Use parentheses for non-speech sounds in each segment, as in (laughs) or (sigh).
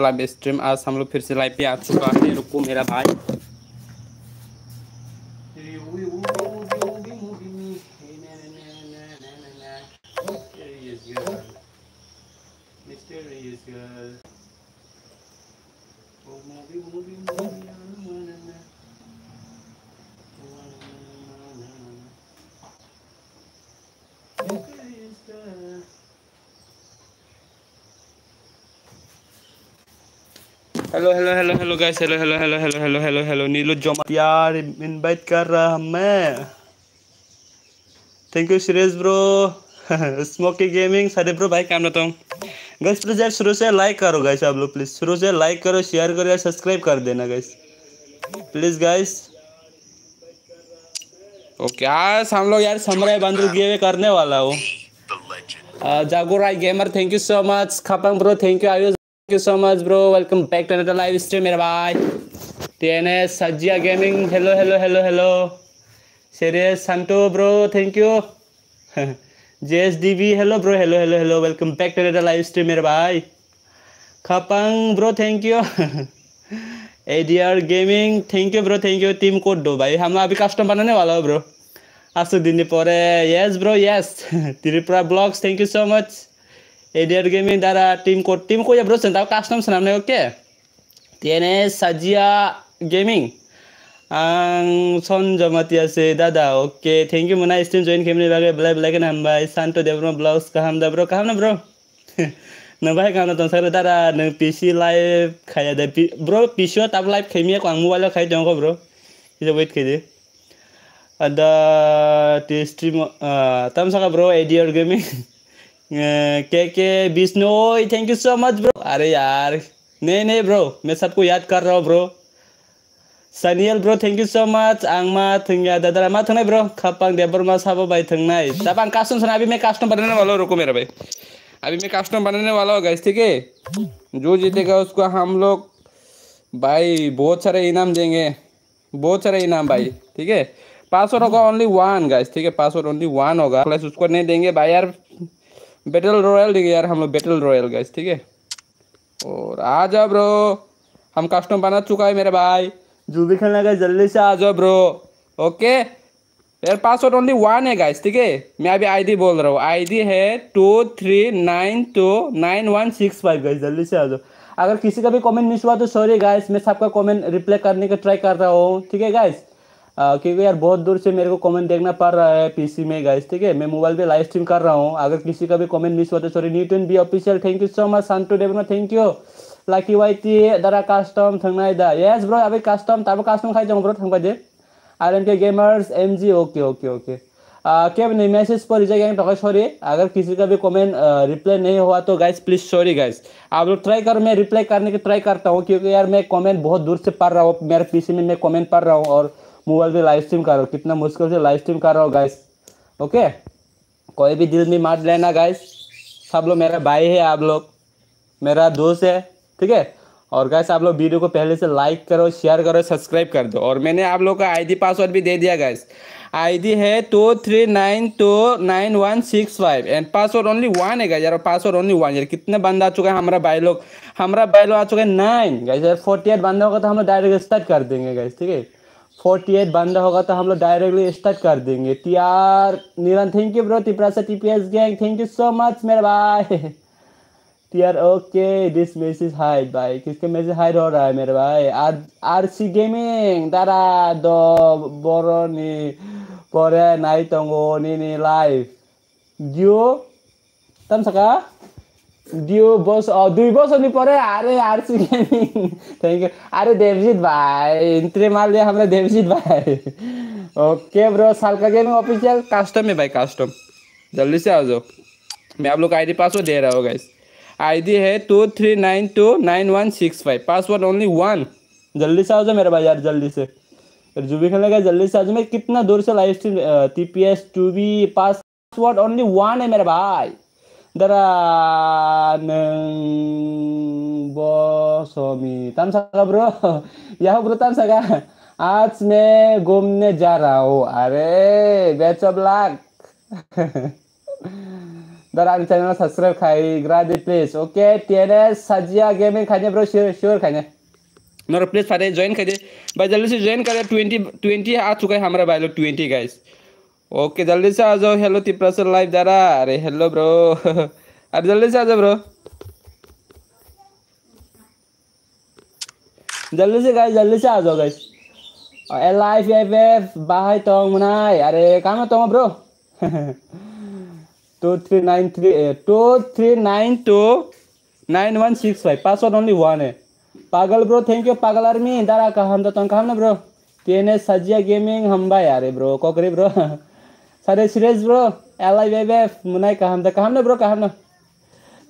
Live stream आज हम लोग फिर से लाइव पे आ चुका है रुको मेरा भाई hello hello hello hello guys hello hello hello hello hello hello hello Neelu जो यार इनवाइट कर रहा हूँ मैं thank you Suresh bro smoky gaming सारे ब्रो भाई काम रहता हूँ गाइस प्लीज़ यार शुरू से लाइक करो गाइस आप लोग प्लीज़ शुरू से लाइक करो शेयर करो या सब्सक्राइब कर देना गाइस प्लीज़ गाइस ओके आज हम लोग यार समराय बंदर गेवे करने वाला हूँ uh, Jago Rai gamer thank you so much Khapang bro thank you Ayush you so much bro welcome back to another live stream मेरा भाई TNS Sajjia gaming hello hello hello hello serious Santo bro thank you JSDB hello bro hello hello hello welcome back to another live stream मेरा भाई Khapang bro thank you ADR gaming thank you bro thank you team code दो भाई हम अभी custom बनाने वाला हो bro आसो दिन पर yes bro yes Tripura blogs thank you so much एडियर गेमिंग द्वारा टीम को टीम को या ब्रोस जनता कास्टम से नाम ओके तेने सजिया गेमिंग आं सन जमाती आसे दादा ओके थैंक यू मना स्ट्रीम ज्वाइन खेमने बागे ब्लैक ब्लैक नाम भाई सांतो देवर ब्लॉग्स कहां दा ब्रो कहां ना ब्रो न भाई कहां ना तो सर दादा न पीसी लाइव खाया दे ब्रो पीसी तब लाइव खेमिया को मोबाइल खाई दे ब्रो इज वेट कर दे अदा टी स्ट्रीम तम सका bro adhere gaming K K Bishnoi thank you so much bro अरे यार नहीं नहीं ब्रो मैं सबको याद कर रहा हूँ bro Sanil bro thank you so much आंग मा थोंया दादा मा थोंनाय ब्रो खपां देबर मा साबो भाई थोंनाय तब आं कास्टम सुना अभी मैं कास्टम बनाने वाला हूँ रुको मेरा भाई अभी मैं कास्टम बनाने वाला हूँ गाइस ठीक है जो जीतेगा उसको हम लोग भाई बहुत सारे इनाम देंगे बहुत सारे इनाम भाई ठीक है पासवर्ड होगा ओनली वन गाइस ठीक है पासवर्ड ओनली वन होगा प्लस उसको नहीं देंगे भाई यार बैटल रॉयल देखिए यार हम लोग बैटल रॉयल गए ठीक है और आ जाओ ब्रो हम कस्टम बना चुका है मेरे भाई जो भी खेलने गए जल्दी से आ जाओ ब्रो ओके यार पासवर्ड ओनली वन है गाइस ठीक है मैं अभी आईडी बोल रहा हूँ आईडी है two three nine two nine one six five guys जल्दी से आ जाओ अगर किसी का भी कमेंट मिस हुआ तो सॉरी गाइस मैं सबका कमेंट रिप्लाई करने का ट्राई कर रहा हूँ ठीक है गाइस क्योंकि यार बहुत दूर से मेरे को कमेंट देखना पड़ रहा है पीसी में गाइस ठीक है मैं मोबाइल पे लाइव स्ट्रीम कर रहा हूँ अगर किसी का भी कमेंट मिस हुआ तो sorry new toon B official thank you so much to डेवना थैंक यू लाखि वाइटी दारा कास्टम थांनाय दा यस ब्रो अभी कस्टम तब कस्टम खाई जाऊँ bro R M K gamers ji okay okay okay क्या बने मैसेज पर रिजेक्ट टॉक सॉरी अगर किसी का भी कमेंट रिप्लाई नहीं हुआ तो गाइस प्लीज़ सॉरी गाइस आप लोग ट्राई करो मैं रिप्लाई करने की ट्राई करता हूँ क्योंकि यार मैं कमेंट बहुत दूर से पढ़ रहा हूँ मेरे पीसी में मैं कमेंट पढ़ रहा हूँ और मोबाइल पे लाइव स्ट्रीम कर रहा हूँ कितना मुश्किल से लाइव स्ट्रीम कर रहा हूँ गाइस ओके कोई भी दिल में मार लेना गाइस सब लोग मेरा भाई है आप लोग मेरा दोस्त है ठीक है और गाइस आप लोग वीडियो को पहले से लाइक करो शेयर करो सब्सक्राइब कर दो और मैंने आप लोग का आईडी पासवर्ड भी दे दिया गाइस आईडी है two three nine two nine one six five and password only one है गाइस यार पासवर्ड ओनली वन यार कितने बंद आ चुका है हमारा भाई लोग हमारा भाई लोग आ चुका है नाइन गाइस यार फोर्टी एट बंदा होगा तो हम लोग डायरेक्ट स्टार्ट कर देंगे गाइस ठीक है फोर्टी एट बंद होगा तो हम लोग डायरेक्टली स्टार्ट कर देंगे T Niran thank you bro Tiprasa T P S gang thank you so much मेरा भाई T okay this message hide भाई किसके मैसेज हाइड हो रहा है मेरे भाई आर आर सी गेमिंग दारा दो बोरो नी पोरे नाइट तंगो नी नी लाइफ जियो तम सका दियो बस दुई बस होनी पड़े अरे आर गेमिंग थैंक यू अरे देवजीत भाई इतने माल दिया हमने देवजीत भाई ओके ब्रो साल का गेमिंग ऑफिशियल कस्टम है भाई कस्टम जल्दी से आ जाओ मैं आप लोग का आईडी पासवर्ड दे रहा हूँ गाइस आईडी है two three nine two nine one six five password only one जल्दी से आ जाओ मेरे भाई यार जल्दी से जो भी खेलेगा जल्दी से आ जाओ मैं कितना दूर से live stream T P S to be password only one है मेरे भाई Daraneng bosomi bro ka (laughs) bro. Yah (laughs) bro ka. आज मैं घूमने जा रहा हूँ अरे बेच ऑफ दरान चैनल सब्सक्राइब खाई ग्रादी please okay TNS Sajia gaming खाने ब्रो श्योर श्योर खाने मेरा प्लीज सारे ज्वाइन दे भाई जल्दी से ज्वाइन करें ट्वेंटी ट्वेंटी आ चुका है हमारा भाई लोग ट्वेंटी गाइस ओके जल्दी से आ जाओ हेलो तिप्रासर लाइव जा रहा अरे हेलो ब्रो अरे जल्दी से आ जाओ ब्रो जल्दी से गाइस जल्दी से आ जाओ guys a life F F bye तो मुनाई अरे कहाँ में तोंग bro two three nine three two three nine two nine one six five password only one है पागल ब्रो थैंक यू पागल आर्मी दारा हम तो तुम कहाँ ना ब्रो टी सजिया गेमिंग हम भाई अरे ब्रो कोकरी bro Sada Suresh bro, LI BBF, munai kahamna, kahamna bro kahamna.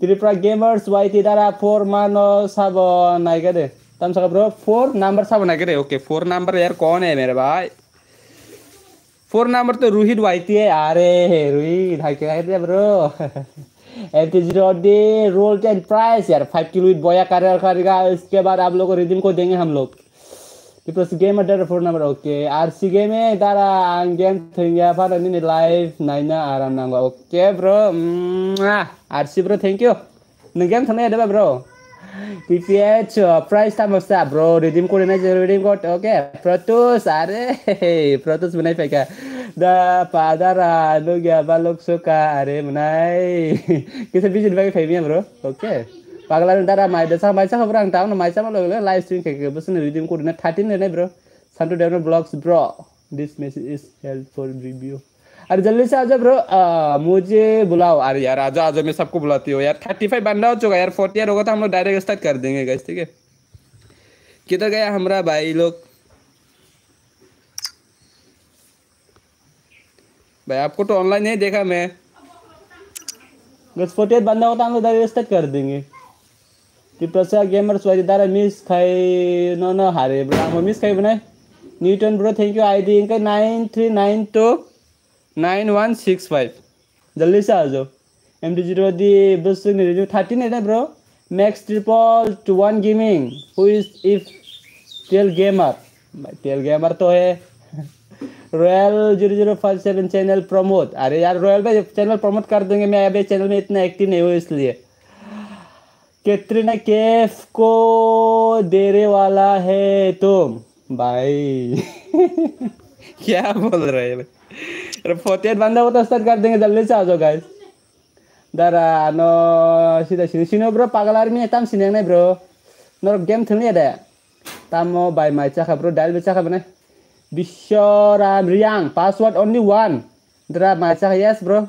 Tripura gamers YT dara four mano sabo naika de. तम सका ब्रो फोर नंबर सा बना के ओके फोर नंबर यार कौन है मेरे भाई फोर नंबर तो रोहित वाइती है अरे रोहित हाई क्या है bro F zero role ten price यार फाइव किलो बॉया कार्य करेगा इसके बाद आप लोग को रिदिम को देंगे हम लोग because game ada phone number okay RC game dara game thinga pada ini live naina aram nangwa okay bro Mwah. RC bro thank you nih game thana ada bro TPH uh, price time of star bro redeem kode na redeem code okay protus are protus bunai peka da padara lu gya balok suka are bunai (laughs) kita bikin bagi family bro okay paglan dara mai desa mai sa habrang tau na mai sa malo le live stream keke besen redeem ko na 13 ne bro santo devno blogs bro this message is helpful review अरे जल्दी से आजा bro मुझे बुलाओ अरे यार आज आज मैं सबको बुलाती हूँ यार थर्टी फाइव बंदा हो चुका यार फोर्टी ईयर होगा तो हम लोग डायरेक्ट स्टार्ट कर देंगे गैस ठीक है किधर गया हमारा भाई लोग भाई आपको तो ऑनलाइन नहीं देखा मैं बस फोर्टी एट बंदा होता हम लोग डायरेक्ट स्टार्ट कर देंगे Tipsnya gamer gamer miss khai no no न bro amo miss khai banai Newton bro thank you ID इनका nine three nine two nine one six five जल्दी से आ जाओ एम डी जीरो दी बस ने थर्टी नहीं bro max triple two one gaming who is if tell gamer tell gamer तो है royal zero zero five seven channel promote अरे यार रॉयल भाई चैनल प्रमोट कर देंगे मैं अभी चैनल में इतना एक्टिव नहीं हूँ इसलिए कितना कैफ को देने वाला है तुम भाई क्या बोल रहे हैं अरे फोर्टी बंदा को तो स्टार्ट कर देंगे जल्दी से आ जाओ गाइस दारा नो सीधा सीधा सीनो ब्रो पागल आर्मी है तम सीने नहीं ब्रो नो गेम थोड़ी है तम बाय माय चाखा ब्रो डाल बेचा खा बने Vishwa Ram Reang password only one दरा माय चाखा yes bro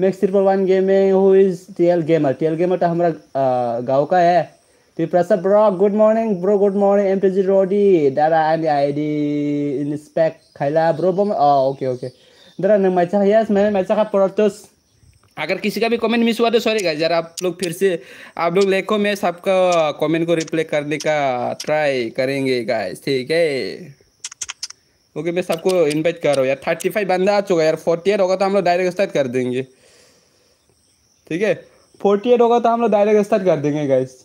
max triple one gaming who is T L gamer T L gamer तो हमारा गाँव का है तो Prasad bro good morning bro good morning M P G रोडी दादा एंड आई डी इंस्पेक्ट खाइला ब्रो बम ओके ओके दादा नंग मैचा यस मैंने मैचा का प्रोटोस अगर किसी का भी कमेंट मिस हुआ तो सॉरी गाइस यार आप लोग फिर से आप लोग लिखो मैं सबका कमेंट को रिप्लाई करने का ट्राई करेंगे गाइस ठीक है ओके मैं सबको इनवाइट कर रहा हूँ यार थर्टी फाइव बंदा आ चुका है यार फोर्टी एट होगा तो हम लोग डायरेक्ट स्टार्ट कर देंगे ठीक है फोर्टी एट होगा तो हम लोग डायरेक्ट स्टार्ट कर देंगे गाइस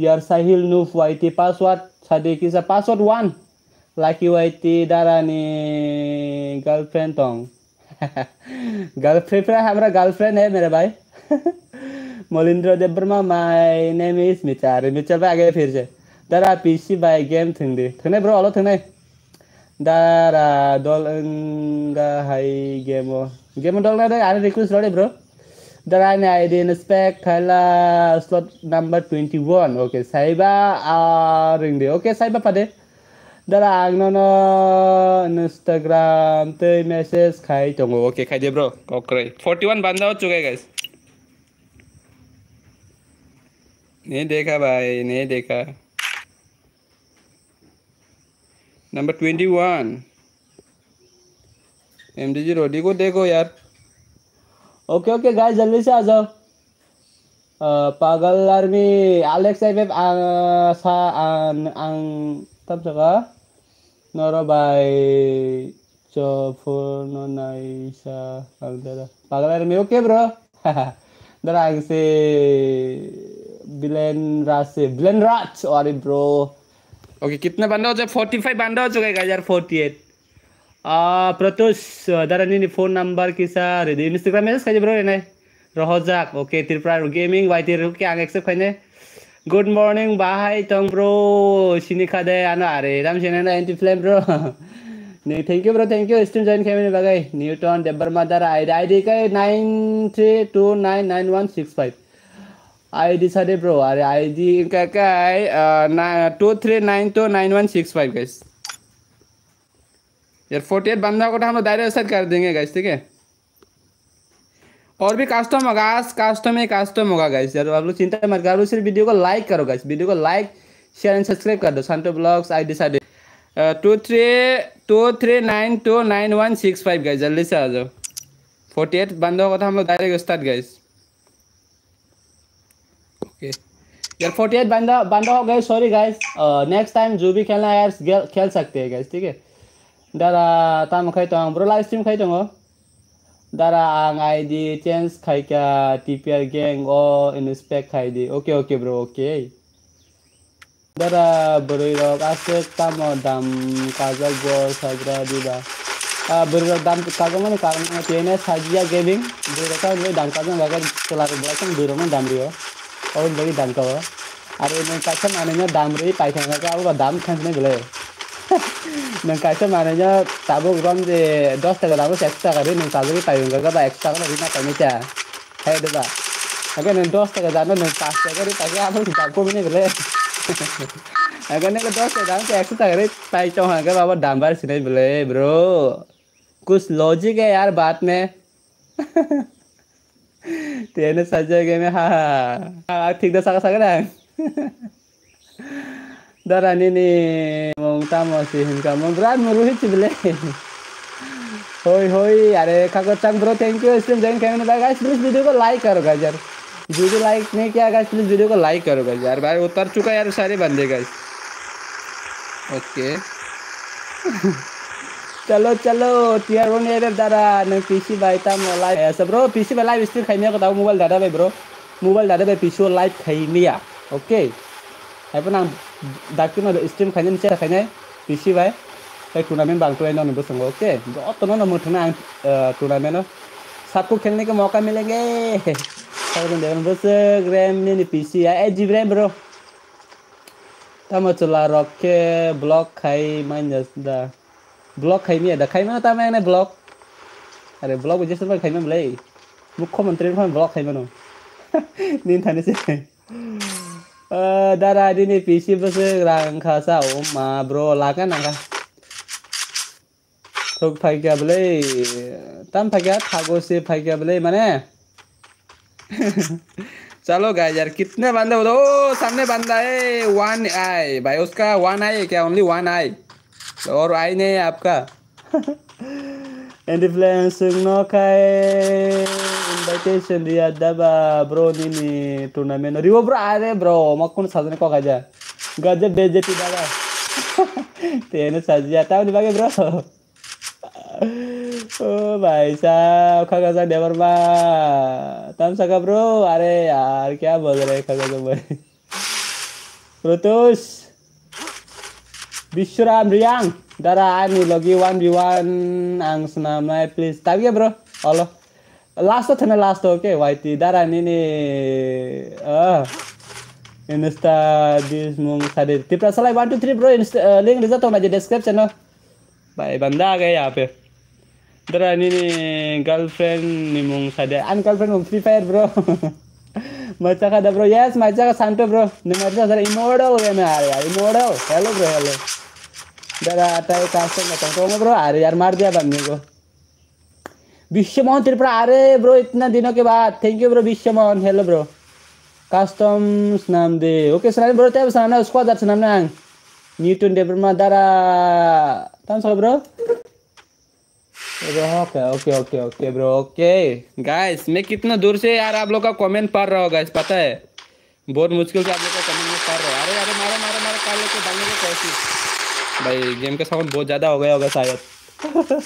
यार साहिल नूफ वाइटी पासवर्ड सादिकी सा पासवर्ड वन लाकी वाइटी दारानी गर्लफ्रेंड टोंग गर्लफ्रेंड फिर हमारा गर्लफ्रेंड है मेरे भाई Molindra Debbarma my name is मिचार मिचार भाई आगे फिर से दारा पीसी भाई गेम थंगदे थंगने ब्रो हलो थे दारा दोलंगा गेमो गेमो दोलंगा दे आरे रिक्वेस्ट लड़े bro Darani ID in spec Kala slot number 21. Okay, Saiba ah, ring de. Okay, Saiba pade. Dara agno no Instagram te message tunggu oke Okay, kai de bro. Okay. 41 banda ho chuka guys. नहीं deka bye नहीं deka number 21 mdg M D G रोडी okay okay guys जल्दी से आ जाओ पागल army Alex आई सा आं तब जगह नरो भाई जो फोन नाइसा अंदर पागल आर्मी ओके ब्रो दरा से बिलेन राज से बिलेन राज अरे ब्रो ओके कितने बंदा हो चुके फोर्टी फाइव बंदा हो चुका चुके यार forty eight Protus dari ini phone number kita di Instagram ya saja bro ini Rohozak oke Tirpra Gaming wai Tirpra ke angek sep kene Good morning bahai tong bro sini kade ana are ram sini na anti flame bro नहीं thank you bro thank you stream join किया मैंने बगाई Newton डेबर मदर I D I D का nine three two nine nine one six five I D sir bro अरे I D का two three nine two nine one six five guys यार forty eight बंदा कोटा तो हम लोग दायरे असर कर देंगे गैस ठीक है और भी कास्टम होगा आज कास्टम ही कास्टम होगा गैस यार आप लोग चिंता मत करो सिर्फ वीडियो को लाइक करो गैस वीडियो को लाइक शेयर एंड सब्सक्राइब कर दो Santo blogs I decide two three two three nine two nine one six five guys जल्दी से आ जाओ फोर्टी एट बंद होगा तो हम लोग डायरेक्ट स्टार्ट गैस ओके यार फोर्टी एट बंदा बंदा हो गए सॉरी गाइस नेक्स्ट टाइम जो भी खेलना है यार खेल सकते हैं गाइस ठीक है dara tam khai tong bro live stream khai tong oh. dara ang id change khai kya tpr gang o oh, inspect khai di okay okay bro okay dara bro ro ase tam oh, dam kajal go sajra di ba bro ah, dam kajal mane karam na tene sajia gaming bro ro ka bro dam kajal bagar solar blakang bro man dam rio और बड़ी दाम का और इन्हें पैसा मानेंगे दाम रही पैसा का अब दाम खाने गले nang kaisa mana nya tabo gram de 10 taka labo extra kare nang tabo ki अगर नहीं दोस्त का जानो नहीं पास अगर ये ताकि भी नहीं अगर नहीं दोस्त का जानो तो ऐसे ताकि पाई चाहो अगर बाबा दाम से नहीं बोले ब्रो कुछ लॉजिक है यार बात में तेने सजे गए में हाँ हाँ ठीक दस आगे सगे Dara nini mong tamo si hinka mong grad mo ruhit si bile. अरे काको चंग bro thank you stream join करने का गाइस प्लीज वीडियो को लाइक करो गाइस यार वीडियो लाइक नहीं किया गाइस प्लीज वीडियो को लाइक करो गाइस यार भाई उतर चुका यार सारे बंदे गाइस ओके चलो चलो टीयर वन एरे दादा ने पीसी भाई ता लाइव ऐसा ब्रो पीसी में लाइव स्ट्रीम खाइने को दाऊ मोबाइल दादा भाई ब्रो मोबाइल दादा भाई पीसी लाइव लिया okay hai pun ang dak tu nado stream kanyen cia kanyai pisi bai kai turnamen bang tu endo nubu sengo oke do to nono mo tuna ang turnamen no sapu kenne ke moka milenge kai tun deon nubu seng rem ni ya eh bro tama tu la roke blok manja da blok kai da kai mana tama ene blok ada blok aja sebab kai mana blai mukho menteri pun blok kai mana nintanese (laughs) Eh, darah di nih PC bese rangka sa ma bro lakan nangka. Tuk pagya beli, tam pagya thago se pagya beli mana? चलो गाय यार कितने बंदे बोलो ओ सामने बंदा है one आई भाई उसका वन आई क्या ओनली वन आई और आई नहीं है आपका and influencing kai invitation dia daba bro ini turnamen riwo bro are bro makun sadane kok aja gaje bjp daba (laughs) tene sajia tau di bagi bro (laughs) oh bhai sa khaga sa never ba tam saka bro are yaar kya bol rahe khaga to bhai rutus bishram riyang Daraan lagi one v one ang senamai please. Tapi ya bro, Allah. lasto tuh lasto oke, okay, YT. Daraan ini, ah, uh, insta this mung sade. Tipra selai one two three bro. Insta, uh, link bisa tuh aja description lo. Baik, benda kayak ya apa? Ya? Daraan ini girlfriend nih mung sadi. An girlfriend mung free fire bro. (laughs) macam kada bro yes macam का bro. Bro निमर्जा sadi immortal ya nih ya immortal. hello bro hello दादा आता है cast बताऊँ तो मैं bro अरे यार मार दिया अब को विश्व मोहन त्रिपुरा अरे ब्रो इतना दिनों के बाद थैंक यू ब्रो विश्व मोहन हेलो ब्रो कस्टम नाम दे ओके सुना ब्रो त्यहाँ सुना उसको हजार सुना न्यूटन न्युटन में दारा तम सो bro okay okay okay okay bro okay guys मैं कितना दूर से यार आप लोग का कमेंट पढ़ रहा हूँ गाइस पता है बहुत मुश्किल से आप लोग का कमेंट में पढ़ रहा हूँ अरे अरे मारो मारो मारो काले के डालने की कोशिश भाई गेम का साउंड बहुत ज़्यादा हो गया होगा शायद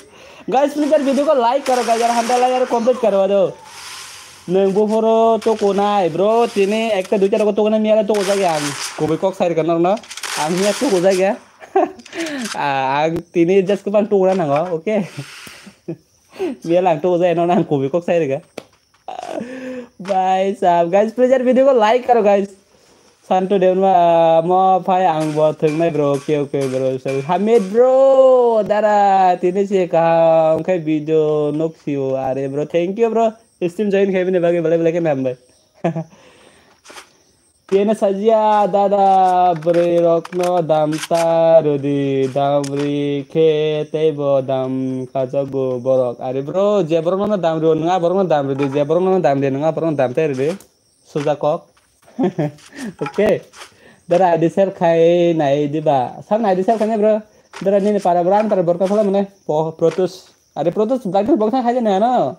गाइस प्लीज़ यार वीडियो को लाइक करो गाइस यार हंड्रेड लाइक यार कंप्लीट करवा दो नहीं वो फोरो तो कोना है ब्रो तिने एक तो दुई चार तो कोना मिला तो हो गजा गया को भी कॉक साइड करना ना आंनिया तो गजा गया आं तिने जस्ट कपान तो गना नांगो ओके मिला आं तो हो गजा (laughs) ना (laughs) तो को भी कॉक साइड का बाय साहब गाइस प्लीज यार वीडियो को लाइक करो guys Santo đến mà mà phải ăn bò thường này bro kêu kêu bro sao Hamid bro dara tine se ka cái video nok siu are bro thank you bro stream join khai bine bage bale bale ke mem bhai tiene sajia dada bre rokno damta rodi damri khe tebo dam kajago borok are bro je borong na Oke. Dara di share kai nai di ba. Sang nai di share kanya bro. Dara ini para brand para berkat salam nih. Po protus. Ada protus black box na kaja nih no.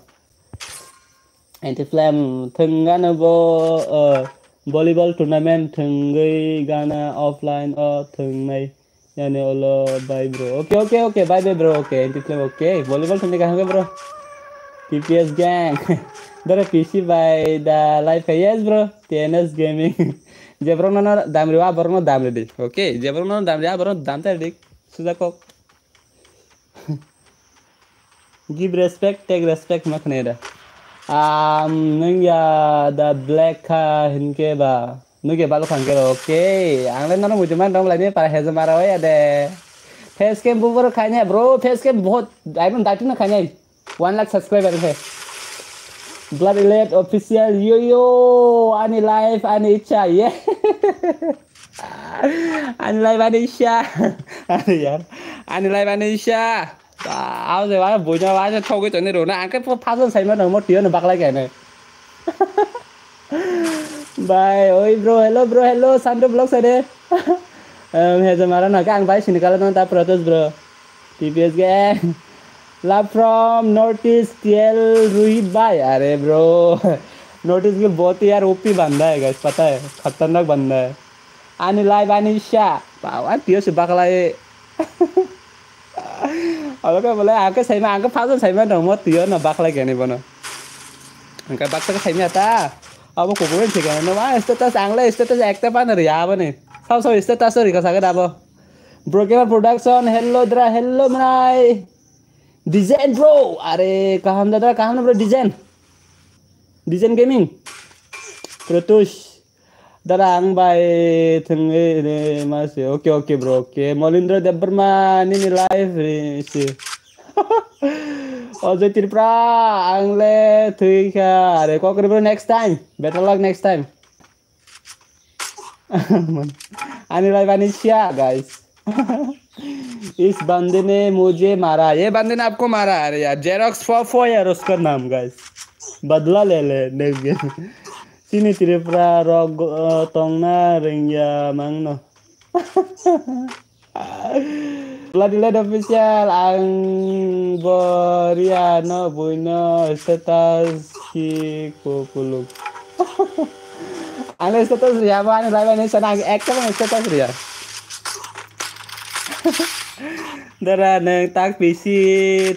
Anti flame tenggan bo volleyball tournament tenggai gana offline or tengnai. यानी ओलो bye bro okay okay okay bye bye bro okay anti flame okay volleyball खेलने कहाँ गए bro TPS gang दर PC by the life yes bro TNS gaming jebro nana dam riwa barno dam re dik okay jebro nana dam riwa barno dam ta dik suza ko give respect take respect makne da um nungya the black hinke ba nuge balu khanke ba okay angle nana mujman dam lai ne para heza mara hoya de face cam बुबर खाने bro face cam बहुत I don't that ना खाने 1 lakh subscriber है Bloodlet official yo yo ani live ani cha yeah. (laughs) ani live Anisha, cha. Ani (laughs) yaar. Ani live Anisha, cha. Tao rồi bác bùi cho bác cho thâu cái chỗ này rồi nè cái phát ra xem nó một tiếng nó bắt lại cái này. (laughs) Bye. Oi bro, hello bro, hello Sandu vlog sa de. Um, hezamara na kang bye sinikala ta protos bro. TPS game लाभ from North East TL Rohit भाइ अरे bro north east के बहुत ही यार OP भन्दा है guys पता है खतरनाक भन्दा है आनी लाइव आनी शाह पियो सुब्बालाई अलग बोले आंको सैमा आंको फाजल सैमा न त्यो न बाख्ला घेने बन ఇంకా छैन त अब पनि ठिक होइन वा यस्तो त चाङ्ला यस्तो त एक्ता पाएन रे अब नि सब सब यस्तो तासो रिको छ अब ब्रोकेमा प्रोडक्सन हेलो द्रा हेलो मनाई Desain bro, are kahan dadra kahan bro desain. Desain gaming. Terus, Darang bae thengge ini masih Oke okay, oke okay, bro, oke. Okay. Molindra Debberman ini live re eh, si. (laughs) Oje tirpra angle thika. Are kok bro next time. Better luck next time. (laughs) ani live ani siap guys. (laughs) इस बंदे ने मुझे मारा ये बंदे ने आपको मारा अरे यार जेरोक्स फॉफ यार उसका नाम गाइस बदला ले ले नेक्स्ट गेम sini Tiripra रोग तोंगना tongna मांगनो mangno Vladilad official ang Boriano Buino status ki Ane status ya, ane rawan ane sana ekta ane status ya dara neng tak PC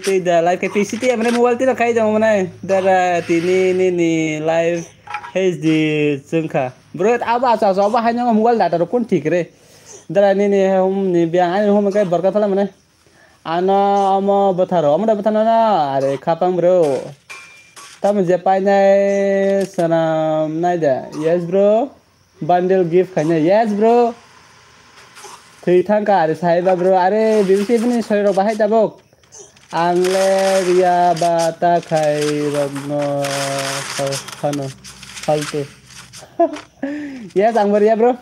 itu ida live ke PC ti mana mual tidak rakhai jangan mana dara tini ini ni live HD sungkha bro aba sa so aba hanya mobile data kun thik re dara ini ini hum ini biang ini hum kai barka thala mane ana ama batharo amra bathana na are khapang bro tam je pai nai sanam yes bro bundle gift kanya yes bro थैथांका आरो साहेबाब्रो आरो बेबायदि बिनि सयर' बाहाय दाबक आंले रिया बाता खाय रग्न खानो फालतु yes आंबो रिया ब्रो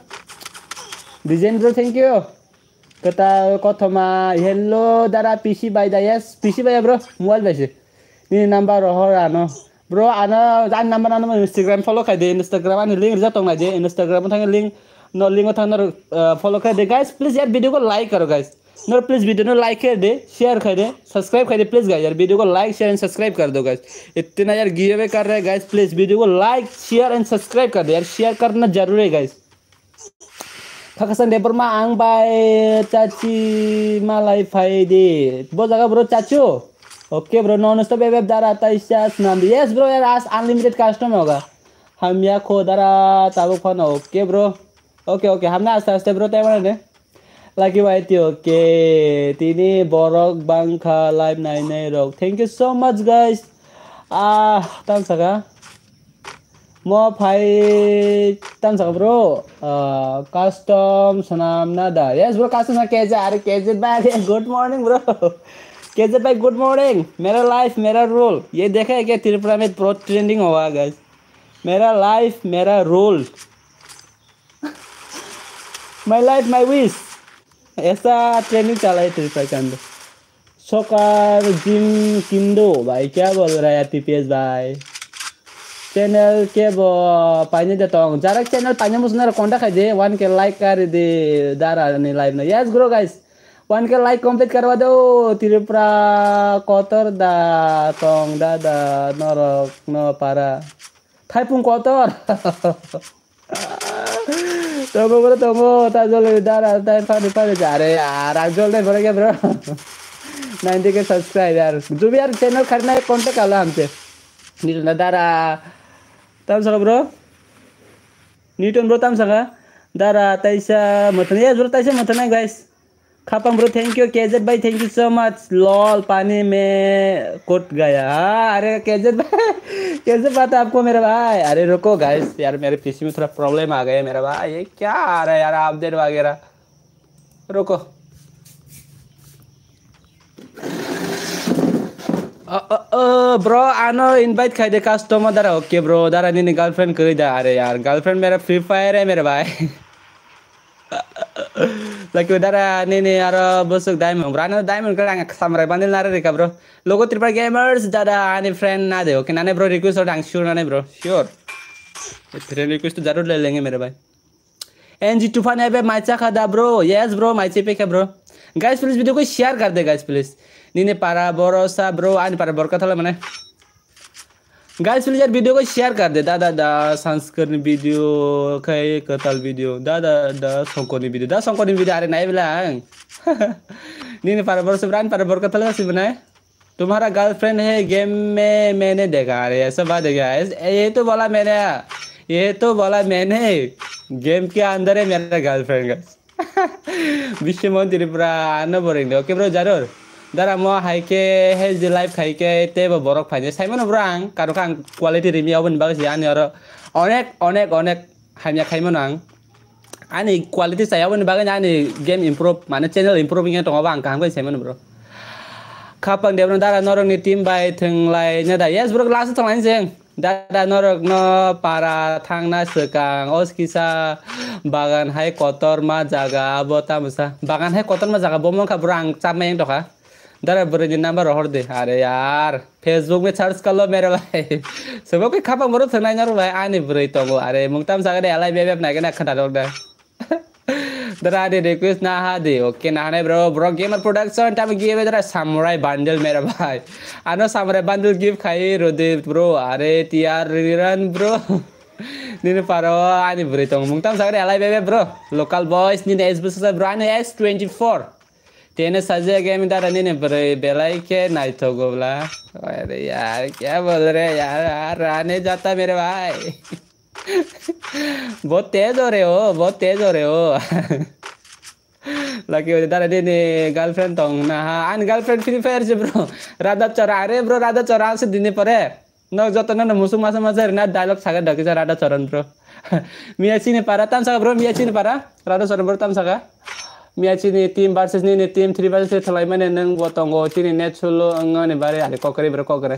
डिजेन्द्र थ्याङ्क यू कता कथमा हेलो दादा पिसी बाई दा यस पिसी बाई ब्रो मोबाइल पाइसे नि नम्बर हर आनो ब्रो आनो जान नम्बर आनो इन्स्टाग्राम फलो खाइदे इन्स्टाग्राम आनि लिङ्क रिजा तङ्गाइदे इन्स्टाग्राम थाङ्गे लिङ्क न लिंक था नर फॉलो कर दे गाइस प्लीज़ यार वीडियो को लाइक करो गाइस नर प्लीज़ वीडियो ने लाइक कर दे शेयर कर दे सब्सक्राइब कर दे प्लीज़ गाइस यार वीडियो को लाइक शेयर एंड सब्सक्राइब कर दो गाइस इतना यार गिव अवे कर रहे हैं गाइस प्लीज़ वीडियो को लाइक शेयर एंड सब्सक्राइब कर दो यार शेयर करना जरूरी है गाइस खाकासान डेपर में आंग बाय चाची मालाई फायदे बो जगह ब्रो चाचू okay bro non stop web web दारा आता इशास नाम यस ब्रो यार आज अनलिमिटेड कस्टम होगा हम या खो दारा ताबो खाना ओके ब्रो ओके ओके हमने आस्ते आस्ते ब्रो त्यहाँ भने लागि भयो त्यो ओके तिनी बरक बाङ्खा लाइभ नाइ नै रक thank you so much guys आ तान्सका म फाइ तान्सका ब्रो कस्टम सनाम नादा यस ब्रो कस्टम केजे अरे KJ bye good morning bro KJ bye good morning मेरा लाइफ मेरो रोल यही देखाएँ क्या त्रिपुरामै प्रो ट्रेन्डिङ होगा गाइस मेरा लाइफ मेरा role my life my wish ऐसा ट्रेनिंग चला है त्रिपाखंड सोकार जिम किंदो भाई क्या बोल रहा है पी पी एस भाई चैनल के बो पानी देता हूँ जरा चैनल पानी मुझे कॉन्टैक्ट है दे वन के लाइक कर दे दारा ने लाइव ना yes bro guys one K like complete करवा दो त्रिपुरा कोतर दा तोंग दा दा नरक न पारा थाईपुंग कोतर Tomo, bro, tomo. Tá jolly, dara, tá pani, pani, jare, yaar. Aap jolly bro क्या bro? 90 के सब्सक्राइब यार जो भी यार चैनल खरीदना है कांटेक्ट आला हमसे नीटन दारा तम सर ब्रो नीटन ब्रो तम सर दारा तैसा मतन ये ब्रो तैसा मतन है गाइस खापम ब्रो थैंक यू केजत भाई thank you so much lol पानी में कुट गया अरे केजत (laughs) भाई कैसे है आपको मेरा भाई अरे रुको गाइस यार मेरे पीछे में थोड़ा प्रॉब्लम आ गया मेरा भाई ये क्या आ रहा है यार अपडेट वगैरह रुको ब्रो आनो इनवाइट खाई दे कस्टमर दारा ओके ब्रो दारा नहीं गर्लफ्रेंड कर दे अरे यार गर्लफ्रेंड मेरा फ्री फायर है मेरे भाई (laughs) Laki udara uh, nih nih aro busuk diamond. Berani diamond kerang samrai bandel nara reka bro. Logo triple gamers dada ane friend ना दे ओके नाने ब्रो रिक्वेस्ट और श्योर नाने ब्रो श्योर तेरे रिक्वेस्ट तो जरूर ले लेंगे मेरे भाई एन जी टूफान है माइचा खादा ब्रो यस ब्रो माइचे पे क्या ब्रो गाइस प्लीज वीडियो को शेयर कर दे गाइस प्लीज नीने पारा बरोसा ब्रो आने पारा बरकत हल मैंने गाइस प्लीज यार वीडियो को शेयर कर दे दादा दा संस्करण वीडियो खै कतल वीडियो दादा दा संकोनी वीडियो दा संकोनी वीडियो अरे नहीं बोला नीन परबर सुब्रान परबर कतल का सिम बनाए तुम्हारा गर्लफ्रेंड है गेम में मैंने देखा अरे ऐसा बात है क्या ये तो बोला मैंने ये तो बोला मैंने गेम के अंदर है मेरा गर्लफ्रेंड का विश्व मोहन त्रिपुरा आना बोलेंगे ओके ब्रो जरूर darah mau hai ke healthy life hai ke tebo borok panjang saya mana berang karena kan quality review pun bagus ya nih onek onek onek hanya kayak mana ani quality saya pun bagus ya Ani game improve mana channel improvingnya tuh ngapa angka angka saya mana bro kapan dia pun darah norong nih tim by teng lainnya dah yes bro last teng lain sih Dada norok no para tang na sekang os kisa bagan hai kotor ma jaga abo tamusa bagan hai kotor ma jaga bomong ka burang cameng toh ha दर बुरे number हर दे अरे यार Facebook में search कर लो मेरे भाई सब कोई खापा मरो थोड़ा ना भाई आने बुरे तो वो अरे मुंगताम सागर ने बेबे अपना के ना खटा दो दरा दे रिक्वेस्ट ना हा दे ओके ना ने bro bro gamer production time गिव दरा सामुराई बंडल मेरा भाई आनो सामुराई बंडल गिव खाई रोदे ब्रो अरे टीआर रिरन ब्रो निन पारो आनी बुरे तो मुंगताम सागर अलाई बेबे ब्रो लोकल बॉयज निन एस ब्रो एस 24 तेने saja mi darah ने पर बेलाई के नहीं तो गोबला अरे यार क्या बोल रहे यार यार आने जाता मेरे भाई बहुत तेज हो रहे हो बहुत तेज हो रहे हो लकी हो दादा गर्लफ्रेंड तो त हां आन गर्लफ्रेंड फ्री फायर से ब्रो राधा चरा अरे ब्रो राधा चरा से दिने परे न जत न मुसु मासु मजा ना डायलग सागा ढके राधा चरण ब्रो मिया चिने पारा ताम सागा ब्रो मिया चिने पारा राधा चरण ब्रो ताम सागा miachini team versus nini team three versus thalaimane nang bo tongo tini nechulo angane bare ale kokre bare kokre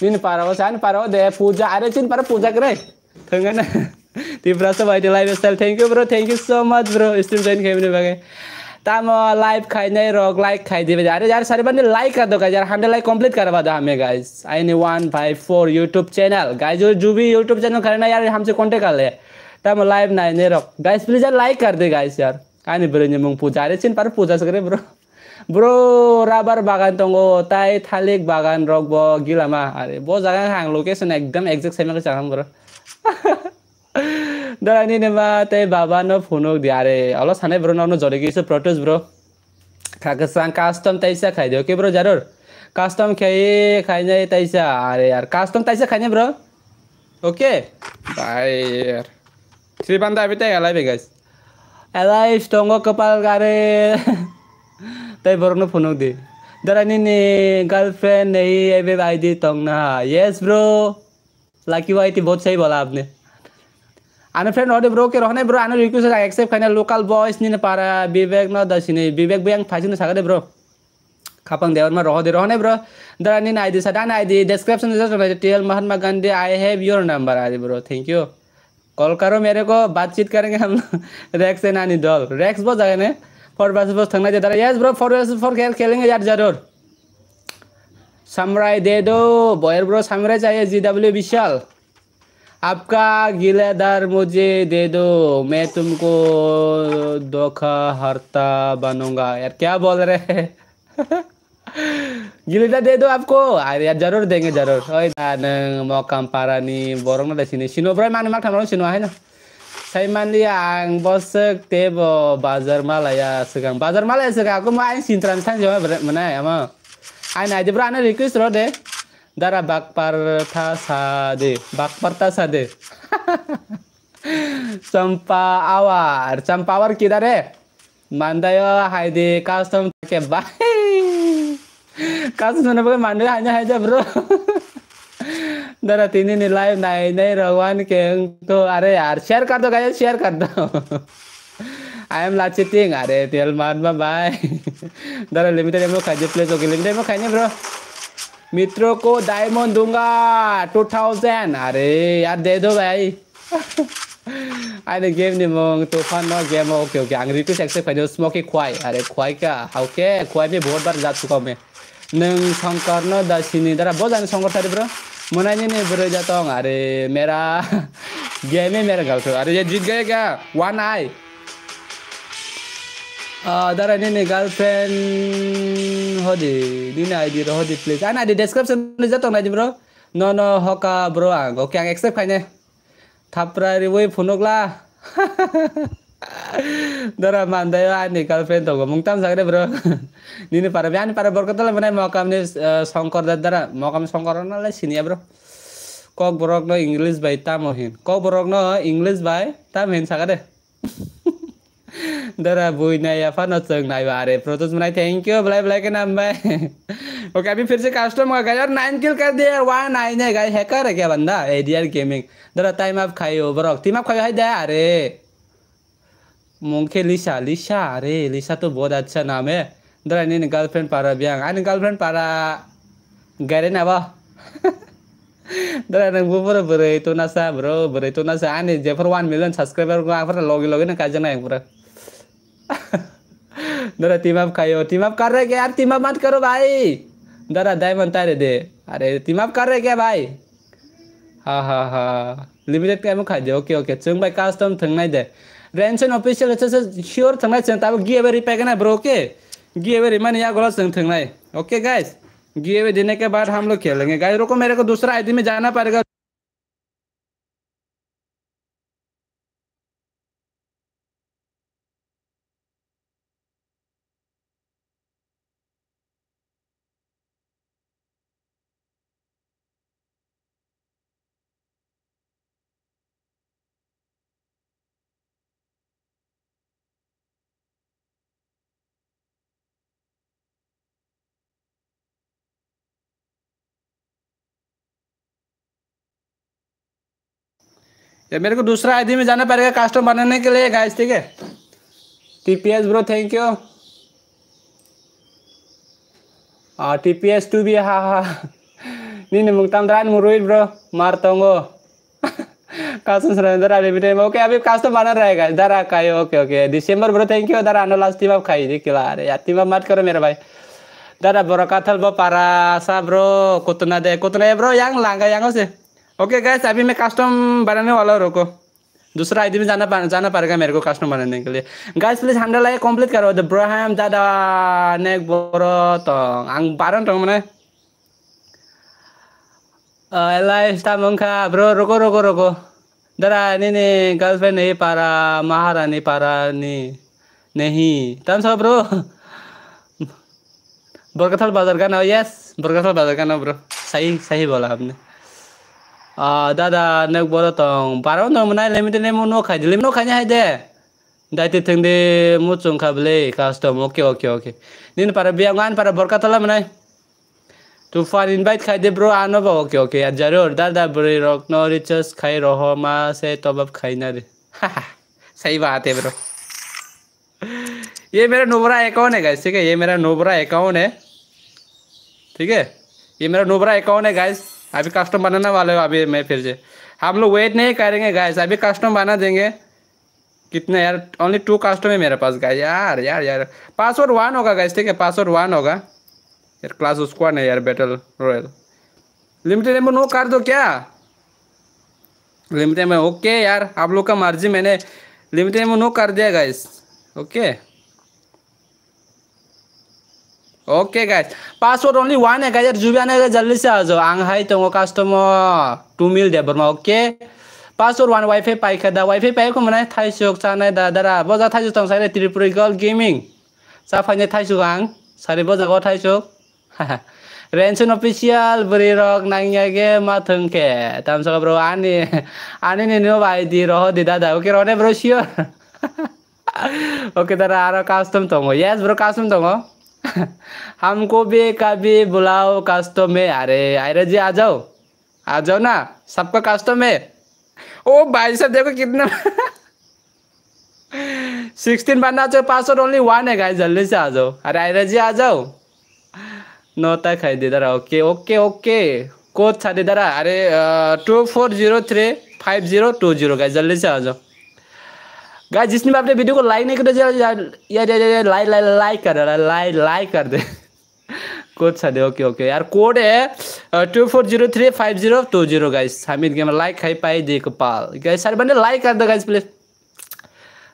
nini parao san parao de puja are chin para puja kre thangana tibra so bhai live style thank you bro thank you so much bro stream join khemne bage ताम live खाई नहीं रोक like खाई दे अरे यार सारे बंदे like कर दो गाइस यार हंड्रेड लाइक कंप्लीट करवा दो हमें गाइस आई नी one five four YouTube channel guys जो जो भी यूट्यूब चैनल करना यार हमसे कॉन्टेक्ट कर ले तब लाइव नहीं नहीं रोक गाइस प्लीज यार लाइक कर दे गाइस यार ani bro nyemung puja ada cin paru puja segera bro bro rabar bagan tonggo tai thalik bagan rogbo gila mah are bo jangan hang location ekdam exact sama ke chalam bro (laughs) nih mah te baba no punuk diare Allah sana bro no jadi gisu protes bro Kakasan custom taisa kai de oke bro jarur custom kai khai taisa are yaar custom taisa khai bro Oke, okay. bye. श्री बंदा अभी तक guys. Elaif tonggo kepal karet. Tapi baru nu punu di. Darah ini girlfriend nih ebe ID tong nah. Yes bro. Lucky boy itu bot sih bola abne. Anu friend order bro ke rohane bro anu request aja accept karena local boys nih ne para Vivek na dasi nih. Vivek bayang fashion saka deh bro. Kapan dewan mah rohode rohane bro. Darah ini ID sadan ID description di sana. Tl Mahatma Gandhi I have your number aja bro. Thank you. Call करो मेरे को बातचीत करेंगे हम Rex (laughs) and नानी doll Rex बहुत जगह four versus four थकना जाता है yes bro four versus four खेल खेलेंगे यार जरूर समराय दे दो बॉयर ब्रो समराय चाहिए जी डब्ल्यू विशाल आपका गिलेदार मुझे दे दो मैं तुमको धोखा हरता बनूंगा यार क्या बोल रहे हैं (laughs) गिल्डा दे दो आपको अरे यार जरूर देंगे जरूर mau mokam para ni borong ना सिने Sino mana mak makam रो sino हैन saya mandi ang bosek tebo bazar malaya segang bazar malaya segang aku mau sin sintran tan jawa mana ya mau Aina aja berani request lo deh dara bak parta deh bak parta deh sampa (laughs) awar sampa awar kita deh mandayo hai di custom ke bye kasus menemukan Mandiri hanya aja bro दरअसल नहीं live नहीं नहीं भगवान के तो अरे यार share कर दो गाइस शेयर कर दो आई एम लाची टिंग अरे तेल मार बाय दर लिमिटेड एमो खाइए प्लेस होगी लिमिटेड एमो खाइए ब्रो मित्रों को डायमंड दूंगा टू थाउजेंड अरे यार दे दो भाई अरे गेम नहीं मोंग तूफान नो गेम ओके ओके अंग्रेजी सेक्शन खाइए स्मोकी ख्वाई अरे ख्वाई क्या ओके ख्वाई में बहुत बार जा चुका हूँ मैं neng sini dasini dara bosan songkor tadi bro mona ini nih bro jatong are merah game (laughs) merah kalau ada jadi gaya ga one eye Ah, uh, darah ini nih hodi ini ID di hodi please ana ah, di description nih jatong aja bro no no hoka bro ang ah, oke okay, yang accept kayaknya tapra riwi punuk lah (laughs) Dora wa ni kal girlfriend tong mungtam sagre bro. Nini para yani para berkata lah mana makam ni songkor dora dadara songkor songkoran lah sini ya bro. Kok borok no English by tamohin. Kok borok no English by tamohin sagre. Dora bui na ya fa not na nai are. Pro tus mana thank you bla bla ke nam bai. Okay abi फिर से custom ga गया और kill kar कर wa one nine है hacker hacker banda. क्या बंदा ADR gaming दरा time आप खाई ओवर up आप hai है are. मुंखे लिशा लिशा अरे लिशा तो बहुत अच्छा नाम है दर अनि गर्लफ्रेन्ड पारा ब्याङ अनि गर्लफ्रेन्ड पारा गैरे ना बा पर बरे तो ना सा ब्रो बरे तो बोरै तनासा आनि जेफोर वान मिलियन साबसक्राइबारखौ लोगे लगे लगेनो काजिया नाय पुरा दरा टीम अप खायो टीम अप कर रहे क्या यार टीम अप मत करो भाई दरा डायमंड तारे दे अरे टीम अप कर रहे क्या भाई हाँ हाँ हाँ लिमिटेड कैम खा दे ओके ओके चुंग भाई कास्टम थंग नहीं दे रेंसन ऑफिशियल से श्योर थाना से ताबो गी एवे रिपैक ना ब्रो के गी एवे रिमन या गोला संग थाना ओके गाइस गी एवे देने के बाद हम लोग खेलेंगे गाइस रोको मेरे को दूसरा आईडी में जाना पड़ेगा या मेरे को दूसरा आईडी में जाना पड़ेगा कास्टम बनाने के लिए गाइस ठीक है T P S bro thank you हाँ टी पी एस टू भी हाँ हाँ नहीं मुक्ता दरान मुरुहित ब्रो मारतोंगो कास्टम सरेंदर अनलिमिटेड ओके अभी कास्टम बना रहेगा इधर आ खाई ओके ओके दिसंबर ब्रो थैंक यू इधर आने लास्ट टीम आप खाई थी किला अरे यार टीम मत करो मेरे भाई दादा बोरा काथल बो पारा सा ब्रो कुतना दे कुतना ब्रो यांग लांगा यांगो से ओके गैस अभी मैं कस्टम बनाने वाला हूँ रोको दूसरा आईडी में जाना पा, जाना पड़ेगा मेरे को कस्टम बनाने के लिए guys please hundred like complete करो द ब्राहम दादा ने बोरो तो आंग बारन रहा मैंने लाइफस्टाइल मंखा ब्रो रोको रोको रोको दरा नहीं नहीं गर्लफ्रेंड नहीं पारा महारानी पारा नहीं नहीं तम सब ब्रो बरकथल बाजार का ना यस बरकथल बाजार का ना ब्रो सही सही बोला आपने दादा नक बोलो तो बारह तो ले मिटे खाई दिले मुनो खाई दे दाई ते थे मुचुन खा बिले कास्टम ओके ओके ओके निन पर बिया गान पर बरका तला मना तूफान इनवाइट खाई दे ब्रो आन बा ओके ओके जरूर दादा बुरी रोक नो रिचर्स खाई रहो मा से तो खाई ना सही बात है ब्रो ये मेरा नोबरा अकाउंट है गाइस ठीक है ये मेरा नोबरा अकाउंट है ठीक है ये मेरा नोबरा अकाउंट है गाइस अभी कस्टम बनाने वाले हो अभी मैं फिर से हम लोग वेट नहीं करेंगे गाइस अभी कस्टम बना देंगे कितने यार ओनली टू कस्टम है मेरे पास गाइस यार यार यार पासवर्ड वन होगा गाइस ठीक है पासवर्ड वन होगा यार क्लास उसको नहीं यार बैटल रॉयल लिमिटेड में नो कर दो क्या लिमिटेड में ओके यार आप लोग का मर्जी मैंने लिमिटेड में नो कर दिया guys okay okay guys password only one है गाइस आने जल्दी से आ जाओ आं हाय तो कस्टम टू मिल दे बर्मा ओके पासवर्ड वन वाईफाई पाइखा दा वाईफाई पाइखौ मोननाय थाइसुक सानाय दादारा बजा थाइसुक दं सारे त्रिपुरिकल गेमिंग जाफायनाय थाइसुक आं सारे बजाखौ थाइसुक रेंसन ऑफिशियल बरी रॉक नांगिया के माथुं के तम सो ब्रो आनी आनी ने नो भाई दी रहो दी दादा ओके रोने ब्रो श्योर ओके दादा आरो कास्टम तो यस ब्रो कास्टम तो (laughs) हमको भी कभी बुलाओ कास्तों में अरे आयरत जी आ जाओ आ जाओ ना सबका कास्टम में ओ भाई साहब देखो कितना सिक्सटीन (laughs) बनना चाहिए पासवर्ड ओनली वन है गाय जल्दी से आ जाओ अरे आयरत जी आ जाओ नौ तक है दीदा ओके ओके ओके कोच था दीदा अरे two four zero three five zero two zero guy जल्दी से आ जाओ गाय जिसने भी अपने वीडियो को लाइक नहीं करो तो यार लाइक लाइक कर लाइक लाइक कर दे कोड सा दे ओके ओके यार कोड है two four zero three five zero two zero guys हमीद गेम लाइक खाई पाई देख पाल गाइस सारे बंदे लाइक कर दो गाइस प्लीज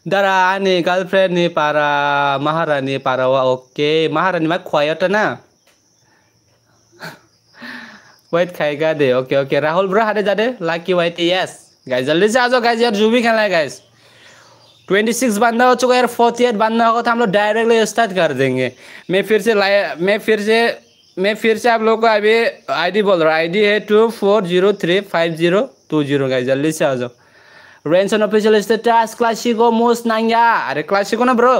दरा आने गर्लफ्रेंड नहीं पा रहा महारानी पारा हुआ ओके महारानी मैं खुआया तो ना वाइट खाएगा दे ओके ओके राहुल ब्रो हारे जा दे लाकी वाइट यस गाइस जल्दी से आ जाओ गाइस यार जो भी खेलना है गाइस ट्वेंटी सिक्स बांधना हो चुका है यार फोर्थ ईयर बांधना होगा तो हम लोग डायरेक्टली स्टार्ट कर देंगे मैं फिर से लाया मैं फिर से मैं फिर से आप लोग को अभी आईडी बोल रहा हूँ आईडी है two four zero three five zero two zero का जल्दी से आ जाओ रेंसन ऑफिशियल स्टेटस क्लासिको मोस्ट नांगा अरे क्लासिको ना ब्रो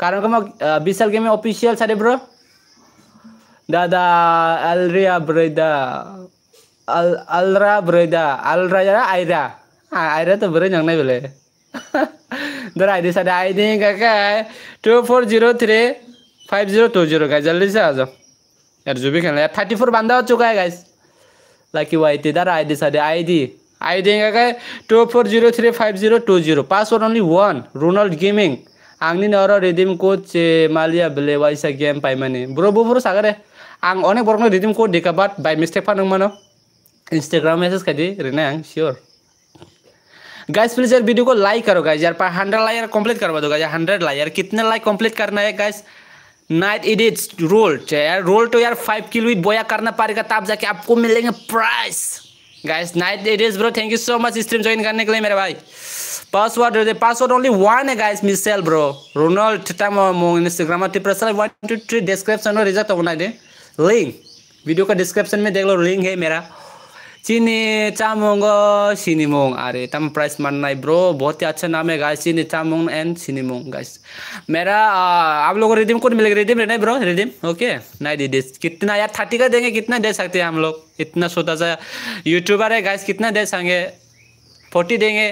कारण को मैं विशाल के मैं ऑफिशियल सारे ब्रो दादा अलरिया ब्रेदा अल अलरा ब्रेदा अलरा आयरा हाँ, आयरा तो ब्रे जंगना बोले इधर आई दी साइड आई दी का क्या है two four zero three five zero two zero का जल्दी से आ जाओ यार जो भी खेलना यार थर्टी फोर बंदा हो चुका है गाइस लाकी वो आई थी इधर आई दी side I the I ID का क्या two four zero three five zero two zero password only one Ronald gaming आंनि नर' रिडिम कड मालिया बेले वाइसा गेम पाई मैंने ब्रो बो बोफोर सागरे आं अनेक बरनो रिडिम देखा बट बाई मिस्टेक फानोमोन इन्स्टाग्राम मेसेज दी रिना आं सियर गाइस प्लीज यार वीडियो को लाइक करो गाइस यार हंड्रेड लाइक कंप्लीट करवा दो यार हंड्रेड लाइक यार कितने लाइक कंप्लीट करना है guys night it is roll यार रोल तो यार फाइव किलो ही बोया करना पड़ेगा तब जाके आपको मिलेंगे prize guys night it is bro thank you so much stream join करने के लिए मेरे भाई पासवर्ड दे पासवर्ड ओनली वन है गाइस मिसेल bro Ronald time Instagram pressure one two three description में रिजल्ट होना दे लिंक वीडियो का डिस्क्रिप्शन में देख लो लिंक है मेरा चीनी चामुंग सिनीमुंग अरे तम प्राइस मानना है ब्रो बहुत ही अच्छा नाम है गाइस चीनी चामुंग एंड सिनीमुंग गाइस मेरा आप लोगों को रिडीम कोड मिलेगा रिडीम रहना है ब्रो रिडीम ओके नहीं दीदी कितना यार थर्टी का देंगे कितना दे सकते हैं हम लोग इतना छोटा सा यूट्यूबर है गाइस कितना दे सकेंगे फोर्टी देंगे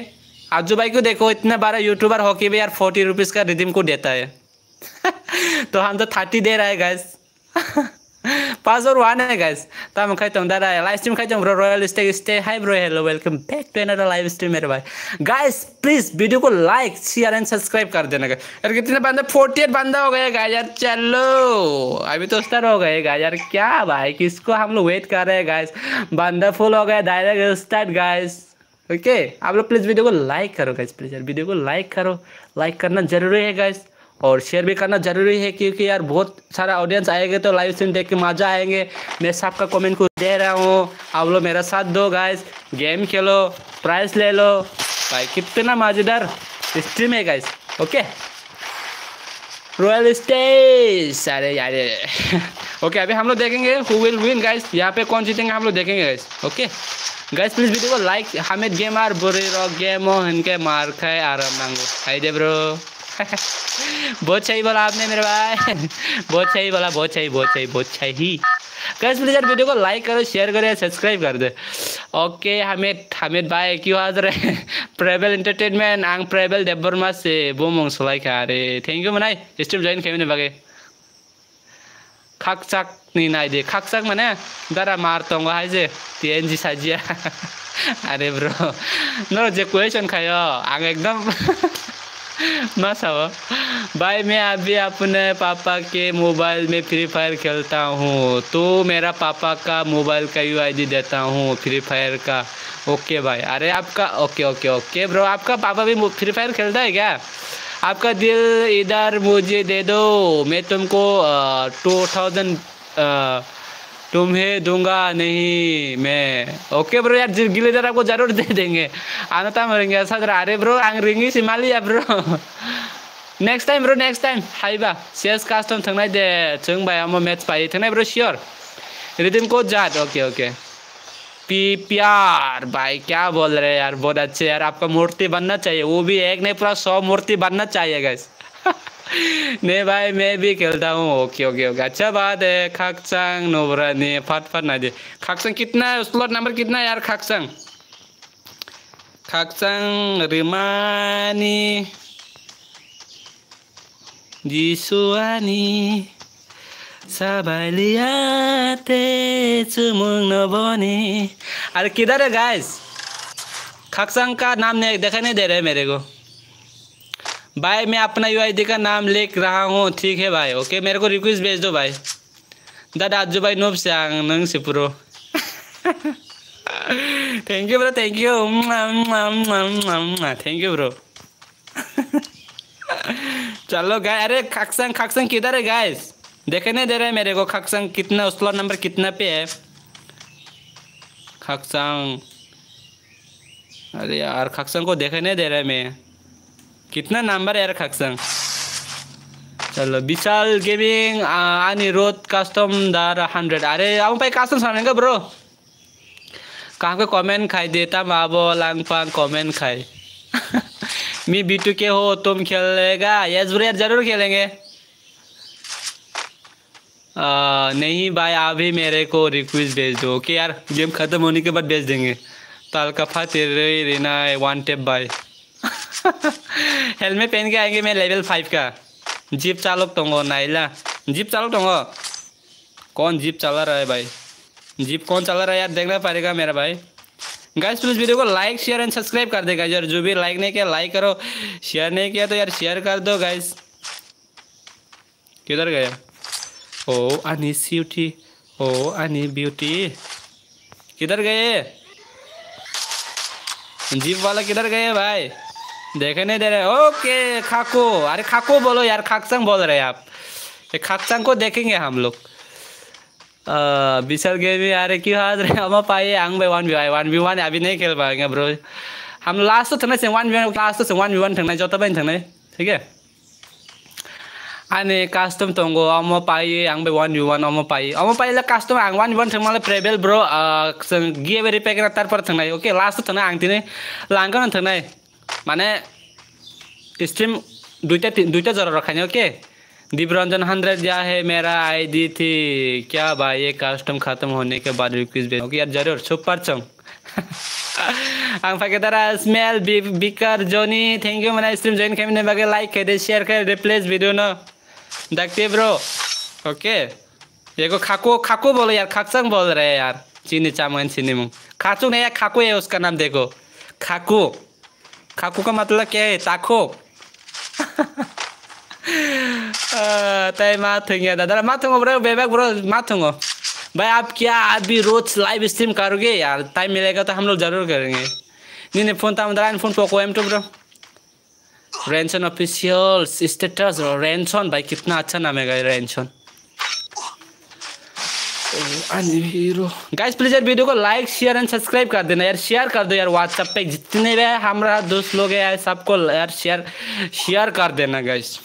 आजू भाई को देखो इतना बड़ा यूट्यूबर होके भी यार फोर्टी रुपीज़ का रिदीम को देता है (laughs) तो हम तो थर्टी दे रहा है guys Pastor Juan, guys. Tama kayo tong dara. Live stream kayo tong bro. Royal stay stay. Hi bro. Hello. Welcome back to another live stream मेरे भाई. Guys, please वीडियो को लाइक, शेयर एंड सब्सक्राइब कर देना guys. यार कितने बंदा 48 बंदा हो गए गाइस यार. चलो. अभी तो स्टार हो गए गाइस यार. क्या भाई किसको हम लोग वेट कर रहे हैं गाइस. बंदा स्टार्ट गाइस. ओके okay, आप लोग प्लीज़ वीडियो को लाइक करो गाइस प्लीज़ यार वीडियो को लाइक करो लाइक करना जरूरी है गाइस और शेयर भी करना ज़रूरी है क्योंकि यार बहुत सारा ऑडियंस आएंगे तो लाइव स्ट्रीम देख के मज़ा आएंगे मैं सबका कमेंट को दे रहा हूँ आप लोग मेरा साथ दो गाइस गेम खेलो प्राइस ले लो भाई कितना मज़ेदार स्ट्रीम है गाइस ओके रॉयल स्टेज अरे यार ओके (laughs) अभी हम लोग देखेंगे हु विल विन गाइस यहाँ पे कौन जीतेंगे हम लोग देखेंगे guys okay guys please video को लाइक हमें गेम आर बुरे रॉक गेम हो इनके मार खाए आराम मांगो हाई दे ब्रो (laughs) बहुत सही बोला आपने मेरे भाई बहुत सही बोला बहुत सही बहुत सही बहुत सही कैसे प्लीज यार वीडियो को लाइक करो शेयर करो या सब्सक्राइब कर दे ओके हमेद हमेद भाई क्यों हाजिर है ट्रेवल एंटरटेनमेंट आं ट्रेवल देबबर्मा से वो बो आ खारे थैंक यू मनाय स्ट्रीम जॉइन खेमने बगे खाकचाकनि नायदे खाकचाक माने गारा मारतंग हायजे टीएनजी साजिया (laughs) अरे ब्रो नो जे क्वेश्चन खायो आंग एकदम (laughs) (laughs) मत हवा भाई मैं अभी अपने पापा के मोबाइल में फ्री फायर खेलता हूँ तो मेरा पापा का मोबाइल का यू आई डी देता हूँ फ्री फायर का ओके भाई अरे आपका ओके ओके ओके ब्रो आपका पापा भी फ्री फायर खेलता है क्या आपका दिल इधर मुझे दे दो मैं तुमको टू थाउजेंड तुम्हें दूंगा नहीं मैं ओके ब्रो यार जरा आपको जरूर दे देंगे आना था मरेंगे ऐसा जरा अरे ब्रो आंग रिंगी लिया bro next time bro next time हाइबा सेल्स कास्टम थांनाय दे जों भाई हम मैच पाई थे ब्रो श्योर रिदिम को जाट ओके ओके पी प्यार भाई क्या बोल रहे हैं यार बहुत अच्छे यार आपका मूर्ति बनना चाहिए वो भी एक नहीं पूरा सौ मूर्ति बनना चाहिए गैस (laughs) 네 भाई मैं भी खेलता हूँ ओके ओके ओके अच्छा बात है खाकसंग नोबरा ने फट फट ना दे खाकसंग कितना स्लॉट नंबर कितना है यार खाकसंग खाकसंग रिमानी जिसुआनी सबैले याते चुमुङ्न अरे किधर है गाइस खाकसंग का नाम नहीं देखा नहीं दे रहे मेरे को भाई मैं अपना यू आई का नाम लिख रहा हूँ ठीक है भाई ओके मेरे को रिक्वेस्ट भेज दो भाई दादा आजू भाई नोब से नंग पुरो thank you bro thank you thank you bro चलो गाय अरे खाकसंग खाकसंग किधर है गाय देखे नहीं दे रहे मेरे को खकसंग कितना उस नंबर कितना पे है खाकसंग अरे यार खाकसंग को देखे नहीं दे रहे मैं कितना नंबर यार खाकसंग चलो विशाल गेमिंग आनी रोत कस्टम दार हंड्रेड अरे आम पाई कस्टम सामने का ब्रो कहाँ को कमेंट खाई देता माबो लांग पांग कमेंट खाए (laughs) मी बीटू के हो तुम खेलेगा यस ब्रो यार जरूर खेलेंगे आ, नहीं भाई अभी मेरे को रिक्वेस्ट भेज दो ओके यार गेम ख़त्म होने के बाद भेज देंगे तालकफा तेरे रहना वन टेप भाई हेलमेट पहन के आएंगे मैं लेवल फाइव का जीप चालक टोंगो नाइला जीप चालक टोंगो कौन जीप चला रहा है भाई जीप कौन चला रहा है यार देखना पड़ेगा मेरा भाई गाइस प्लीज वीडियो को लाइक शेयर एंड सब्सक्राइब कर दे गाइस यार जो भी लाइक नहीं किया लाइक करो शेयर नहीं किया तो यार शेयर कर दो गाइस किधर गया ओ अनी सीटी ओ अनी ब्यूटी किधर गए जीप वाला किधर गए भाई देखे नहीं दे रहे ओके खाको अरे खाको बोलो यार खाकसंग बोल रहे आप ये खाकसंग को देखेंगे हम लोग विशाल गेम यार क्यों हाज रहे हम आप आंग भाई one v I one we one अभी नहीं खेल पाएंगे ब्रो हम लास्ट तो, तो से वन वी वन लास्ट तो वन वी वन थंगना चौथा बन थंगना ठीक है आने कास्टम तो अम पाइए आंग भाई वन वी वन अम पाइए अम पाई कस्टम आंग वन वी वन थे प्रेबेल ब्रो गिए बेरी पैक तार पर थंगना ओके लास्ट तो थंगना आं तीन लांगन थंगना মানে स्ट्रीम दुईटा दुईटा जरा रखा नहीं ओके दीप रंजन हंड्रेड दिया है मेरा आईडी थी क्या भाई ये कस्टम खत्म होने के बाद रिक्वेस्ट भेज ओके यार जरूर छुप पर चंग आंग फाके दरा small B baker Johnny thank you मैंने स्ट्रीम ज्वाइन करने बगे लाइक करे शेयर करे रिप्लेस वीडियो ना देखते ब्रो ओके ये को खाको खाको बोलो यार खाकसंग बोल रहे यार चीनी चामन चीनी मुंग खाचू नहीं यार खाको है उसका नाम देखो खाकू खाकू का मतलब क्या है ताखो (laughs) तय मात होंगे दादा मात होंगे ब्रो बेबैक ब्रो मात होंगे भाई आप क्या अभी रोज लाइव स्ट्रीम करोगे यार टाइम मिलेगा तो हम लोग जरूर करेंगे नहीं नहीं फोन था तो phone Poco M two bro रेंशन ऑफिशियल स्टेटस रेंशन भाई कितना अच्छा नाम है रेंशन गाइस प्लीज यार वीडियो को लाइक शेयर एंड सब्सक्राइब कर देना यार शेयर कर दो यार व्हाट्सएप पे जितने भी हमारा दोस्त लोग है सबको यार शेयर शेयर कर देना गाइस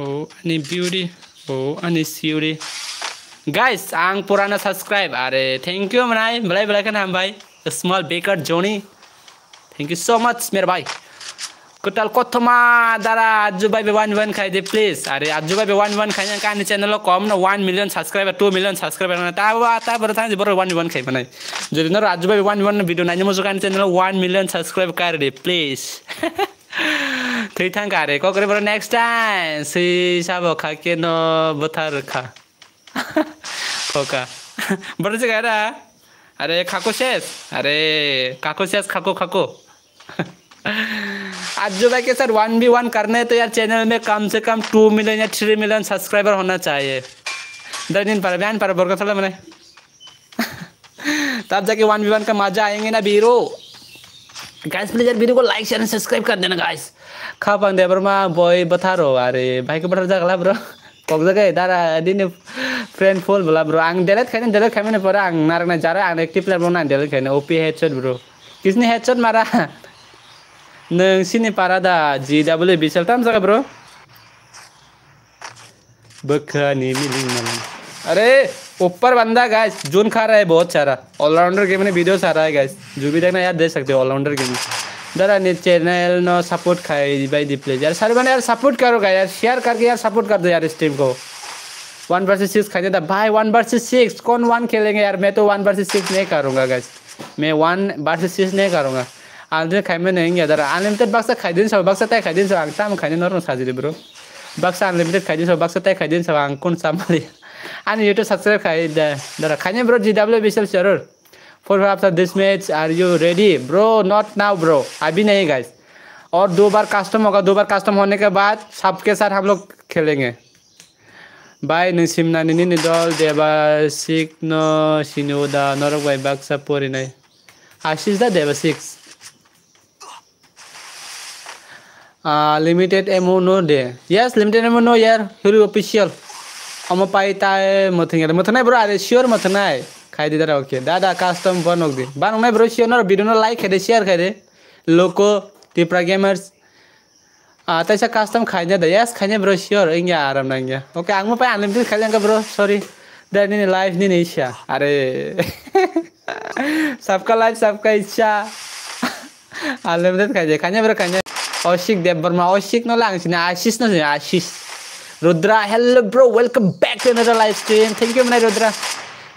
ओ अनि ब्यूटी ओ अनि स्यूरी गाइस आंग पुराना सब्सक्राइब अरे थैंक यू मनाई भलाई भलाई का नाम भाई small baker Johnny thank you so much मेरे भाई কোটাল কথমা দ্বারা আজুবাইবে ওয়ান ওয়ান খাই দে প্লিজ আরে আজুবাইবে ওয়ান ওয়ান খাই না কানি চ্যানেল কম না one million subscriber two million subscriber না তা তারপরে থাকি বড় ওয়ান ওয়ান খাই মানে যদি না আজুবাইবে ওয়ান ওয়ান ভিডিও নাই মোজো কানি চ্যানেল ওয়ান মিলিয়ন সাবস্ক্রাইব কার রে প্লিজ তুই থাঙ্ক আরে ক করে বড় নেক্সট টাইম সেই সাব খা কেন বথার খা (laughs) খোকা (laughs) বড় যে গায়রা আরে খাকো শেষ আরে কাকো শেষ খাকো খাকো (laughs) अज्जू भाई के सर वन बी वन करने तो यार चैनल में कम से कम टू मिलियन या थ्री मिलियन सब्सक्राइबर होना चाहिए दस दिन पर बहन पर बोल थोड़ा मैंने तब जाके वन बी वन का मजा आएंगे ना बीरो गाइस प्लीज यार वीडियो को लाइक शेयर सब्सक्राइब कर देना गाइस खा पाते ब्रमा बॉय बता रो अरे भाई को बता जागला ब्रो कब जगह दारा दिन फ्रेंड फुल बोला ब्रो आंग डेलेट तो खाने डेलेट तो खाने पर आं नारना जा रहा है आंग एक्टिव प्लेयर बोलना डेलेट खाने ओपी हेडशॉट ब्रो किसने हेडशॉट मारा नोंसिनि पारादा जि डाब्लिउ बि सेलथाम जागा ब्र' बखानी मिलिंग मलिंग अरे ऊपर बंदा गैस जून खा रहा है बहुत सारा ऑलराउंडर गेम में वीडियो सारा है गैस जो भी देखना यार देख सकते हो ऑलराउंडर गेम दादा ने चैनल न सपोर्ट खाए भाई दी प्लीज यार सर मैंने यार सपोर्ट करोगा यार शेयर करके यार सपोर्ट कर दो यार इस टीम को वन वर्सेस सिक्स खाई था भाई वन वर्सेस सिक्स कौन वन खेलेंगे यार मैं तो वन वर्सेस सिक्स नहीं करूँगा गैस मैं वन वर्सेस सिक्स नहीं करूँगा Andre kayma neng ya dara unlimited baksa kaidin sama baksa teh kaidin sama angta mau kaidin orang saja bro. Baksa unlimited kaidin sama baksa teh kaidin sama angkun sama dia. And you to subscribe kaid dara kayaknya bro GW Bishop Sherur. For after this match are you ready bro? Not now bro. अभी नहीं guys. और दो बार custom होगा दो बार custom होने के बाद सबके साथ हम लोग खेलेंगे बाय निसिम नानी निदल देवासिक नो सिनोदा नरक बाय बाक्सा पोरिनाय आशीष दा देवासिक्स Ah, limited ammo no de yes limited ammo no yer hulu official ama pai tae mothing er mothnai bro are sure mothnai khai de dara okay dada custom banok de banu mai bro sure no video no like khade share khade loko tipra gamers Ah, tadi saya custom nya deh. Yes, nya bro sure. inga aram nanya. Oke, okay, aku unlimited pengen limited kalian bro. Sorry, dan ini live nih Indonesia. Are, (laughs) sabka live, sabka Indonesia. Unlimited (laughs) ah, kayaknya, nya bro, kayaknya. अशिक देव वर्मा अशिक न लांग सिना आशीष न सिना Ashish Rudra hello bro welcome back to another live stream thank you मनाय रुद्रा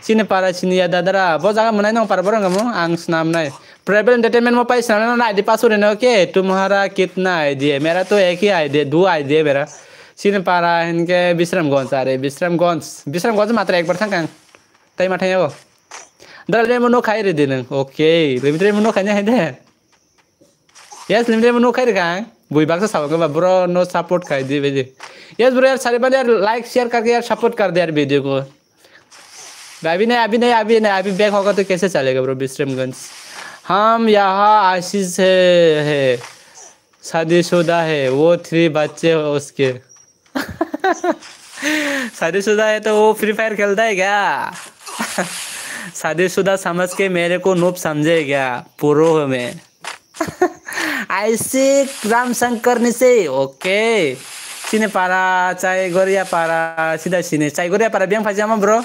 सिने पारा सिनिया दादरा ब जागा मनाय न पार बरंग म आं सनाम नाय प्रेबल एंटरटेनमेंट म पाइस न आईडी पासवर्ड न ओके तुम्हारा कितना आईडी है मेरा तो एक ही आईडी है दो आईडी है मेरा सिने पारा इनके विश्राम गंज आ रे विश्राम गंज विश्राम गंज मात्र एक बार था कांग टाइम आठे हो दरले म न खाइ रे दिन ओके रे मित्र म न खाने है दे यस लिमिटेड में नो खाई रखा है बुई बाग से सब का ब्रो नो सपोर्ट खाई दी भेजे यस ब्रो यार सारे बंदे यार लाइक शेयर करके यार सपोर्ट कर दे यार वीडियो को अभी नहीं अभी नहीं अभी नहीं अभी बैक होगा तो कैसे चलेगा ब्रो विश्रमगंज हम यहाँ आशीष है, है शादीशुदा है वो थ्री बच्चे हो उसके शादीशुदा है तो वो फ्री फायर खेलता है क्या शादीशुदा समझ के मेरे को नोप समझे क्या पूर्व में Asik (laughs) Ram Shankar Oke. Okay. Sini para cai goria para sida sini. Cai goria para biang pajama bro.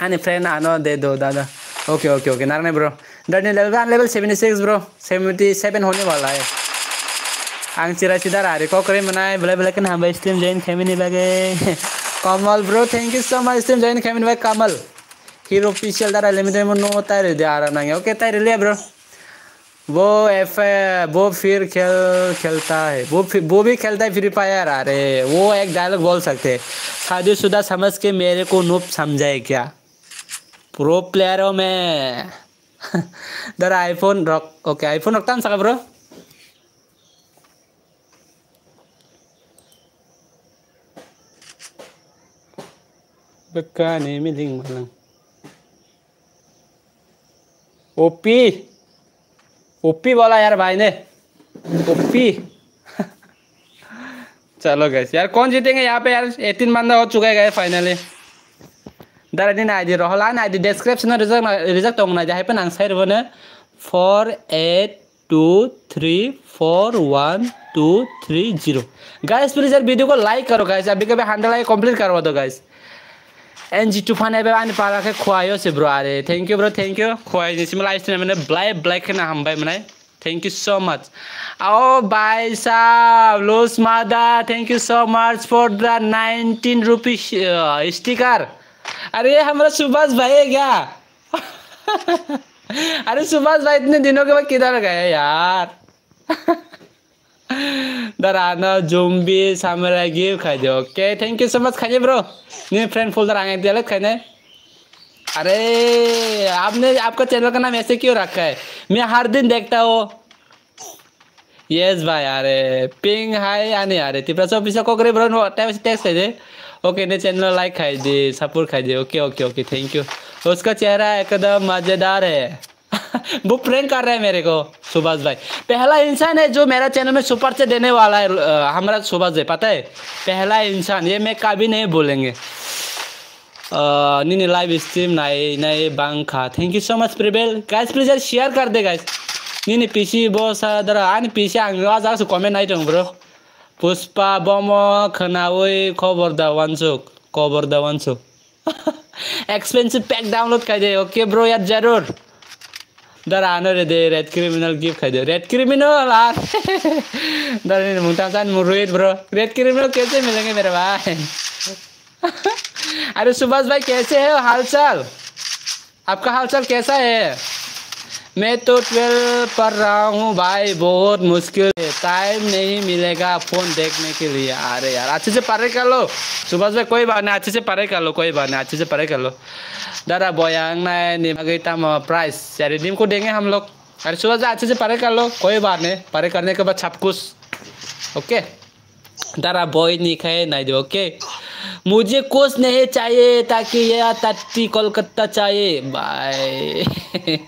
Ani friend ano dedo dada. Oke okay, oke okay, oke. Okay. Narane bro. Dari level an level 76 bro. 77 होने वाला है. Ang cira cidar hari kok keren menai bela bela kan hamba stream join kemini bagai (laughs) Kamal bro thank you so much stream join kemini bagai Kamal Hero official dara limit demo no tayar di arah eh. oke okay, tayar liya bro वो F वो फिर खेल खेलता है वो फिर वो भी खेलता है फ्री फायर आ रहे हैं वो एक डायलॉग बोल सकते हैं शादीशुदा समझ के मेरे को नूप समझाए क्या प्रो प्लेयर हो मैं (laughs) दर आईफोन रख ओके आईफोन रखता हूँ सका ब्रो बक्का नहीं मिलेंगे ओपी ओपी बोला यार भाई ने ओपी चलो गए यार कौन जीतेंगे यहाँ पे यार एटीन बंदा हो चुका है गए फाइनली दारादिन आईडी रहलान आईडी डिस्क्रिप्शन रिजेक्ट रिजेक्ट जहाँ पे आंसर होने four eight two three four one two three zero guys please यार वीडियो को लाइक करो गाइस अभी कभी हंड्रेड लाइक कंप्लीट करवा दो गाइस एन्ड जिटु फानायबाय आंनि बाराखै खहायो से ब्रो आरे thank you bro thank you खहायनिसिम लाइफ स्टाइल माने ब्लाइ ना हम भाई माने थैंक यू सो मच ओ भाई साहब लूस मादा thank you so much for the nineteen rupee sticker अरे हमारा सुभाष भाई है क्या (laughs) अरे सुभाष भाई इतने दिनों के बाद किधर गए यार (laughs) daraana zombie sama lagi okay thank you so much so bro kaje friend फुल friend folder आएंगे गलत खाने अरे आपने आपका चैनल का नाम ऐसे क्यों रखा है मैं हर दिन देखता हूँ यस भाई अरे पिंग हाय आने अरे प्रसो पिसो को करे ब्रो नो टाइम से टेक्स्ट है ओके ने चैनल लाइक खाई दे सपोर्ट खाई दे okay okay okay thank you उसका चेहरा एकदम मज़ेदार है (laughs) वो प्रेम कर रहे हैं मेरे को सुभाष भाई पहला इंसान है जो मेरा चैनल में सुपर से देने वाला है हमारा सुभाष भाई पता है पहला इंसान ये मैं कभी नहीं बोलेंगे नहीं लाइव स्ट्रीम नए नहीं बांखा थैंक यू सो मच प्रिबेल गाइस प्लीज शेयर कर दे गाइस नहीं पीछे बस दर पीछे पीसी आज आसो कॉमेंट आई टू ब्रो पुष्पा बम खोनावै खबर द चुक खबर द चुक एक्सपेंसिव पैक डाउनलोड कर दे ओके ब्रो यार जरूर Darano deh red criminal gift kayak red criminal lah. Darani mungkin murid bro. Red criminal कैसे मिलेंगे मेरे भाई? अरे सुभाष भाई कैसे है हाल चाल आपका हाल चाल कैसा है मैं तो ट्वेल्व पढ़ रहा हूँ भाई बहुत मुश्किल है टाइम नहीं मिलेगा फ़ोन देखने के लिए अरे यार अच्छे से पढ़े कर लो सुबह से कोई बात नहीं अच्छे से पढ़े कर लो कोई बात नहीं अच्छे से पढ़े कर लो दादा बोया निमागी तम प्राइस चैरिटीम को देंगे हम लोग अरे सुबह से अच्छे से पढ़े कर लो कोई बात नहीं पढ़े करने के बाद सब कुछ ओके दादा बॉय नहीं खाए नहीं दे ओके मुझे कोच नहीं चाहिए ताकि यह तट्टी कोलकाता चाहिए बाय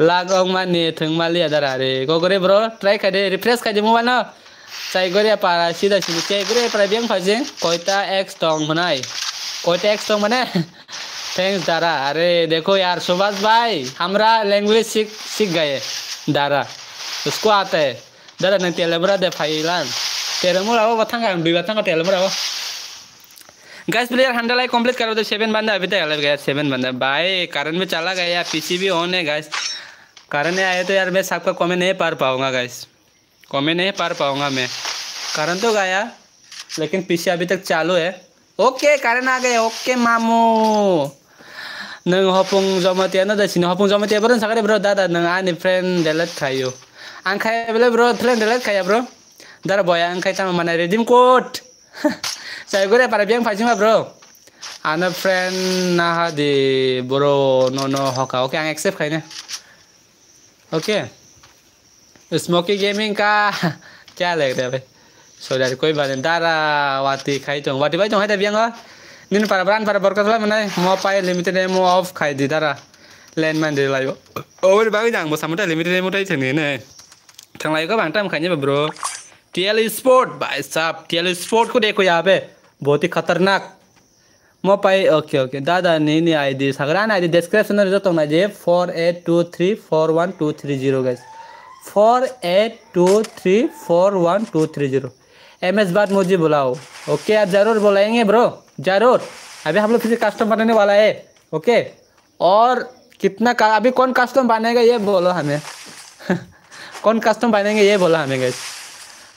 लागो माने थंगमाले अदर अरे गोरे ब्रो ट्राई करे रिफ्रेश करे मोबाइल ना चाहिए पारा सीधा सीधे चाहिए पारा बेंग फाजे कोयता एक्स टॉन्ग बनाए कोयता एक्स टॉन्ग बने थैंक्स दारा अरे देखो यार सुभाष भाई हमारा लैंग्वेज सीख सीख गए दारा उसको आता है दादा नहीं तेलमरा दे फाइलान तेलमुरा वो बताऊंगा बीबा बताऊंगा तेलमुरा वो guys player hundred like complete करो तो सेवन बंदा अभी तक अलग गया सेवन बंदा भाई कारण में चला गया यार पीछे भी ऑन है गैस कारण नहीं आए तो यार मैं सबका कॉमेंट नहीं पार पाऊँगा गैस कॉमेंट नहीं पार पाऊँगा मैं कारण तो गया लेकिन पीसी अभी तक चालू है ओके कारण आ गए ओके मामू नपुंग जमती है ना दसिनो जमती है ब्रो सकते ब्रो दादा ना आने फ्रेंड डेलेट खायो आं बोले ब्रो फ्रेंड डेलेट खाइ ब्रो दादा बया आं खायता माने redeem saya gue pada biang pasti mah bro ada friend nah di bro nono hoka oke yang accept kayaknya oke smoky gaming ka (laughs) kya deh be koi badan wati kai tong wati bai tong hai lah nin para brand para borkot lah mana mau pai limited demo off kai di tara len man di layo oh udah bagi jang bos sama limited demo tadi nih cang layo ka bang tam kayaknya bro TL Sport, bye sup. TL Sport ku deko बहुत ही खतरनाक मो पाई okay okay दादा नहीं नहीं आई दी सगळ्यांना आई ID description येतो जे four eight two three four one two three zero guys four eight two three four one two three zero M S बात मुझे बुलाओ ओके आप ज़रूर बुलाएंगे ब्रो ज़रूर अभी हम लोग फिर कस्टम बनाने वाला है ओके और कितना का अभी कौन कस्टम बनेगा ये बोलो हमें (laughs) कौन कस्टम बनेंगे ये बोला हमें गैस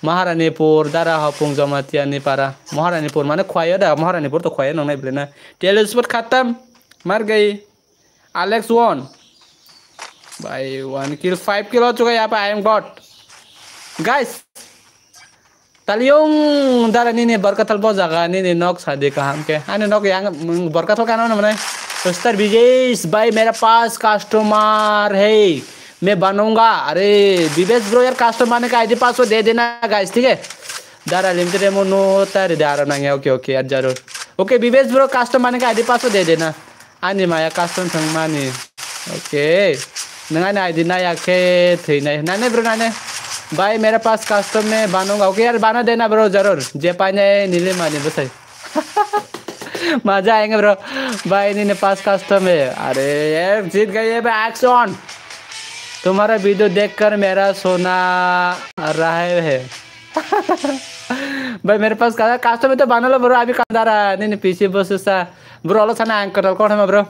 महारानीपुर दारा हपुंग जमातिया निपारा महारानीपुर माने खुआ दा महारानीपुर तो ख्वाया नंगना बिलेना टेलीस्पोर्ट खत्म मार गई अलेक्स वन भाई वन किल फाइव किल हो चुका यहाँ पे आई एम गॉट गाइस तालियों दारा नीने बरकथल बहुत जगह नीने नॉक शादी का हम के हाँ नॉक यहाँ बरकथल का नाम ना मैंने मिस्टर विजेश भाई मेरा पास कस्टमर है मैं बनूंगा अरे विवेश ब्रो यार कस्टमर ने का आईडी पासवर्ड दे देना गाइस ठीक है दारा लिमिटेड एमो नो तारे है दारा नंगे ओके ओके यार जरूर ओके विवेश ब्रो कस्टमर ने का आईडी पासवर्ड दे देना आनी माया कस्टम मानी ओके नंगा ने आईडी ना थे थी नहीं नाने ब्रो ना नाने भाई मेरे पास कस्टम में बनूंगा ओके यार बना देना ब्रो जरूर जे पाने नीले मानी बताई (laughs) मजा आएंगे ब्रो भाई इन्हीं पास कस्टम है अरे यार जीत गई भाई एक्शन तुम्हारा वीडियो देखकर मेरा सोना रहा है (laughs) भाई मेरे पास कहा कास्ट में तो बना लो ब्रो अभी कहा रहा है नहीं नहीं पीछे बस सा ब्रो अलो था एंकर कौन है ब्रो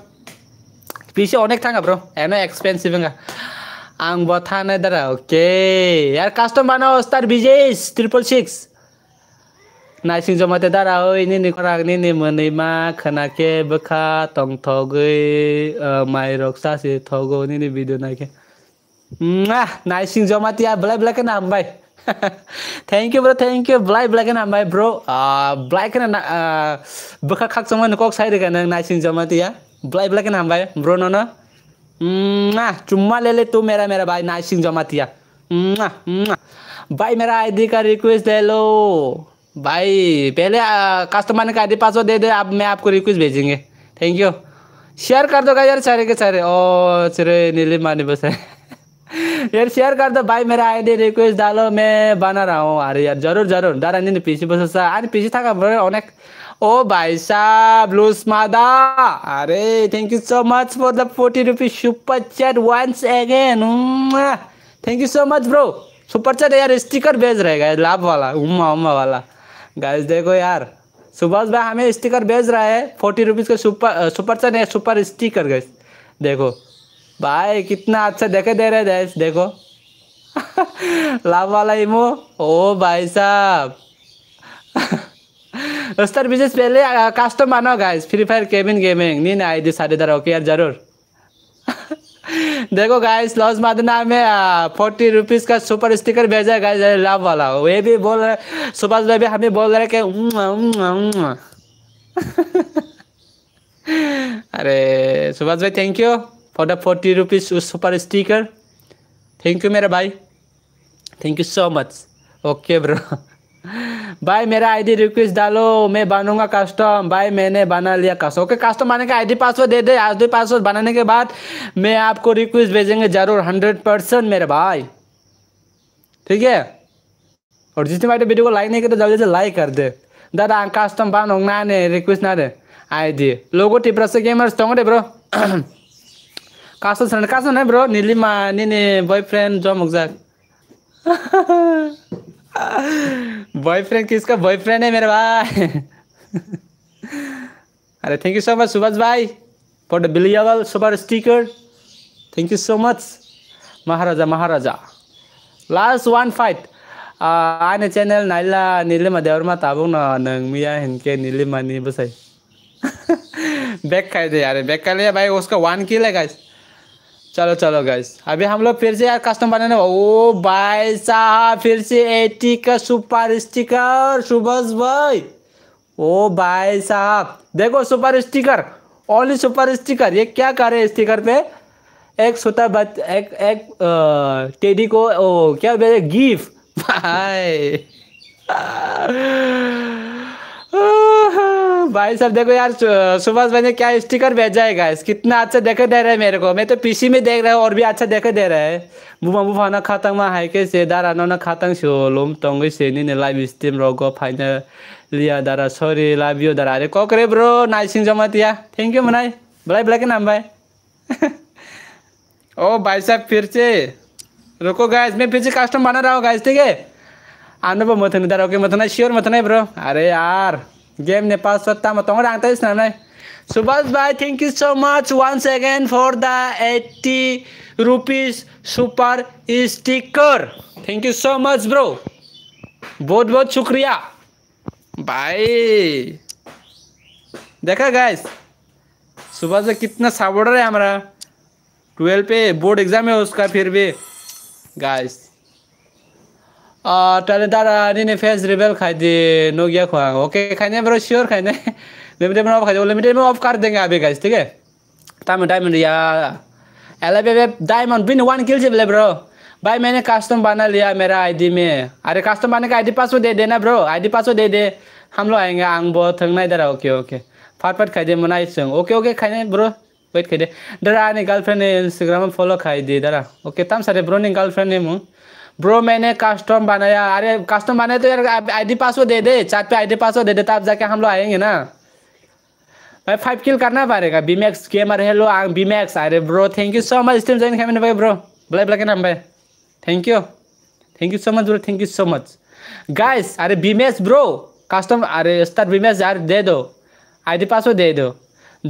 पीछे अनेक था ब्रो है ना एक्सपेंसिव है आंग बता बताने दरा ओके यार कास्टम बनाओ star Vijesh triple six Naising नाइसिं जमाते दारा ओइ नि निखराग नि नि मोनैमा खोनाखे बोखा टंथगै माइरक सासे थगौ नि नि बिदो नाखे नाइसिंग जमाती यार ब्लैक ब्लैक है ना भाई thank you bro thank you black black है ना भाई ब्रो ब्लैक है ना बखा खाक समय नकोक साइड का नाइसिंग जमाती यार ब्लैक ब्लैक है ना भाई ब्रो नो ना चुम्मा ले ले तू मेरा मेरा भाई नाइसिंग जमातिया भाई मेरा आई डी का रिक्वेस्ट दे लो भाई पहले कस्टमर का डी पासवर्ड दे दे अब मैं आपको रिक्वेस्ट भेजेंगे थैंक यू शेयर कर दो यार सारे के सारे ओ चरे नीले माने बस है यार शेयर कर दो भाई मेरा आईडी रिक्वेस्ट डालो मैं बना रहा हूँ अरे यार जरूर जरूर डरा नहीं पीछे बस अरे पीछे था का अनेक ओ भाई साहब लूस मादा अरे thank you so much for the forty rupees super chat once again thank you so much bro super chat यार स्टिकर भेज रहे रहेगा लाभ वाला उमा उमा वाला गाइस देखो यार सुभाष भाई हमें स्टिकर भेज रहा है फोर्टी रुपीज़ का super super chat super sticker guys देखो भाई कितना अच्छा देखे दे रहे देश देखो (laughs) लाभ वाला इमो ओ भाई साहब (laughs) दोस्तर बिजनेस पहले कास्टम मानो गाइस फ्री फायर केबिन गेमिंग ना आई थी साढ़े दर ओके यार जरूर (laughs) देखो गाइस लॉस मादना में फोर्टी रुपीज़ का सुपर स्टिकर भेजा गाइस लाभ वाला वे भी बोल रहे सुभाष भाई भी हमें बोल रहे कि अरे सुभाष भाई thank you for the forty rupees उस सुपर स्टीकर थैंक यू मेरा भाई thank you so much okay bro भाई मेरा आईडी रिक्वेस्ट डालो मैं बनूंगा कस्टम भाई मैंने बना लिया कस्टम ओके कस्टम बनाने का आईडी पासवर्ड दे दे आज दो पासवर्ड बनाने के बाद मैं आपको रिक्वेस्ट भेजेंगे ज़रूर हंड्रेड परसेंट मेरे भाई ठीक है और जितने भाई वीडियो को लाइक नहीं किया तो जल्दी से लाइक कर दे दादा कस्टम बनूंगा ना रिक्वेस्ट ना दे आई डी लोगो टिप्रस गेमर्स तो bro (clears throat) kaso sana kaso na bro nilima nini boyfriend jo mugzak boyfriend किसका बॉयफ्रेंड है मेरे भाई अरे thank you so much Subhash भाई फॉर द बिलियावल super sticker thank you so much महाराजा महाराजा लास्ट वन फाइट आने चैनल नाइला नीलिमा देवरमा ताबुंग न नंग मिया हिनके नीलिमा नी बसाई बैक खाए दे यार बैक कर लिया भाई उसका वन किल है गाइस चलो चलो गाइस अभी हम लोग फिर से यार कस्टम बनाने ओ भाई साहब फिर से एटी का सुपर स्टिकर सुभाष भाई ओ भाई साहब देखो super sticker only super sticker ये क्या कर रहे स्टिकर पे एक सोता बच एक एक टेडी को ओ, क्या गिफ्ट (laughs) भाई भाई साहब देखो यार सुभाष भाई ने क्या स्टिकर भेजा है गाइस कितना अच्छा देखे दे रहे हैं मेरे को मैं तो पीसी में देख रहा हूँ और भी अच्छा देखे दे रहा है मुमा मुफा ना खाता हूँ हाई के सेदार आना ना खातंग सो लोम तोंग सेनी ने लाइव स्ट्रीम रोगो फाइनल लिया दारा सॉरी लाइव यो दारा अरे कॉक रे bro Naising Jamatia thank you मनाई बलाई बलाई के नाम भाई (laughs) ओ भाई साहब फिर से रुको गैस मैं फिर से कस्टम बना रहा हूँ गैस ठीक है आने पर मत नहीं दारा ओके मत ना श्योर मत नहीं ब्रो अरे यार गेम नेपाल सत्ता में तोंग रंगता सुभाष भाई thank you so much once second for the eighty rupees super sticker thank you so much bro बहुत बहुत शुक्रिया भाई देखा गैस सुबह से कितना सावड़ रहा है हमारा ट्वेल्व पे बोर्ड एग्जाम है उसका फिर भी guys tale dara nini face खाई khai di no gya khwang okay खाने bro sure खाने लिमिटेड में ऑफ खाइए लिमिटेड में ऑफ कर देंगे अभी गाइस ठीक है टाइम डायमंड या एल डायमंड बिन वन किल से बोले ब्रो भाई मैंने कस्टम बना लिया मेरा आईडी में अरे कस्टम बने का आईडी पासवर्ड दे देना ब्रो आईडी पासवर्ड दे दे हम लोग आएंगे आंग बहुत थंगना इधर ओके ओके फाट फाट खाई दे मना संग ओके ओके खाई ब्रो वेट खाई दे डरा ने गर्लफ्रेंड ने इंस्टाग्राम में फॉलो खाई दे दरा ओके तम सारे ब्रो ने गर्लफ्रेंड ने मुँह ब्रो मैंने कस्टम बनाया अरे कस्टम बनाया तो यार आईडी पासवर्ड दे दे चैट पे आईडी पासवर्ड दे दे तब जाके हम लोग आएंगे ना भाई फाइव किल करना पड़ेगा बीमैक्स गेमर हेलो बीमैक्स अरे bro thank you so much stream join खेमन भाई ब्रो ब्लैक ब्लैक नाम भाई thank you thank you so much bro thank you so much guys अरे बीमैक्स ब्रो कस्टम अरे स्टार बीमैक्स यार दे दो डी पासवर्ड दे दो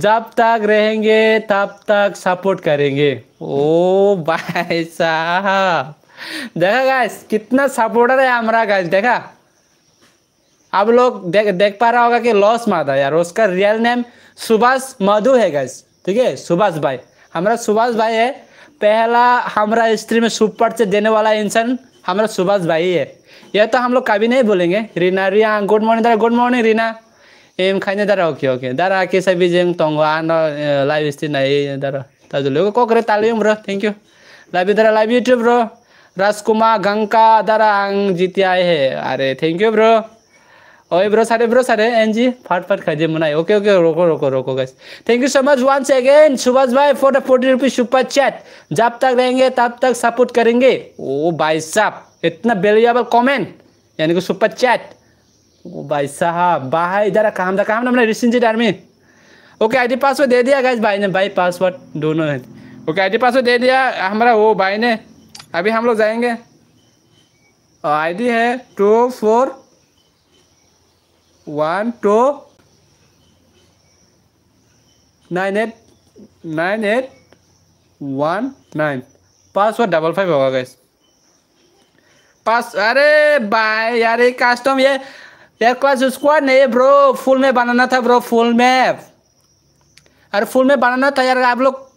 जब तक रहेंगे तब तक सपोर्ट करेंगे ओ भाई साहब देखा गाइस कितना सपोर्टर है हमारा गाइस देखा आप लोग देख देख पा रहा होगा कि लॉस मादा यार उसका रियल नेम सुभाष मधु है गाइस ठीक है सुभाष भाई हमारा सुभाष भाई है पहला हमारा स्त्री में सुपर से देने वाला इंसान हमारा सुभाष भाई है यह तो हम लोग कभी नहीं बोलेंगे रीना रिया गुड मॉर्निंग दादा गुड मॉर्निंग रीना एम खाने दारा ओके ओके दारा के सभी जेम तोंगो आनो लाइव स्त्री नहीं दारा ताजुले को करे तालियम ब्रो थैंक यू लाइव दारा live YouTube bro Rajkumar Gangadhar आं जीती आए है अरे थैंक यू ब्रो ओए ब्रो सारे ब्रो सारे एन जी फाट फाट खाजे मनाए ओके ओके रोको रोको रोको guys thank you so much once again Subhash भाई for the forty rupees super chat जब तक रहेंगे तब तक सपोर्ट करेंगे ओ भाई साहब इतना वेल्यूएबल कॉमेंट यानी कि सुपर चैट ओ भाई साहब भाई इधर काम था काम ना रिसेंट डरमी ओके आईडी पासवर्ड दे दिया गैस भाई ने भाई पासवर्ड दोनों है ओके डी पासवर्ड दे दिया हमारा वो भाई ने अभी हम लोग जाएंगे आईडी है two four one two nine eight nine eight one nine password double five होगा गैस पास अरे बाय यार ये कस्टम ये यार क्लास स्क्वाड नहीं ब्रो फुल में बनाना था ब्रो फुल में अरे फुल में बनाना था यार आप लोग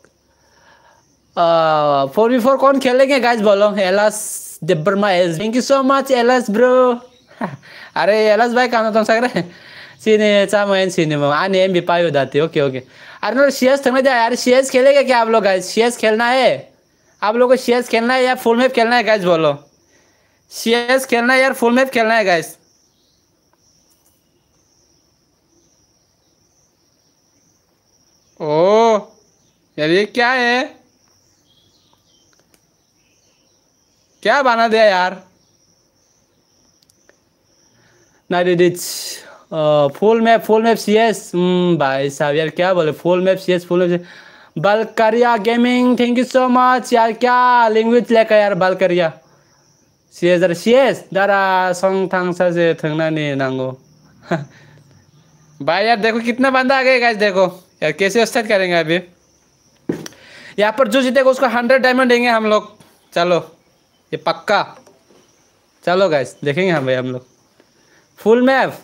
फोर वी फोर कौन खेलेंगे गाइस बोलो एलास देब्बरमा एस थैंक यू सो मच एलास ब्रो अरे एलास भाई कहाँ तुम सक सगरे सीने चा मैं सीने में आने एम भी पाई जाती ओके ओके अरे नो शेयर्स थे जाए अरे शेयर्स खेलेंगे क्या आप लोग गाइस शेयर्स खेलना है आप लोगों को शेयर्स खेलना है या फुल मैप खेलना है गाइस बोलो शेयर्स खेलना है यार फुल मैप खेलना है गाइस ओ oh, यार ये क्या है क्या बना दिया यार नाइट इट full map full map C S भाई साहब यार क्या बोले full map C S full map बलकरिया gaming thank you so much यार क्या लैंग्वेज लेकर यार बलकरिया सी एस सी एस दारा संग से थाना नहीं नांगो भाई यार देखो कितना बंदा आ गया गाइस देखो यार कैसे स्टार्ट करेंगे अभी यहाँ पर जो जीतेगा उसको हंड्रेड डायमंड देंगे हम लोग चलो ये पक्का चलो गैस देखेंगे हम भाई हम लोग फुल मैप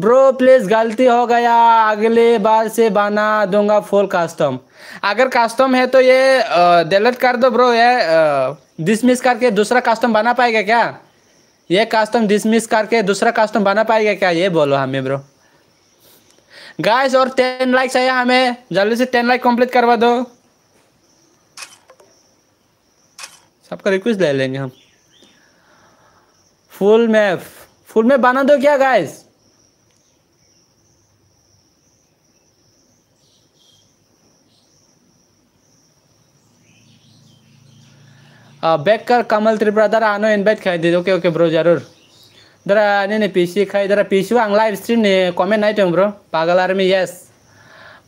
ब्रो प्लीज़ गलती हो गया अगले बार से बना दूंगा फुल कस्टम अगर कस्टम है तो ये डिलीट कर दो ब्रो ये डिसमिस करके दूसरा कास्टम बना पाएगा क्या ये कास्टम डिसमिस करके दूसरा कास्टम बना पाएगा क्या ये बोलो हमें ब्रो गाइस और टेन लाइक चाहिए हमें जल्दी से टेन लाइक कंप्लीट करवा दो आपका रिक्वेस्ट ले लेंगे हम फुल मैप फुल मैप बना दो क्या गाइस बैक uh, कर कमल त्रिपुरा दर आनो इनवाइट खाई दे ओके ओके ब्रो जरूर दरा नहीं नहीं पीसी खाई दर पीसी आं लाइव स्ट्रीम नहीं कमेंट तो ब्रो पागल आर्मी यस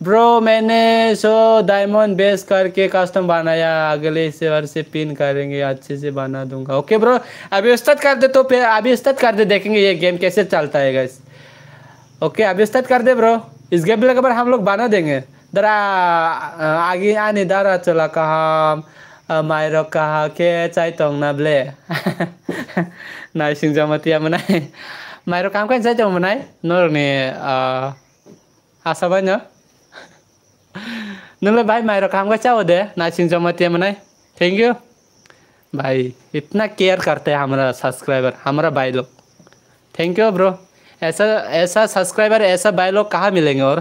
ब्रो मैंने सो डायमंड बेस करके कस्टम बनाया अगले से और से पिन करेंगे अच्छे से बना दूंगा ओके ब्रो अभी उस्तद कर दे तो फिर अभी उस्तद कर दे देखेंगे ये गेम कैसे चलता है गैस ओके अभी उस्तद कर दे ब्रो इस गेम के बाद हम लोग बना देंगे दरा आगे आने दरा चला कहा मायर कहा के चाय ना ब्ले (laughs) ना सिंह जमतिया मनाए मायर काम कहीं चाय तो मनाए नोर ने आशा बन नोले भाई मायरो काम का चाहो दे नाचिन जमतिया मनाए थैंक यू भाई इतना केयर करते हैं हमारा सब्सक्राइबर हमारा भाई लोग थैंक यू ब्रो ऐसा ऐसा सब्सक्राइबर ऐसा भाई लोग कहाँ मिलेंगे और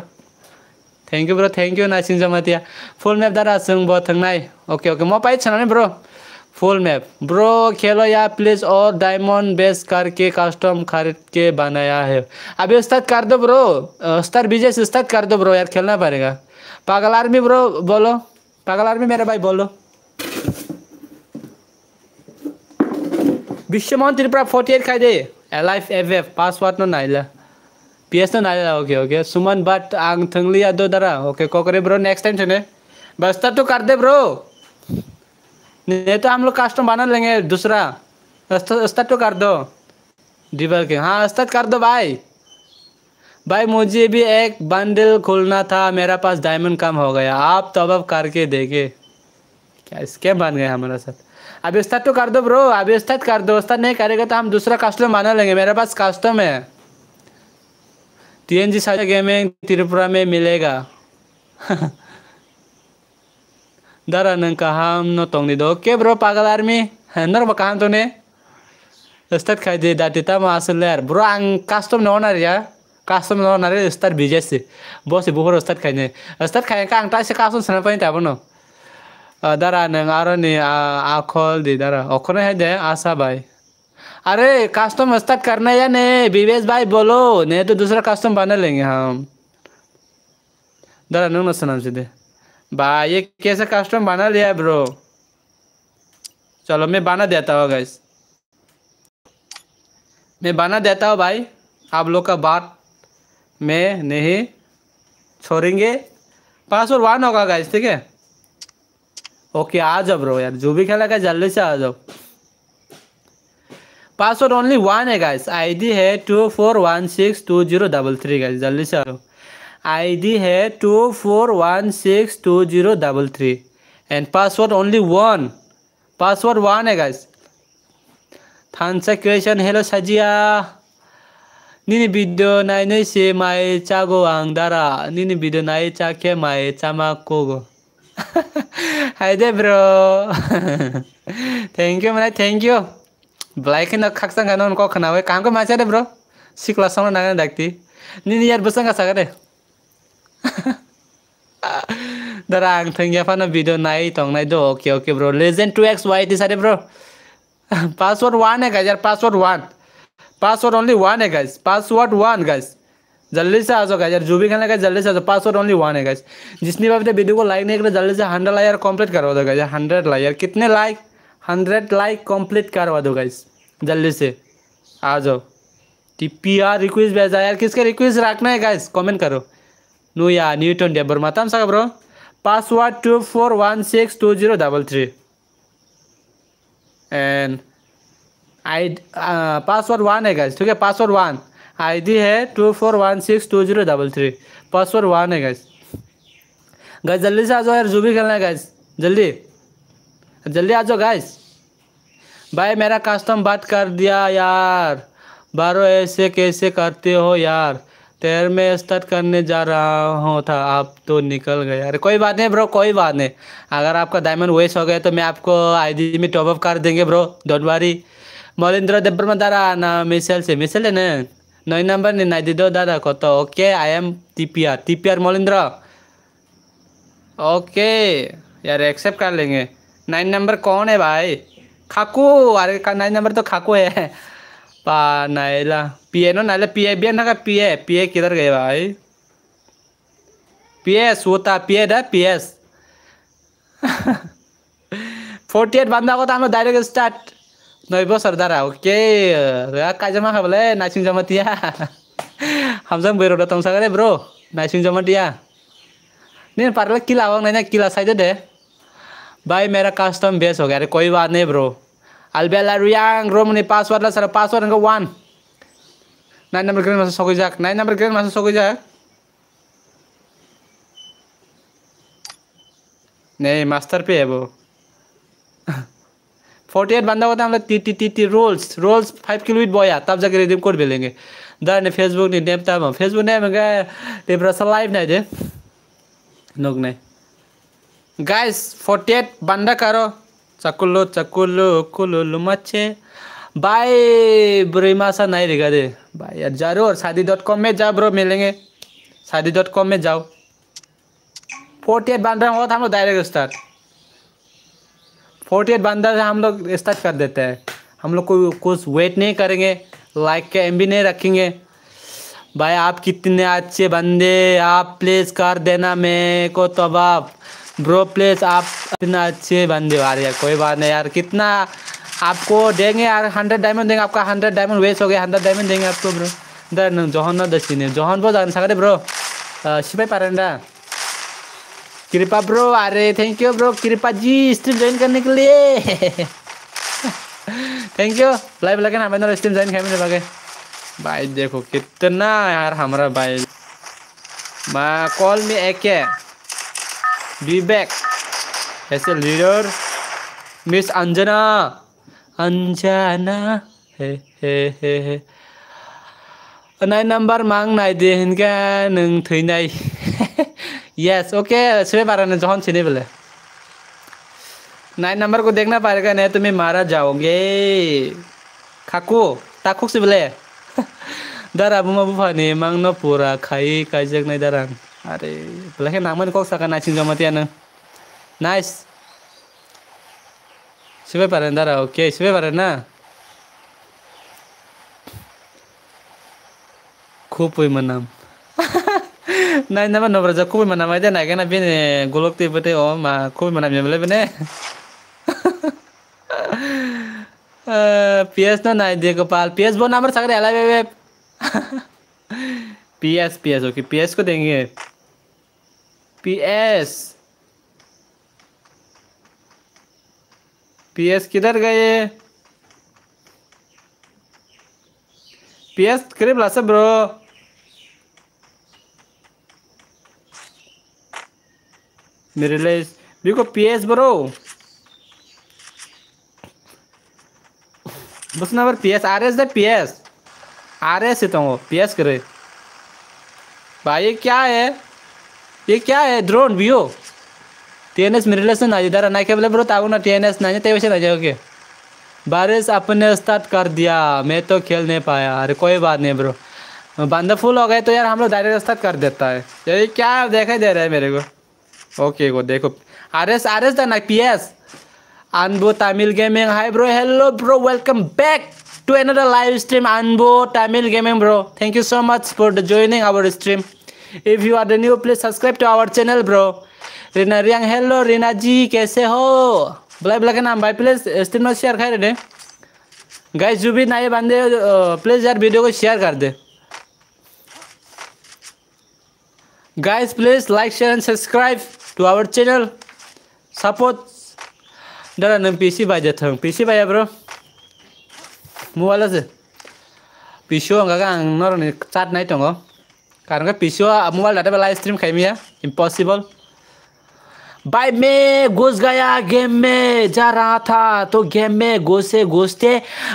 thank you bro thank you नाचिन जमतिया फुल मैप दादा सुन बहुत थंगनाई ओके ओके मैं पाई छा ब्रो फुल मैप ब्रो खेलो या प्लीज और डायमंड बेस करके कस्टम खरीद के बनाया है अभी उस्ताद कर दो ब्रो उस्ताद बिजनेस उस्ताद कर दो ब्रो यार खेलना पड़ेगा पागल आर्मी ब्रो बोलो पागल आर्मी मेरा भाई बोलो विश्व मोहन त्रिपुरा फोर्टी एट दे एलाइफ F F password no P S no ना ओके ओके सुमन बट आंग थंगली दो दरा ओके कोकरे ब्रो नेक्स्ट टाइम चले बस्तर तो कर दे ब्रो नहीं तो हम लोग कास्टम बना लेंगे दूसरा स्टार्ट तो कर दो डिबल के हाँ स्टार्ट कर दो भाई भाई मुझे भी एक बंडल खोलना था मेरा पास डायमंड कम हो गया आप तो अब करके देखे क्या स्कैम बन गया हमारे साथ अब उस्ताद तो कर दो ब्रो अब उस्ताद कर दो उस्ताद नहीं करेगा तो हम दूसरा कस्टम बना लेंगे मेरे पास कस्टम है टी एन जी साझा गेमिंग त्रिपुरा में मिलेगा दरा न कहा हम न दो ओके ब्रो पागल आर्मी है कहा तूने उस्ताद खाई दे दाटी तम ले ब्रो आं कस्टम होना यार kasum no nare star bijesi bosi buhor star kaine star kaine ka angta se kasum sana pain tabono dara nang aro ni akhol di dara okhone he de आशा भाई अरे कस्टम स्टार्ट करना या नहीं विवेश भाई बोलो नहीं तो दूसरा कस्टम बना लेंगे हम दरा नंग सुना सीधे भाई ये कैसे कस्टम बना लिया है ब्रो चलो मैं बना देता हूँ गैस मैं बना देता हूँ भाई आप लोग का बात मैं नहीं छोड़ेंगे पासवर्ड वन होगा गाइस ठीक है ओके आ जाओ ब्रो यार जो भी खेला गया जल्दी से आ जाओ पासवर्ड ओनली वन है गाइस आईडी है two four one six two zero double three guys जल्दी से आ जाओ आईडी है two four one six two zero double three and password only one password one है गाइस थानसा क्रिएशन हेलो सजिया Nini video nai nai si mai chago ang dara, nini video nai cake mai chama kogo. Hai deh bro, thank you mana thank you. Like nak kaksang kan orang kok we, kamu macam deh bro, si kelas sama nangan dakti. Nini yar besang kasar deh. Dara ang thank you fana video nai tong nai do oke oke bro, legend to x y t sade bro. Password one ya gajar password one. Password only one है guys password one guys जल्दी से आ जाओ guys यार जो भी खाना guys जल्दी से आ जाओ पासवर्ड ओनली वन है गाइस जितनी भी भी वीडियो को लाइक नहीं करो जल्दी से हंड्रेड लाइक यार कंप्लीट करवा दो गाइस हंड्रेड लाइक यार कितने लाइक हंड्रेड लाइक कंप्लीट करवा दो गाइस जल्दी से आ जाओ टी पी आर रिक्वेस्ट भेजा यार किसके रिक्वेस्ट रखना है गाइस कॉमेंट करो नो न्यू ट्वेंटी डेबर माता सका bro password two four one six two zero double three and I password one है गैस ठीक है पासवर्ड वन आईडी है two four one six two zero double three password one है guys guys जल्दी से आ जाओ यार जो भी खेलना है गैस जल्दी जल्दी आ जाओ गैस भाई मेरा कस्टम बात कर दिया यार बारो ऐसे कैसे करते हो यार तैर में स्टार्ट करने जा रहा हूँ था आप तो निकल गए यार कोई बात नहीं ब्रो कोई बात नहीं अगर आपका डायमंड वेस्ट हो गया तो मैं आपको आईडी में टॉपअप कर देंगे bro don't worry Malendra Debbarma দ্বারা না মিসেল সে মিসেল নে নয় নাম্বার নে নাই দিদ দাদা কত ওকে আই এম টিপিয়ার टीपीआर मलिंद्र ओके यार एक्सेप्ट कर लेंगे नाइन नंबर कौन है भाई खाकू अरे का नाइन नंबर तो खाकू है पा नाइला पिए नो नाइला पिए बिया ना का पिए पिए किधर गए भाई पी होता पिए पी पीएस फोर्टी एट बंदा को तो हम लोग direct start Noi bos ada oke. Okay. Kak Jema nggak boleh, nasiun jamat dia. Hamzah baru datang sekali bro, nasiun jamat dia. Nih parle kila, orang kilas kila saja deh. Bye merah custom bias oke, ada koi bat nih bro. Albella Ruyang, room ini password lah, password yang one. Nai nomor kirim masuk sokoja, nai nomor kirim masuk sokoja. Nih master pih bro. Forty eight बांधा हुआ था हम लोग T T T rolls rolls five kilo बॉया तब जाके redeem code मिलेंगे दा फेसबुक ने नेम तब फेसबुक नेम है टेम्परेचर लाइव नहीं दे नोक नहीं गाइस फोर्टी एट बंदा करो चकुलो चकुलो कुलुलु मच्छे बाय मासा नहीं दिखा दे बाय यार जरूर शादी डॉट कॉम में जाओ ब्रो मिलेंगे शादी डॉट कॉम में जाओ फोर्टी एट बंदा हो तो हम लोग डायरेक्ट स्टार्ट फोर्टी एट बंदा से हम लोग स्टार्ट कर देते हैं हम लोग कोई कुछ वेट नहीं करेंगे लाइक के एम नहीं रखेंगे भाई आप कितने अच्छे बंदे आप प्लेस कर देना मेरे को तो आप ब्रो प्लीज़ आप इतना अच्छे बंदे आ यार कोई बात नहीं यार कितना आपको देंगे यार हंड्रेड डायमंड देंगे आपका हंड्रेड डायमंड वेस्ट हो गया हंड्रेड डायमंड देंगे आपको ब्रो दर जोहन दसी ने ब्रो जान सकते ब्रो शिपाई कृपा ब्रो आ thank you bro Kripa ji stream join करने के लिए थैंक यू लाइव लगे ना मैंने स्ट्रीम ज्वाइन किया मेरे लगे भाई देखो कितना यार हमारा भाई मैं कॉल में एक है विवेक ऐसे leader miss Anjana Anjana hey hey hey hey nine number मांग नाय दे इनका नों थैनाय यस ओके पा रहे जहन छिनी बोले नाइन नंबर को देखना पाएगा नहीं तुम्हें तो मारा जाओगे खाकू ताकुक से बोले दारा बुमाबू फाने मांग न पूरा खाई काजक नहीं दारा अरे बोले नाम कौक सका नाचिन जमातिया ना नाइस पा रहे दारा ओके पा रहे ना खूब मन नाम (laughs) nai nama nombor jak kubi mana maida nai kana bine golok te bete o ma kubi mana bine bine PS ना ना देखो पाल पीएस वो नंबर सकते अला वे पीएस पीएस ओके पीएस को देंगे पीएस पीएस किधर गए पीएस करीब ला सब bro Mirrorless. Biko PS R S number PS? RS एस PS. RS it P S करे. भाई ये क्या है? ये क्या है? ड्रोन मेरे लिए mirrorless नाही ना क्या बोले ब्रो तो ना एस ना तेवे विषय नाही ओके. बारिश अपने स्टार्ट कर दिया मैं तो खेल नहीं पाया अरे कोई बात नहीं ब्रो बंदा फुल हो गए तो यार हम लोग डायरेक्ट स्टार्ट कर देता है ये क्या देखा दे रहा है मेरे को ओके गो देखो आर एस आर एस दाना पी एस अनबो Tamil gaming hi bro hello bro welcome back to live stream stream Tamil gaming bro thank you so much much the joining our stream if you are the new, please subscribe to our channel bro Reena Riang hello Reena ji कैसे हो ब्लाइ ब्ला का नाम भाई please stream में share कर दे guys जो भी नए बंदे प्लीज यार वीडियो को शेयर कर दे guys please like share and subscribe to our channel. Support dalam 6 PC bayar datang. PC bayar bro. Mual aja. PC orang kan nor ni chat naik tengok. कारण का पीछे मोबाइल डाटा वाला stream खेमी है impossible भाई मैं घुस गया गेम में जा रहा था तो गेम में घुसे घुसते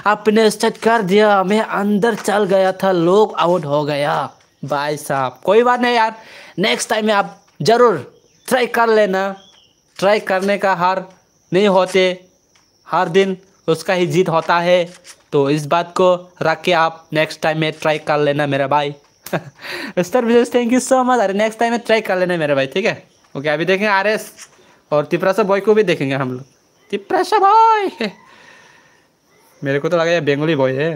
अपने स्टार्ट कर दिया मैं अंदर चल गया था लोग आउट हो गया भाई साहब कोई बात नहीं यार नेक्स्ट टाइम में आप ज़रूर ट्राई कर लेना ट्राई करने का हार नहीं होते हर दिन उसका ही जीत होता है तो इस बात को रख के आप नेक्स्ट टाइम में ट्राई कर लेना मेरा भाई स्टार विजेस थैंक यू सो मच अरे नेक्स्ट टाइम में ट्राई कर लेना मेरा भाई ठीक है ओके अभी देखेंगे आर एस और तिपरासा बॉय को भी देखेंगे हम लोग तिपरासा बॉय (laughs) मेरे को तो लगा ये बेंगोली बॉय है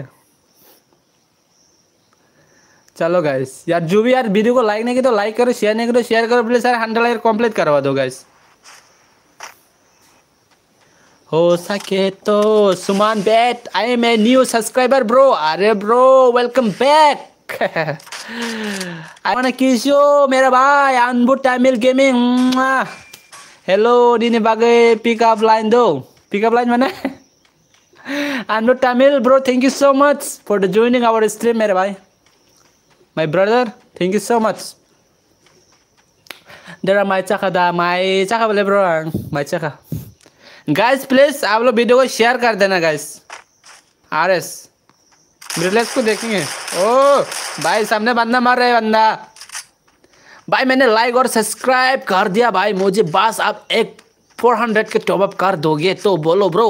चलो गाइस यार जो भी यार वीडियो को लाइक नहीं की तो लाइक करो शेयर नहीं करो शेयर करो please sir hundred like complete करवा दो गाइस हो सके तो Suman but I am a new subscriber bro अरे ब्रो वेलकम बैक आई मेरा भाई अनबू तमिल गेमिंग हेलो दिन बागे पिकअप लाइन दो पिकअप लाइन मैंने Anbu Tamil bro thank you so much for the joining our stream मेरे भाई My brother, thank you so much. There my chaka da, my chaka bole bro my chaka. Guys, please aap log video ko share kar dena guys. rs एस ब्रिलेस को देखेंगे ओ भाई सामने बंदा मार रहे बंदा भाई मैंने लाइक और सब्सक्राइब कर दिया भाई मुझे बस आप एक फोर हंड्रेड के टॉपअप कर दोगे तो बोलो ब्रो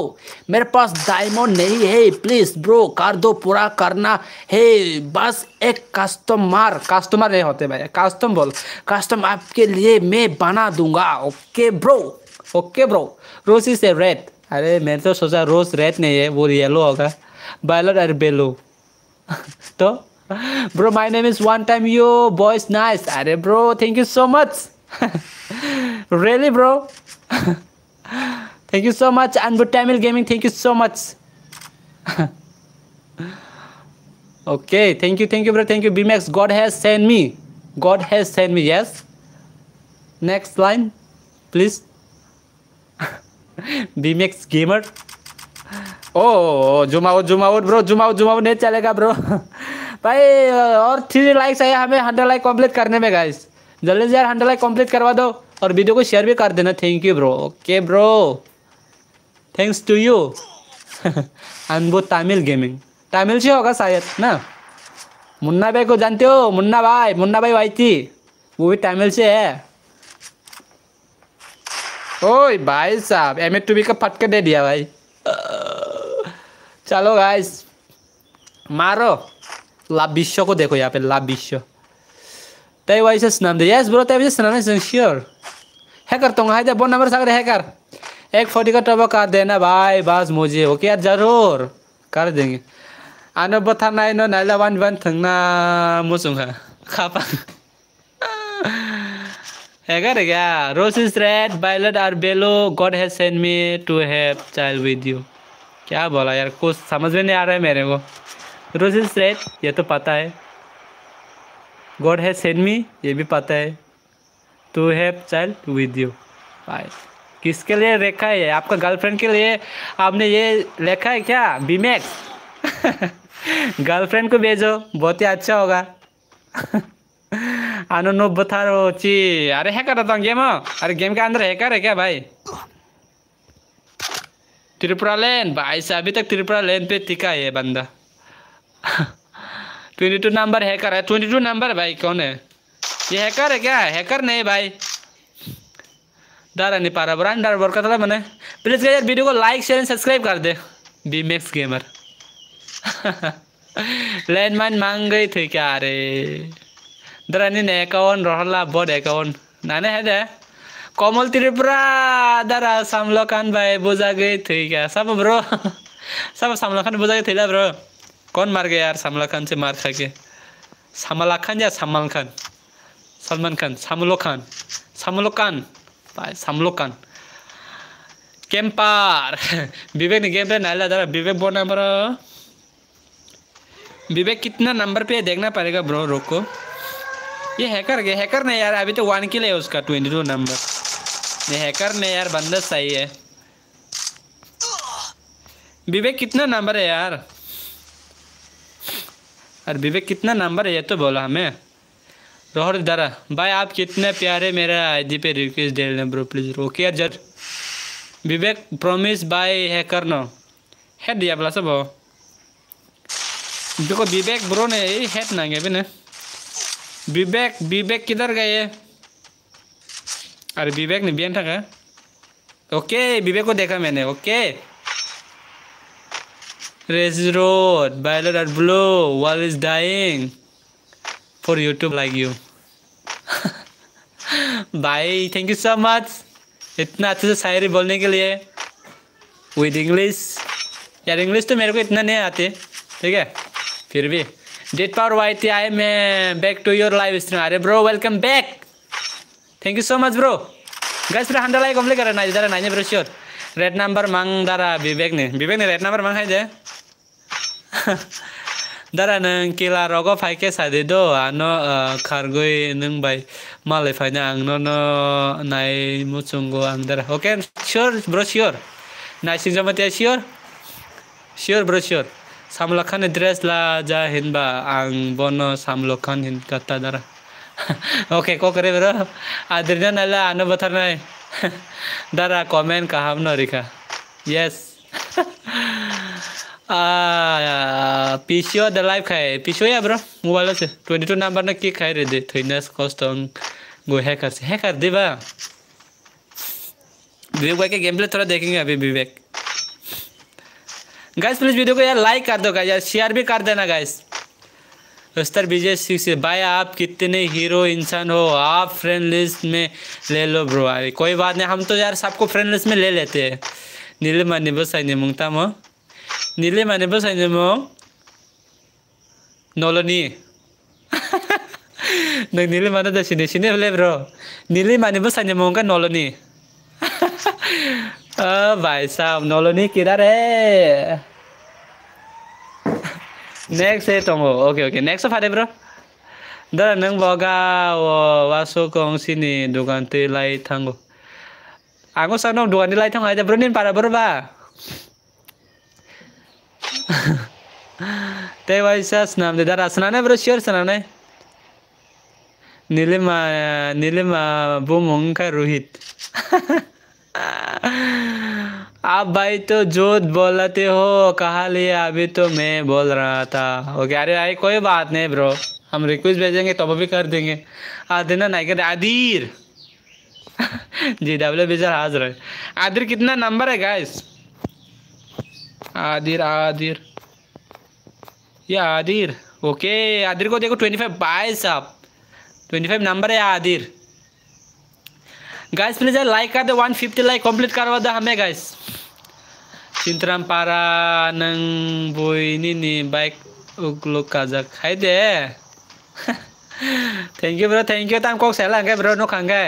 मेरे पास डायमंड नहीं है प्लीज़ ब्रो कर दो पूरा करना है बस एक कस्टमर कस्टमर नहीं होते भाई कस्टम बोल कस्टम आपके लिए मैं बना दूंगा okay bro okay bro rose is a red अरे मैंने तो सोचा रोज रेड नहीं है वो येलो होगा बायलर (laughs) तो, अरे बेलो तो bro my name is one time you boys nice अरे bro thank you so much really, bro? thank you so much, Anbu Tamil Gaming. Thank you so much. okay, thank you, thank you, bro. Thank you, BMAX. God has sent me. God has sent me, yes. Next line, please. BMAX Gamer. oh zoom out zoom out bro zoom out zoom out नहीं chalega bro भाई और three likes आया हमें hundred like complete karne mein guys जल्दी से यार hundred like complete करवा दो और वीडियो को शेयर भी कर देना thank you bro okay bro thanks to you Anbu Tamil gaming Tamil से होगा शायद ना मुन्ना भाई को जानते हो मुन्ना भाई मुन्ना भाई भाई थी वो भी तमिल से है ओए भाई साहब एम ए टू बी का फटके दे दिया भाई चलो गाइस मारो लाभ विश्व को देखो यहाँ पे लाभ विश्व Tewa is a snamde. Yes, bro, Tewa (laughs) is a snamde is sure. Hacker तुम हाई बोन नंबर सागर हैकर एक फोर्टी का टबा कर देना भाई बाज मुझे ओके यार जरूर कर देंगे आने बता ना नो नाइला वन वन थंगना मुसुंग है खापा है कर क्या rose is red violet are blue god has send me to have child with you क्या बोला यार कुछ समझ में नहीं आ रहा है मेरे को रोज इज रेड ये तो पता है गॉड है सेंड मी ये भी पता है to have child with you बायस किसके लिए रेखा है आपका गर्लफ्रेंड के लिए आपने ये लिखा है क्या बीमैक्स गर्लफ्रेंड (laughs) को भेजो बहुत ही अच्छा होगा (laughs) आनो नो बता रो ची अरे है कर हूँ गेम अरे गेम के अंदर कर है क्या भाई त्रिपुरा लेन भाई से अभी तक त्रिपुरा लेन पे टिका है बंदा (laughs) ट्वेंटी टू नंबर हैकर है ट्वेंटी टू नंबर भाई कौन है ये हैकर है क्या हैकर नहीं भाई डर नहीं पा रहा बुरा डर बोर का था मैंने प्लीज़ यार वीडियो को लाइक शेयर एंड सब्सक्राइब कर दे B max gamer land mine मांग गई थी क्या अरे दारा नहीं अकाउंट रोहला बोर्ड अकाउंट नाने है दे कोमल त्रिपुरा दरा सामलो खान भाई बुझा गई थी क्या सब ब्रो (laughs) सब सामलो खान बोझा गई थी ब्रो कौन मार गया यार सामला खान से मार खा के सामला खान या सलमान खान सलमान खान सामलो खान सामलो खान सामलो खान केम्पार (laughs) विवेक ने गेम पे नाला जरा विवेक बोल नंबर विवेक कितना नंबर पे देखना पड़ेगा ब्रो रोको ये हैकर गया हैकर नहीं यार अभी तो वन किल है उसका ट्वेंटी टू नंबर ये हैकर नहीं यार बंदा सही है विवेक कितना नंबर है यार और विवेक कितना नंबर है ये तो बोला हमें रोहर दरा भाई आप कितने प्यारे मेरा आईडी पे रिक्वेस्ट दे रहे ब्रो प्लीज़ ओके जर विवेक प्रोमिस बाय है करना हेड दिया बोला सब देखो विवेक ब्रो ने हेड ना भी ना विवेक विवेक किधर गए अरे विवेक ने बेन था ओके विवेक को देखा मैंने okay is road, violet and blue, while is dying. For YouTube like you. भाई थैंक यू सो मच इतना अच्छे से शायरी बोलने के लिए विद इंग्लिश यार इंग्लिश तो मेरे को इतना नहीं आते ठीक है फिर भी dead power Y T I मैं back to your live stream अरे bro welcome back thank you so much bro guys फिर हंड्रेड लाइक कंप्लीट करना इधर nine bro sure red number मांग दारा विवेक ने विवेक ने रेड नंबर मांगा है जे dara nang kila rogo phai ke sa de do ano khargoi nang bai male phai na ang no no nai mu chungo ang dara okay sure bro sure nai sing jama te sure sure bro sure samlokhan dress la ja hin ba ang bono samlokhan hin kata dara okay ko kare bro adrina nala ano bathar nai dara comment kaham no rika yes આ પીસીઓ the life ખાય પીસીઓ યા bro mobile છે twenty two નંબરના cake ખાઈ રહી દે થઈને કોસ્ટંગ गो हैकर से हैकर बा विवेक भाई के गेम प्ले थोड़ा देखेंगे अभी विवेक गाइस प्लीज़ वीडियो को यार लाइक कर दो गाइस यार शेयर भी कर देना गाइस उस्तर विजय सिंह से भाई आप कितने हीरो इंसान हो आप फ्रेंड लिस्ट में ले लो ब्रो कोई बात नहीं हम तो यार सबको फ्रेंड लिस्ट में ले लेते हैं नीलमा निबस मुंगता मो Nilai mana bos hanya mau noloni. (laughs) Nang nilai mana dah sini sini boleh bro. Nilai mana bos hanya mau kan noloni. ah (laughs) oh, baik sah noloni kita re. Next eh tunggu. Okay okay. Next apa deh bro? Dah nang boga wo wasukong sini dukan tilai tangguh. Aku sana dukan tilai tangguh aja bro ni para berubah. ते भाई sir बायशा असनामदे दार असनानै ब्रशियर सनानै नीलिमा नीलिमा बुमंग का रोहित आप भाई तो जोत बोलते हो कहा लिया अभी तो मैं बोल रहा था ओके अरे भाई कोई बात नहीं ब्रो हम रिक्वेस्ट भेजेंगे तो भी कर देंगे आदिना नाइकर आदिर जी डब्ल्यू बीजर हाजिर है आदिर कितना नंबर है गाइस आदिर आदिर ये आदिर ओके आदिर को देखो 25 फाइव बाय साहब 25 नंबर है आदिर गाइस प्लीज लाइक कर दो 150 लाइक कंप्लीट करवा दो हमें गाइस सिंतराम पारा नंग बयनिनि बाइक उग्लुक काजा दे thank you bro thank you ताम कौक सेला हंगे ब्रो नो खांगे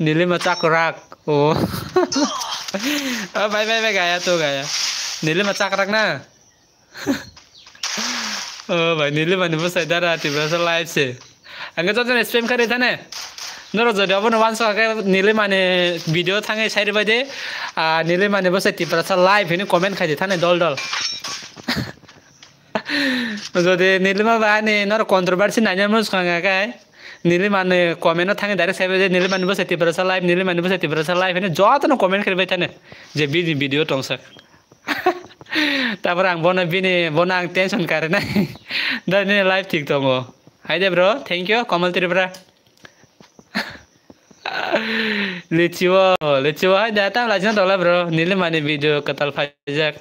नीली मचा कुराक ओ बाय बाय बाय गया तो गया निलेमा चाक राख्न ओ (laughs) भाइ निले भनेको सैदा राति बस लाइफ से हंगा जो जोन स्पेम करे था ने नरो जोडी अब वन सो माने भिडियो थांगे साइड बजे आ माने बस तिपरा छ लाइभ हेने कमेन्ट खाइदिए था ने डल डल (laughs) जोडे निलेमा नीलेमा बाने नरो नानी नाने मस खंगा है निले माने कमेन्ट थांगे धेरै साइड बजे निले माने बस तिपरा छ लाइभ निले माने बस तिपरा छ लाइभ हेने जो तो कमेंट करबे थाने जे भिडियो टाउँछ (laughs) Tak orang bona bini bona ang tension karena (laughs) dan ini live tik tong go hai deh bro thank you komal tiri bra lucu lucu hai datang lajna tola bro nilai mana video ketal fajak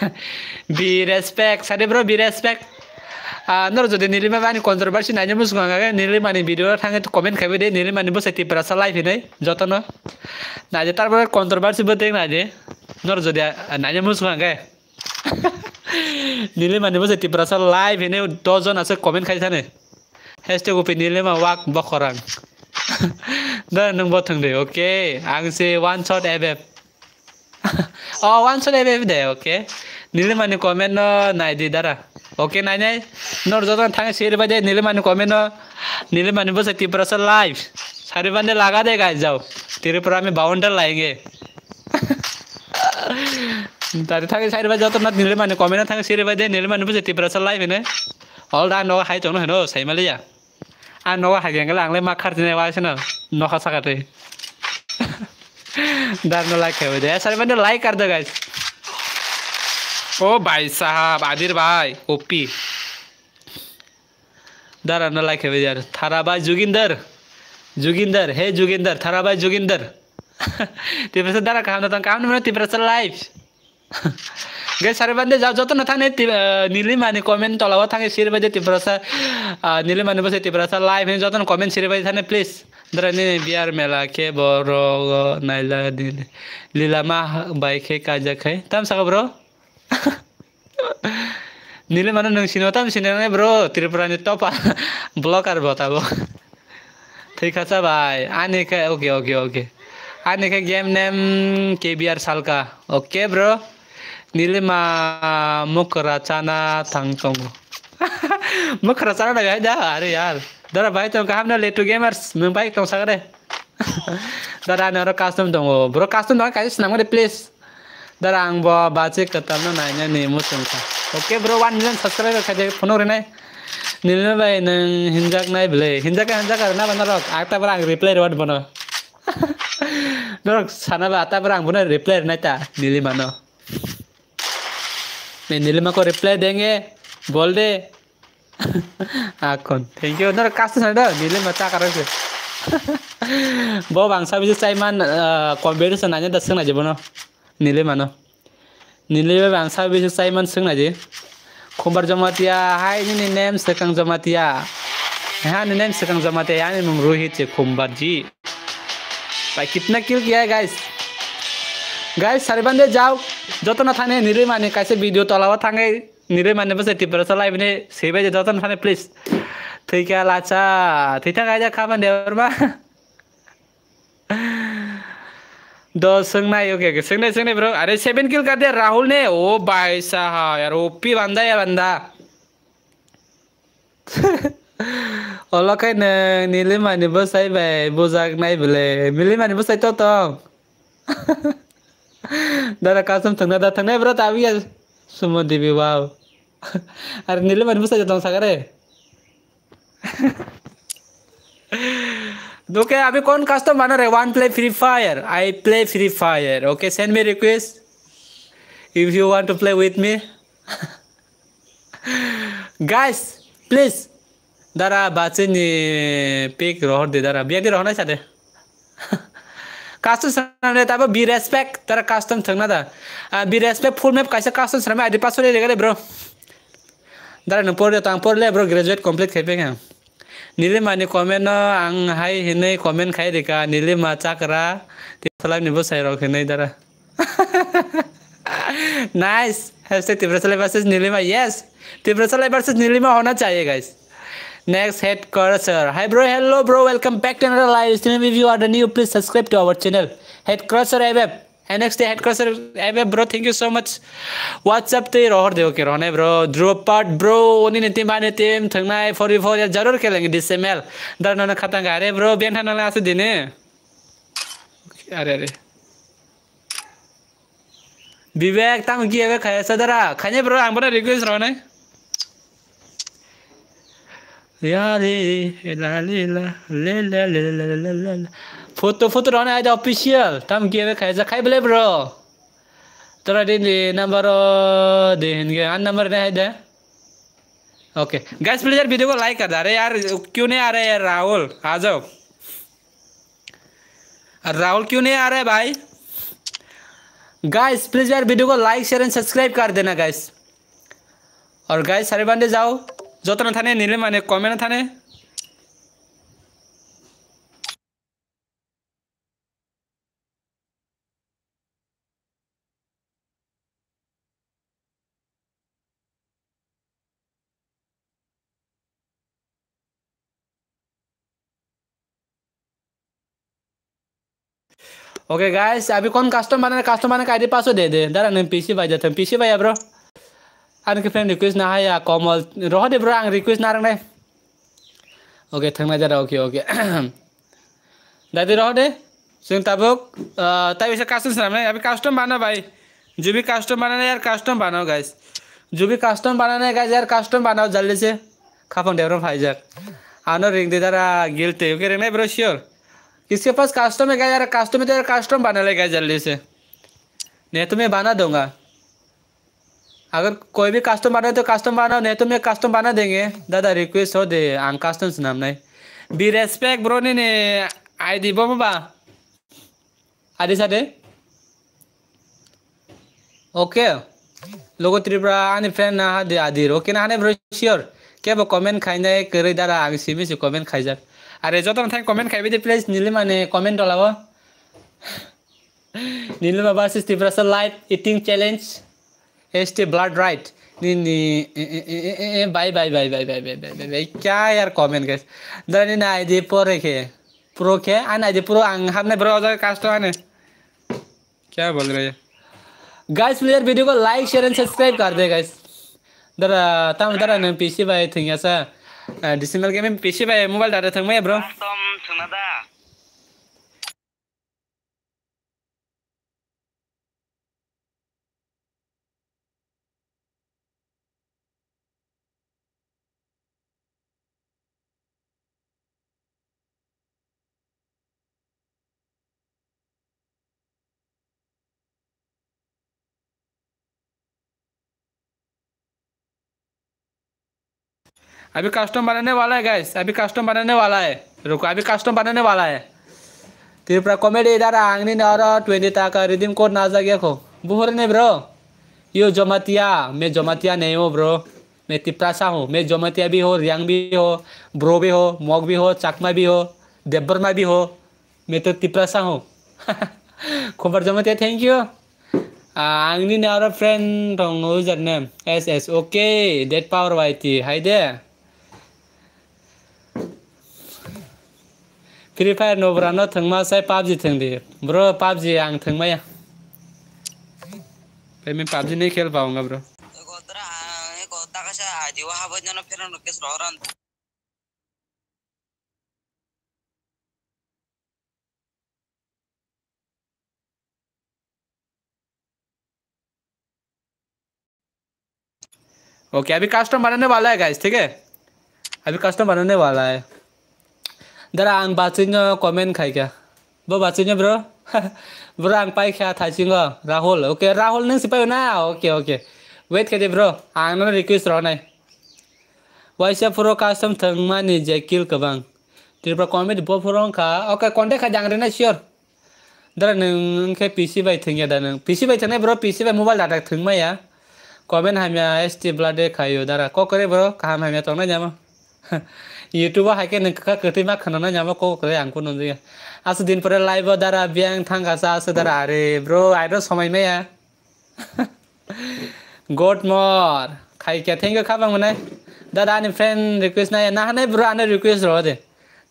(laughs) be respect sadi bro be respect Ah, nor jadi nilai mana ini kontroversi nanya musuh nggak Nilai mana video orang itu komen kayak deh nilai mana bos setiap rasa live ini, jatuh no. Nah, jadi tar kontroversi buat yang aja. Nor jadi anaknya musuhan kayak. Nilima ने बजे तिब्रासा live हेने दो जन आसे comment खाई थाने hashtag उपे नीलिमा वाक बखरां दा नों बथों ओके आं से वन शॉट एब एब अ वन शॉट एब एब दे ओके नीलिमा ने कमेंट न नाय दारा ओके नाय नाय नोर जदन थांगे शेर बाय दे कमेंट न नीलिमा ने बजे तिब्रासा लाइव सारे बंदे लगा दे गाइस जाओ तेरे पर बाउंडर लाएंगे Tadi thằng sai rồi giờ tôi nát nửa màn comment thằng sai rồi đây nửa màn bây giờ tìm ra sao lại vậy nè. All ra nó hay chồng nó sai mà lấy à. À nó hay cái làng lên mắc khát này vào xem nào. Nó khát sao cái. Đàn nó like rồi đấy. Sai bên like कर दो guys. ओ भाई साहब आदिर भाई OP দাঁড়ান like হবে যার থারাবাই যোগিন্দর যোগিন্দর হে Joginder থারাবাই Joginder (laughs) Tiberson darah kaham datang kaham namanya Tiberson live. (laughs) Guys, sare bande jauh jauh tuh nathan nthane eh, nili mane komen tolawa thange sire baje tibrasa eh, nili mane bose tibrasa live Nih ne jotan komen sire aja thane please drane biar mela ke boro naila lilama baik he kaja khe tam saka bro (laughs) nili mane nung sino tam sinene bro tripurani topa blocker botabo ঠিক আছে ভাই oke okay oke. Okay ane ke game nem KBR Salka. Oke okay, bro. Nile ma mukracana tangkong. (laughs) mukracana na gaya jah hari yaar. Dara bhai tong kaham na gamers. Mung bhai tong (laughs) Dara ane orang custom dong. Oh. Bro custom dong kaya senang gade please. Dara angbo baca kata ketam nanya musim Oke bro one million subscriber kaya penuh rinai. Nile bhai neng hinjak nai beli, Hinjak hinjak karena bener rok. Akta berang replay reward bener. ধৰক চানাবা তাৰ পৰা আংবোনে reply নাই তা নীলিমা ন নীলিমাক reply দেংগে বল দে আখন thank you ধৰক কাষ্ট চাই দিয়ক নীলিমা তাক আৰু বৰ বাংচা বিচাৰি চাই ইমান কম্পিটিশ্যন নাই তাত চিং নাযাব ন নীলিমা ন নীলিমা বাংচা বিচাৰি চাই ইমান চিং নাযি খুমবাৰ জমাতিয়া হাই নিনি নেম চেকাং জমাতিয়া হ্যাঁ নিনি নেম চেকাং জমাতিয়া হ্যাঁ নিম ৰোহিত যে খুমবাৰ যি भाई कितना किल किया है गाइस गाइस सारे बंदे जाओ जो तो ना थाने निरे माने कैसे वीडियो तलावा थांगे निरे माने बस इतनी परसों लाइव ने सेवे जो तो ना थाने प्लीज ठीक है लाचा ठीक है गाइस खा बंदे और मा दो संगना ओके ओके संगने संगने ब्रो अरे सेवन किल कर दिया राहुल ने ओ भाई साहब यार ओपी बंदा है बंदा (laughs) Ola kay nang nilima ni bosai bay bozak nai bile. Milima ni bosai totong. Dara kasam tangna da tangnai bro tawi ya semua dibi wow. Ar nilima ni bosai totong sagare. Okay, अभी kon custom बना रहे One play Free Fire. I play Free Fire. Okay, send me request. If you want to play with me. Guys, please. Dara baca ni pik rohor de dara. Biar dia rohor na cade. Custom serang deh, tapi be respect. Dara custom serang nada. Be respect full map kaisa custom serang map. Adi pasu le lekar bro. Dara numpor deh, tampor le bro graduate complete kepeng. Nilima ni komen ang hai hinai komen kai deka. Nilima cakra. Tiap ni bos saya rohor hinai dara. Nice hashtag तिब्रसलाई versus Nilima yes तिब्रसलाई versus Nilima होना चाहिए guys Next head crusher. Hi bro, hello bro, welcome back to another live stream. If you are the new, please subscribe to our channel. Head crusher Abab. NXT head crusher Abab bro, thank you so much. What's up to your और देखो के रोने bro. Drop part bro. उन्हीं ने team आने team थंगना है 44 या जरूर खेलेंगे डिसेमेल. दर नॉन खतंग अरे bro, बेन हनले आसे दिने. अरे अरे. विवेक ताम की एवे खाया सदरा. खाने bro, आम बना request रोने. Foto foto ada official. खाई बोले kaya zakai beli bro. Terus ini number deh, an number nih ada. Okay guys please यार वीडियो को लाइक कर दे अरे यार क्यों नहीं आ रहे यार राहुल आ जाओ राहुल क्यों नहीं आ रहे है भाई गाइस प्लीज यार वीडियो को लाइक शेयर एंड सब्सक्राइब कर देना गाइस और गाइस सारे बंदे जाओ যতনা Thane নির্মাণে কমেন্ট Thane ওকে গাইস আবি কোন কাস্টমার মানে কাস্টমারকে আইডি পাসওয়ার্ড দে দে দাদা NPMC ভাই দতম PC ভাইয়া ব্রো आं फ्रेंड रिक्वेस्ट ना हाया कमल रह दे ब्रो आं रिक्वेस्ट ना रंग ओके थंगना जरा ओके ओके दादी रह दे सुन तबक तब इसे कस्टम सामने अभी कस्टम बना भाई जो भी कस्टम बनाना यार कस्टम बनाओ गाइस जो भी कस्टम बनाना है गाइस यार कस्टम बनाओ जल्दी से खाफन भाई फाइजर आनो रिंग दे जरा गिलते ओके रिंग नहीं ब्रो श्योर किसके पास कस्टम है गाइस यार कस्टम है तो यार कस्टम बना लेगा जल्दी से नहीं तो मैं बना दूंगा अगर कोई भी कस्टम बना तो कस्टम बनाओ नहीं तो मैं कस्टम बना देंगे दादा रिक्वेस्ट हो दे आम कस्टम से नाम नहीं बी रेस्पेक्ट ब्रो नहीं आई दी बोम बा आदि सा ओके लोगो त्रिपुरा आने फ्रेंड ना दे आदि ओके ना आने ब्रो श्योर क्या वो कमेंट खाई जाए करे दादा आगे सीमित से कमेंट खाई जाए अरे जो तो हम थैंक कमेंट खाई भी दे प्लीज नीले माने कमेंट डालो नीले बाबा से त्रिपुरा से लाइफ ईटिंग चैलेंज एस्टे ब्लड राइट नहीं नहीं bye bye bye bye bye bye bye bye क्या यार कमेंट गाइस दाने ना आईडी पर रखे प्रो के आ आना आईडी प्रो आं हमने ब्रो आज कास्ट आने क्या बोल रहे हैं गाइस प्लीज वीडियो को लाइक शेयर एंड सब्सक्राइब कर दे गाइस दर तम दर ने पीसी बाय थिंग ऐसा डिसिमल के में पीसी बाय मोबाइल डाटा थंग में ब्रो तुम अभी कस्टम बनाने वाला है गैस अभी कस्टम बनाने वाला है रुको अभी कस्टम बनाने वाला है त्रिपुरा कॉमेडी इधर आंगनी और ट्वेंटी तक रिदिम कोड जा गया को बुहर नहीं ब्रो यो जमातिया मैं जमातिया नहीं हूँ ब्रो मैं तिपरासा हूँ मैं जमातिया भी हो रियांग भी हो ब्रो भी हो मोग भी हो चाकमा भी हो देवबर्मा भी हो मैं तो तिप्रासा हूँ (laughs) खबर जमातिया थैंक यू आंगनी और फ्रेंड दंग name S S okay dead power थी हाई दे फ्रि फायर नोब्रानो थंमासाय पाबजी थंदी ब्रो पाबजी आं थंमाया भाई मैं पाबजी नहीं खेल पाऊंगा ब्रो ओके okay, अभी कस्टम बनाने वाला है गाइस ठीक है अभी कस्टम बनाने वाला है दा आं बाचिनो कमेंट खाइका बो बाचिनो ब्रो ब्रो आं पाइखा थाइसिंगो राहुल ओके राहुल नों सिपायो ना ओके ओके वेट खाइदे ब्रो आंनो रिक्वेस्ट रहनाय वैसे फुरो कास्टम थंगमानि जे किल गोबां कमेंट बो ओके कन्टेक्ट खाइदांग्रेना श्योर दा नोंखे पिसि बाय थंगिया दा नों पिसि बाय ब्रो पिसि बाय मोबाइल डाटा थंगमाया कमेंट हामिया एसटी ब्लाडे खायो दारा को करे ब्रो काम हामिया तंगना Jama YouTube hake nengka ketima khanana nyama ko kre angku nonjia. As din pore live dara biang thang asa as dara are bro airo samay me ya. Got more. Khai kya thank you khabang munai. Dara ani friend request na na hanai bro ani request ro de.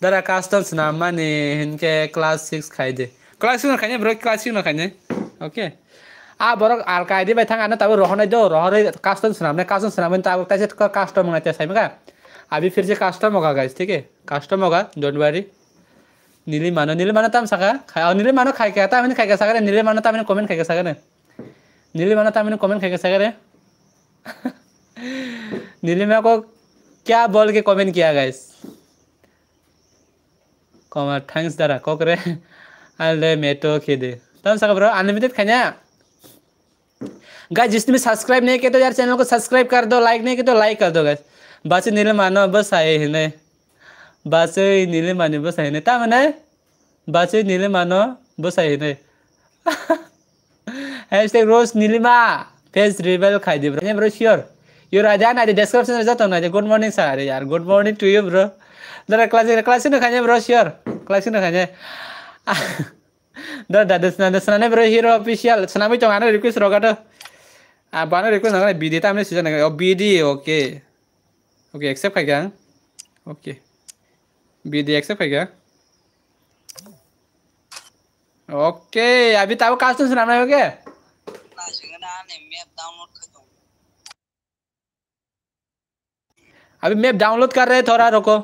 Dara customs na mani hinke class 6 khai de. Class 6 na khai bro class 6 na khai Okay. आ बरक आलकायदे bye थांगा ना तब रहनाय दो रहरै custom सुनामने custom सुनामने तब तासे custom मंगाते साइमगा अभी फिर से custom होगा गाइस ठीक है कस्टम होगा डोंट वरी नीली मानो नीली मानो तम तो सका खाया और नीली मानो खाई क्या था मैंने खाई क्या सका नीली मानो था मैंने कमेंट खाई क्या सका नीली मानो था मैंने कमेंट खाई क्या सका (laughs) मैं को क्या बोल के कमेंट किया गाइस कमर थैंक्स दारा कोकरे अरे मैं तो खेदे तम सका ब्रो अनलिमिटेड खाना गाइस जिसने भी सब्सक्राइब नहीं किया तो यार चैनल को सब्सक्राइब कर दो लाइक नहीं किया तो लाइक कर दो guys basi nile mano basai hine basi nile mano basai hine tama ne basi nile mano basai hine (laughs) hashtag rose nile ma face reveal kai di bro ne bro sure yura jana di description aja tau aja good morning sir ya good morning to you bro dalam kelas ini kelas ini kanya bro sure kelas ini kanya (laughs) Dah dah desna desna ne bro hero official senami cong ana request rokato apa ah, nih request ana bidi tamne sujana oh bidi oke okay accept है क्या okay be the accept है क्या okay अभी तब cast तो सुनाना है क्या अभी मैप डाउनलोड कर रहे हैं थोड़ा रोको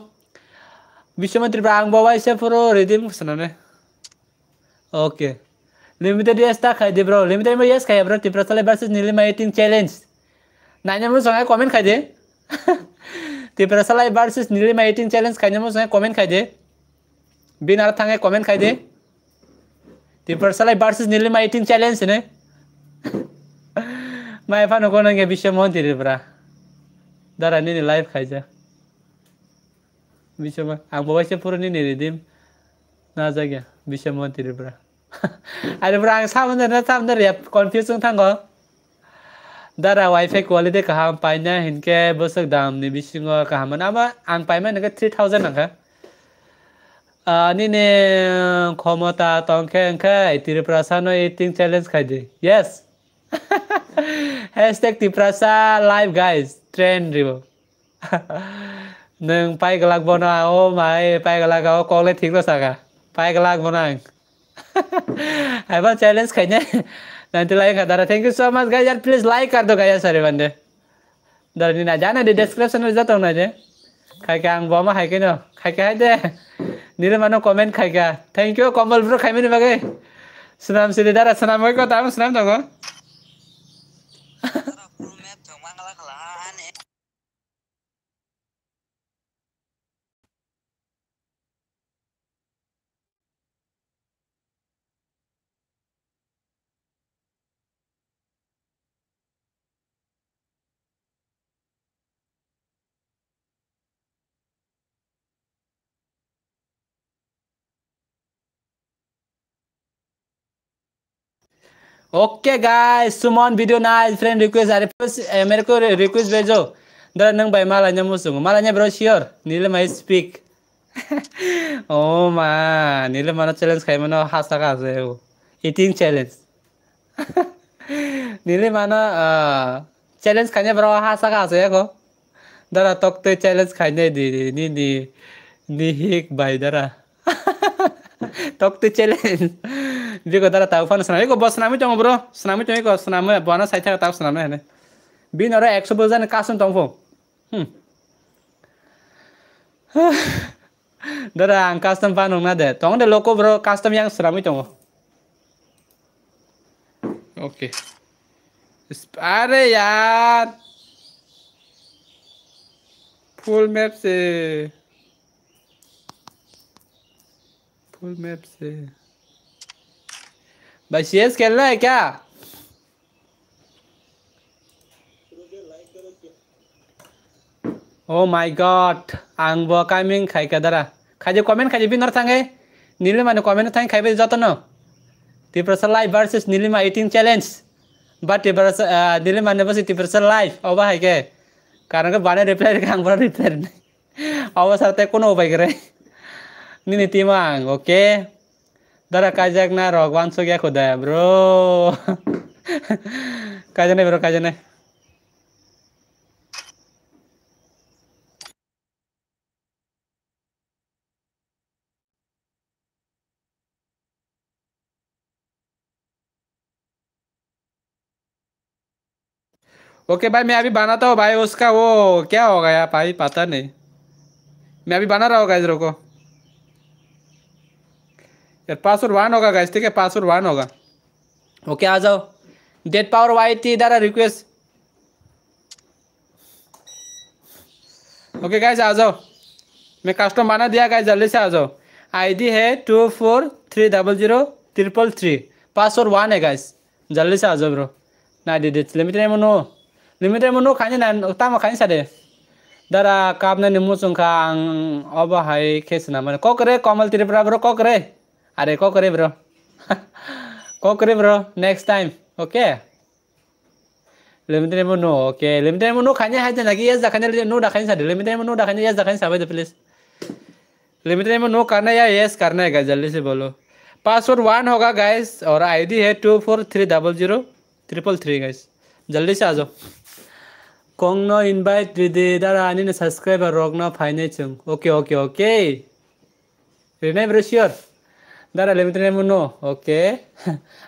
विश्वमंत्री प्रांग बाबा इसे पुरो रिदीम सुनाने ओके लिमिटेड यस था खाई ब्रो लिमिटेड में यस खाई ब्रो तिप्रा साले versus Nilima 18 challenge nine number song comment खाई तिपरासालाई वर्सेस निलिमा एटिन च्यालेन्ज खाइदिनुहोस् है कमेन्ट खाइदिए बिन अर्थाङ कमेन्ट खाइदिए तिपरासालाई वर्सेस निलिमा एटिन च्यालेन्ज नै माइफा नगर्ने विषय मन तिरेपुरा दारानि नि लाइभ खाइज विषयमा आं बावैसो पुरनि नेरिदिम नाजाग्या विषय मन तिरेपुरा आरो आं सामोन सामोन कनफिउजजों थांगो दारा वाइफाइ क्वालिटि गाहाम पाइना हिनके बोसोर दामनि बिसिङाव गाहाममोन आमा आं पाइमोन हिनके थ्रि थावजेन्ड आंखो निने क्षमता तंखे अंखे तिरप्रासानो ईटिंग चैलेंज खाइदि yes hashtag Tiprasa live guys trend रिबो नों पाइगलाक बना ओ माय पाइगलाक ओ कॉलेज ठीक रो सागा पाइगलाक बना आं हाइबा चैलेंज खाइने nantilah yang kata thank you so much guys please like kartu kaya sari bande dari ini aja di description aja tau aja kayak yang bawa mah kayak gitu kayak kayak aja nih mana komen kayak thank you kombal bro kayak ini bagai senam sini darah senam kau tahu senam tau Oke guys, sumon video nice friend request hari plus eh mereka request video. Dara nang by malanya musung, malanya bro brochure. Nila mai speak. (laughs) Oh man, nila mana challenge kayak mana khasa khasa ya oh. bu. Eating challenge. (laughs) Nila mana ah, challenge kayaknya berawas khasa khasa ya kok. Dara talk to challenge kayaknya di di nih di nih hek by dera. (laughs) Talk to challenge. Jadi kau tahu fan senam. kok bos senamnya cuma bro, senamnya cuma kau senamnya. Bukan saya cakap tahu senamnya ini. Bin orang ekso bosan kasun tongfo. Hmm. (sighs) Dara ang custom fan nggak ada. Tong deh loko bro custom yang senamnya cuma. Oke. Spare ya. yaar. Full map sih. Eh. Full map sih. Eh. बशीएस खेलना है क्या oh my God आंग आंबो कामिंग खाइका दारा खाजे comment खाजे बिनर थांगे माने कमेंट थांगे खाइबे जतनो Tiprasa live versus Nilima eating challenge बाट तिप्रस माने बस तिप्रस लाइव भाई हाइके कारण के बाने रिप्लाई रे आंबो रिप्लाई रे अबा सारते कोनो उपाय करे निने तिमा okay Dara kajak narok, langsung ya aku deh bro. kajane bro kajane. Okay भाई मैं अभी बनाता हूँ भाई उसका वो क्या हो गया भाई पता नहीं मैं अभी बना रहा हूँ गाइजरों को यार पासवर्ड वन होगा गाइस ठीक है पासवर्ड वन होगा ओके आ जाओ डेट पावर वाई थी इधर रिक्वेस्ट ओके गाइज आ जाओ मैं कस्टम बना दिया गाइज जल्दी से आ जाओ आईडी है two four three double zero triple three password one है गाइस जल्दी से आ जाओ ब्रो ना डी डेट लिमिट नहीं मुनो लिमिट नहीं मनो खाने ना तामा खाने सारे दारा काबना निमो चुंखा अब हाई खेस ना मैंने कौक रे कमल त्रिपुरा ब्रो कौक रे अरे को करे ब्रो (laughs) को करे bro next time okay limited मो नो ओके लिमिटेड मो नो खाने हाय जना कि यस दाखाने नो दखाने सा लिमिटेड मो नो दखाने यस दखाने सा प्लीज लिमिटेड मो नो करना या यस करना है गाइस जल्दी से बोलो पासवर्ड वन होगा गाइस और आईडी है two four three double zero triple three guys जल्दी से आ जाओ नो इनवाइट आनी ने सब्सक्राइबर रोकना फाइनेंस चुंग ओके ओके ओके रिनेम रिश्योर दादा limited mitre okay oke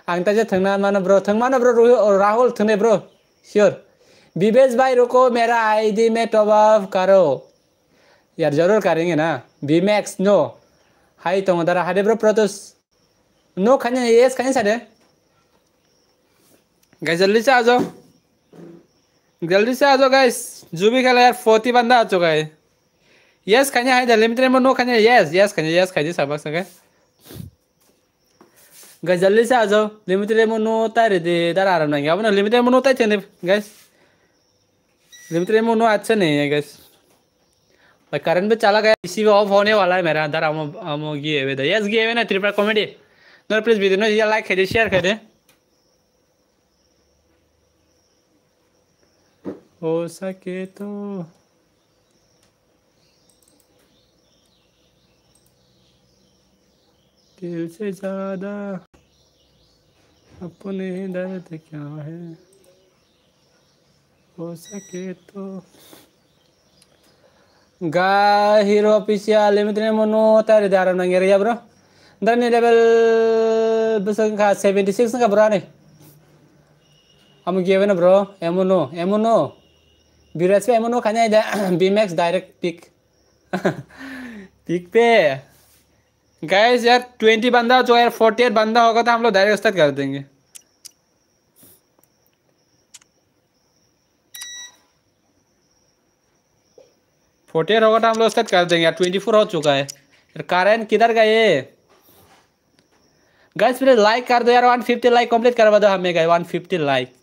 ang मानो bro thangna mana bro thang mana bro विवेश भाई रुको मेरा आईडी में टॉप अप करो यार जरूर करेंगे ना बीमैक्स नो हाई तो दादा हरे ब्रो प्रोतुस नो खाने ये खाने सारे गैस जल्दी से आ जाओ जल्दी से आ जाओ गैस जो भी खेला यार फोर्टी बंदा आ चुका है यस खाने हाई जल्दी मित्र नो खाने यस यस खाने यस खाने सबक सके गैस जल्दी से आ जाओ लिमिट रेमो होता है रे इधर आराम नहीं अब ना एमो नो होता है गैस लिमिटेड एमो नो अच्छा नहीं है गैस भाई करंट पे चला गया इसी में ऑफ होने वाला है मेरा अंदर हम हम गिए हुए थे यस गिए हुए ना त्रिपुरा कॉमेडी नो प्लीज वीडियो नो लाइक करे शेयर करे हो सके तो दिल से ज्यादा अपने दर्द क्या है हो सके तो गा hero official limitnya mono tadi darah nangir ya bro dan ini level besar ka 76 ka bro nih amu given bro emono emono biras emono kanya ada bmax direct pick pick pe guys यार twenty बंदा जो तो यार forty eight बंदा होगा तो हम लोग डायरेक्ट स्टार्ट कर देंगे फोर्टी एट होगा तो हम लोग स्टार्ट कर देंगे यार ट्वेंटी फोर हो चुका है यार कारण किधर गए गैस मेरे लाइक कर दो यार वन फिफ्टी लाइक कंप्लीट करवा दो हमें गए वन फिफ्टी लाइक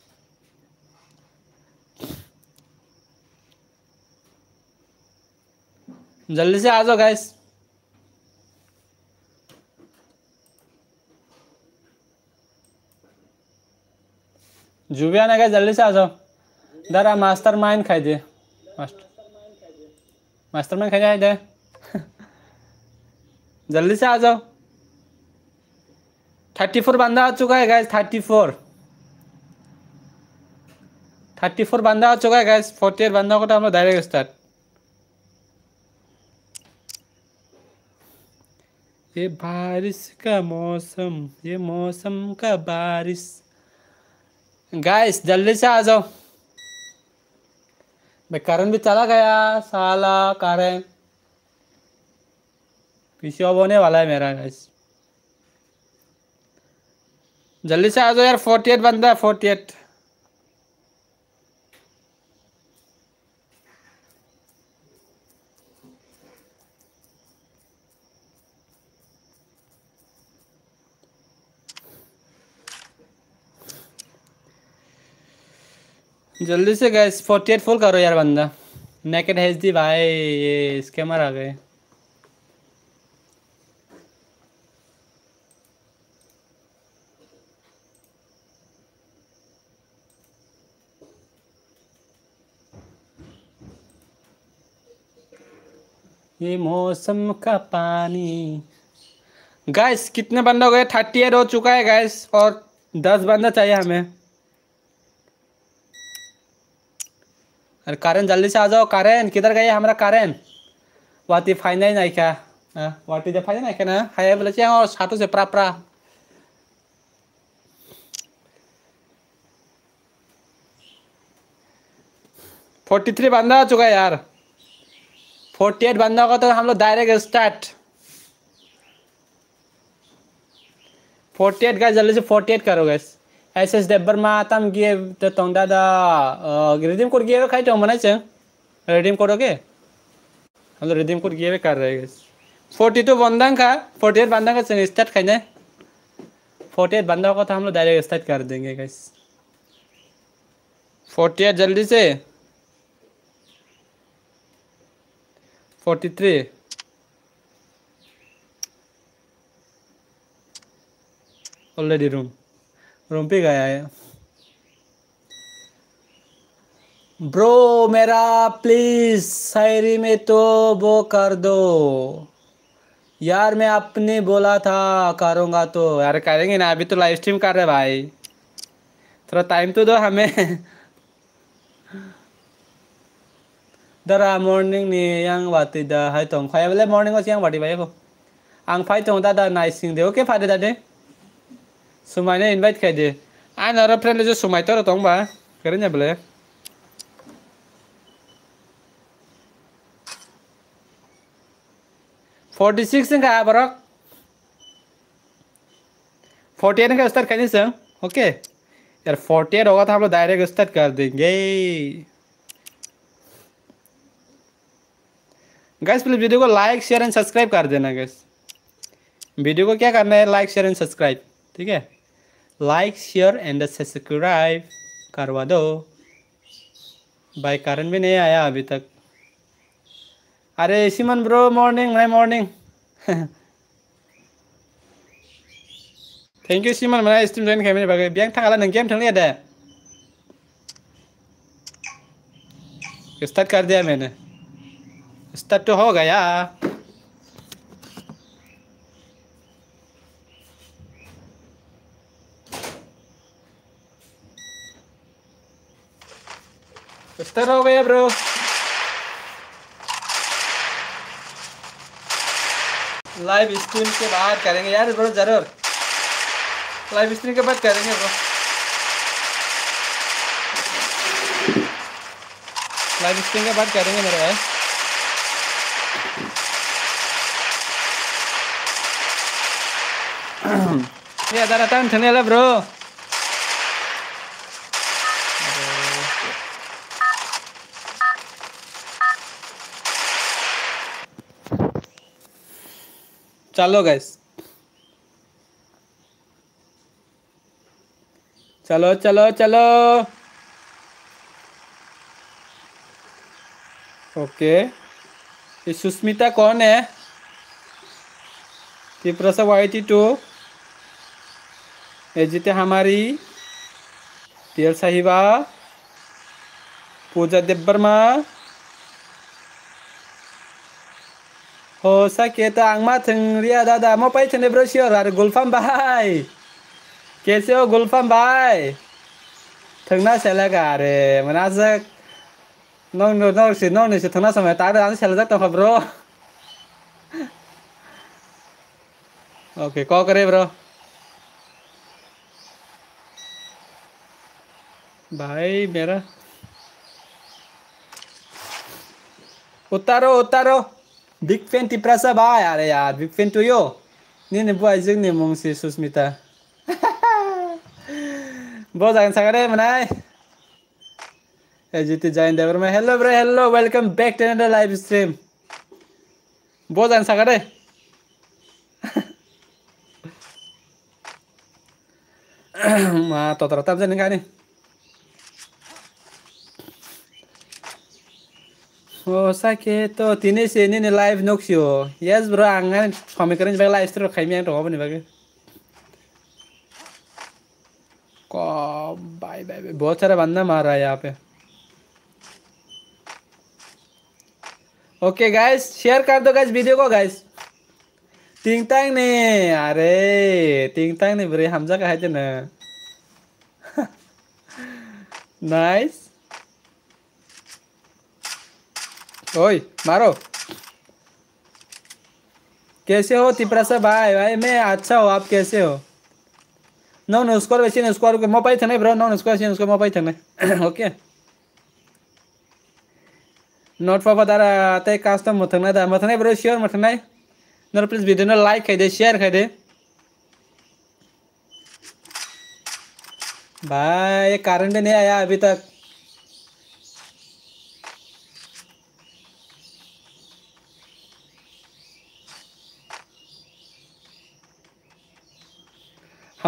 जल्दी से आ जाओ गैस जुबिया ने क्या जल्दी से आ जाओ दरा मास्टर माइंड खाई दे मास्टर मास्टर माइंड खाई जाए दे (laughs) जल्दी से आ जाओ थर्टी फोर बंदा आ चुका है guys thirty four thirty four बंदा आ चुका है गैस फोर्टी एट बंदा को तो हम लोग डायरेक्ट स्टार्ट ये बारिश का मौसम ये मौसम का बारिश गाइस जल्दी से आ जाओ भाई करण भी चला गया साला कारण पीछे अब होने वाला है मेरा गाइस जल्दी से आ जाओ यार फोर्टी एट बनता है फोर्टी एट जल्दी से गैस फोर्टी एट फुल करो यार बंदा नेकेट हेज दी भाई ये स्कैमर आ गए ये मौसम का पानी गैस कितने बंदा हो गए थर्टी एट हो चुका है गैस और दस बंदा चाहिए हमें अरे कारण जल्दी से आ जाओ कारण किधर गए हमारा कारण वाटी फाइनल नहीं क्या वाटी जब फाइनल नहीं क्या ना हाय बोले चाहे हाँ, और साटो से प्रा प्रा फोर्टी थ्री बंदा आ चुका है यार फोर्टी एट बंदा होगा तो हम लोग डायरेक्ट स्टार्ट फोर्टी एट का जल्दी से फोर्टी एट करोगे SS Deberma tam give the tong dada uh, redeem code give khai tong manai chang redeem code okay हम लोग रिडीम कोड गिवे कर रहे हैं फोर्टी टू बंदा का फोर्टी एट बंदा का स्टार्ट करना फोर्टी एट बंदा को तो हम लोग डायरेक्ट स्टार्ट कर देंगे गैस फोर्टी एट जल्दी से फोर्टी थ्री ऑलरेडी रूम रोमपी गया है ब्रो मेरा प्लीज शायरी में तो वो कर दो यार मैं आपने बोला था करूँगा तो यार करेंगे ना अभी तो लाइव स्ट्रीम कर रहे भाई थोड़ा टाइम तो दो हमें दरा मॉर्निंग ने यंग बाटी दा हाय तो खाया बोले मॉर्निंग वाज यंग बाटी भाई को आंग फाइट तो दादा नाइस सिंग दे ओके फाइट दा दे Sumanya invite kayak deh. Ah, Ana ora friend aja Sumai toro tong ba. Kerennya boleh. Forty six का है बरक फोर्टी एट का स्टार्ट करने से ओके यार फोर्टी एट होगा तो हम लोग डायरेक्ट स्टार्ट कर देंगे गैस प्लीज वीडियो को लाइक शेयर एंड सब्सक्राइब कर देना गैस वीडियो को क्या करना है लाइक शेयर एंड सब्सक्राइब ठीक है like, share, and subscribe. Karwa By Karan bhi nahi aaya tak. Are bro, morning, my morning. (laughs) Thank you Simon, my stream kami bagi biang thakala nang game thang le Start kar diya Start to ho gaya. Está no ve, bro. Live stream के बाद करेंगे यार bro जरूर live stream के बाद करेंगे bro live stream के बाद करेंगे मेरे भाई (clears throat) ये अदार अतान थने ब्रो चलो गैस चलो चलो चलो ओके ये सुस्मिता कौन है त्रिपुरा से वाई टी टू ये जीते हमारी तेल साहिबा पूजा देव वर्मा ओ सके तो आंग माथं रिया दादा मो पाई ब्रो श्योर अरे गुलफाम भाई कैसे हो गुलफाम भाई थंगना सेलगा अरे मनाजक नौ नौ नौ से नौ से थंगना समय तारे आने सेलजक तो ब्रो ओके कॉल करे ब्रो भाई मेरा उतारो उतारो Big fan ti pra यार bahay. Ano yan? Big fan to you. Nini po ay ni mong si Susmita. बहुत देवर में hello bro hello welcome back to another live stream बहुत आगे सगड़े मा तो तरह तब लाइव नक्सियो ये आमिकर लाइव स्टोर खाई मैं दबा बनी भाई भाई बहुत सारा बंदा मार रहा है यहाँ पे ओके गाइस शेयर कर दो गाइस वीडियो को गाइस टिंग टांग ने अरे टिंग टांग ने बुरे हमजा का है नाइस ओए मारो कैसे हो तिपरा साहब भाई भाई मैं अच्छा हो आप कैसे हो नो नो स्कोर वैसे नहीं स्कोर मो पाई थने ब्रो नो नो स्कोर वेचिन मो पाई थने (clears throat) ओके नोट फॉर बता रहा आता है कास्ट मथना था मथना ब्रो शेयर मथना नो प्लीज वीडियो ने लाइक कर दे शेयर कर दे भाई ये कारण नहीं आया अभी तक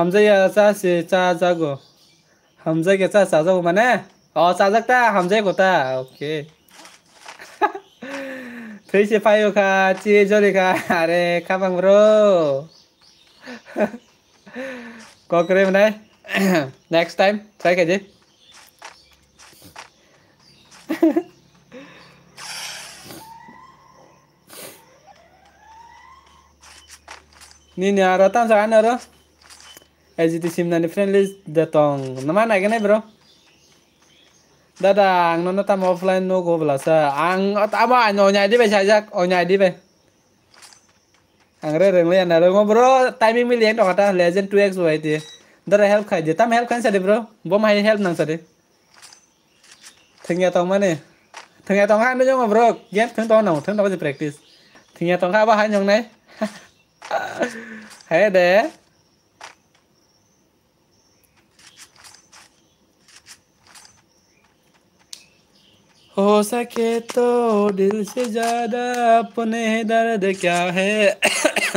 हमजा चा चा जागो हमजा के चा चा जागो माने अ चा जागता हमजा को ता ओके थैसे फायो खा चे जरे खा अरे खाबां ब्रो ककरे माने नेक्स्ट टाइम ट्राई कर जे Nini ara tan sa ana ro LGTC Simnani Friendly datang. Nama naik kan bro? Datang, Nono tam offline no go belasa. Ang apa nyonya aja be saja, onya aja be. Angre reng lian ada bro, timing milian dong kata legend 2x wa itu. Dara help kah aja, tam help kan sade bro, bom hai help nang sade. Tengya tong mana? Tengya tong kan dong bro, gian teng tong nong, teng tong aja practice. Tengya tong kah apa hanyong nai? (laughs) Hei deh. हो सके तो दिल से ज़्यादा अपने दर्द क्या है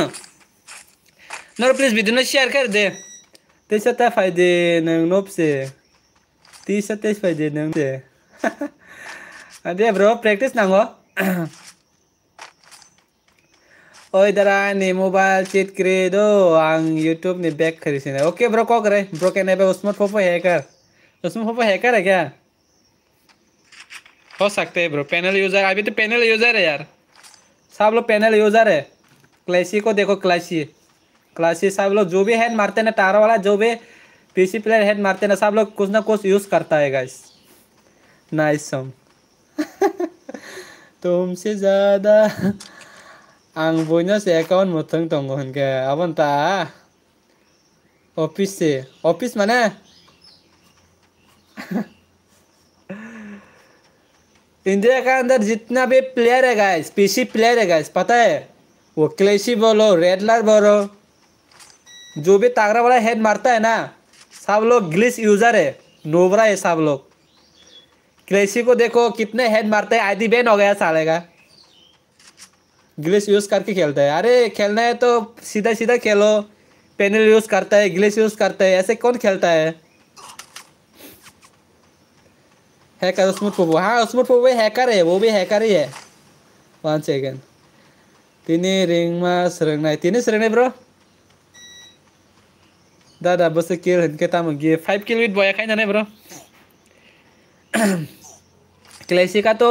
नो प्लीज़ वीडियो शेयर कर दे तेईस सत्ता फायदे नोप से तीस सत्ताईस फायदे न से (laughs) अरे ब्रो प्रैक्टिस नांगो ओय दरा ने मोबाइल चीट करे दो आं यूट्यूब ने बैक खरीद ओके ब्रो को करे ब्रो कहने पे उसमें फोफो हैकर उसमें फोफो हैकर है क्या हो सकते हैं ब्रो पैनल यूज़र अभी तो पैनल यूज़र है यार सब लोग पैनल यूज़र है क्लैसी को देखो क्लैसी क्लैसी सब लोग जो भी हेड मारते ना टारा वाला जो भी पीसी प्लेयर हेड मारते ना सब लोग कुछ ना कुछ यूज़ करता है गाइस नाइस सॉन्ग तुमसे ज़्यादा आं बयनस एकाउंट मोथों दंग तो होनगे अबन ता ऑफिस से ऑफिस माने (laughs) इंडिया का अंदर जितना भी प्लेयर है गाइस पीसी प्लेयर है गाइस पता है वो क्लेशी बोलो रेडलर बोलो जो भी तागड़ा वाला हेड मारता है ना सब लोग ग्लिस यूज़र है नोबरा है सब लोग क्लेशी को देखो कितने हेड मारते हैं आदि बैन हो गया साले का ग्लिस यूज़ करके खेलता है अरे खेलना है तो सीधा सीधा खेलो पेनल यूज़ करता है ग्लिस यूज़ करता है ऐसे कौन खेलता है हैकर उसमें पोपो हाँ उसमें पोपो हैकर है वो भी हैकर ही है वन सेकेंड तिनी रिंगमा सोलोंनाय तीन सोलोंनाय ब्रो दादा बस किल होनखो तामुगी फाइव किल विथ बॉय खाई जाने ब्रो क्लेशी का तो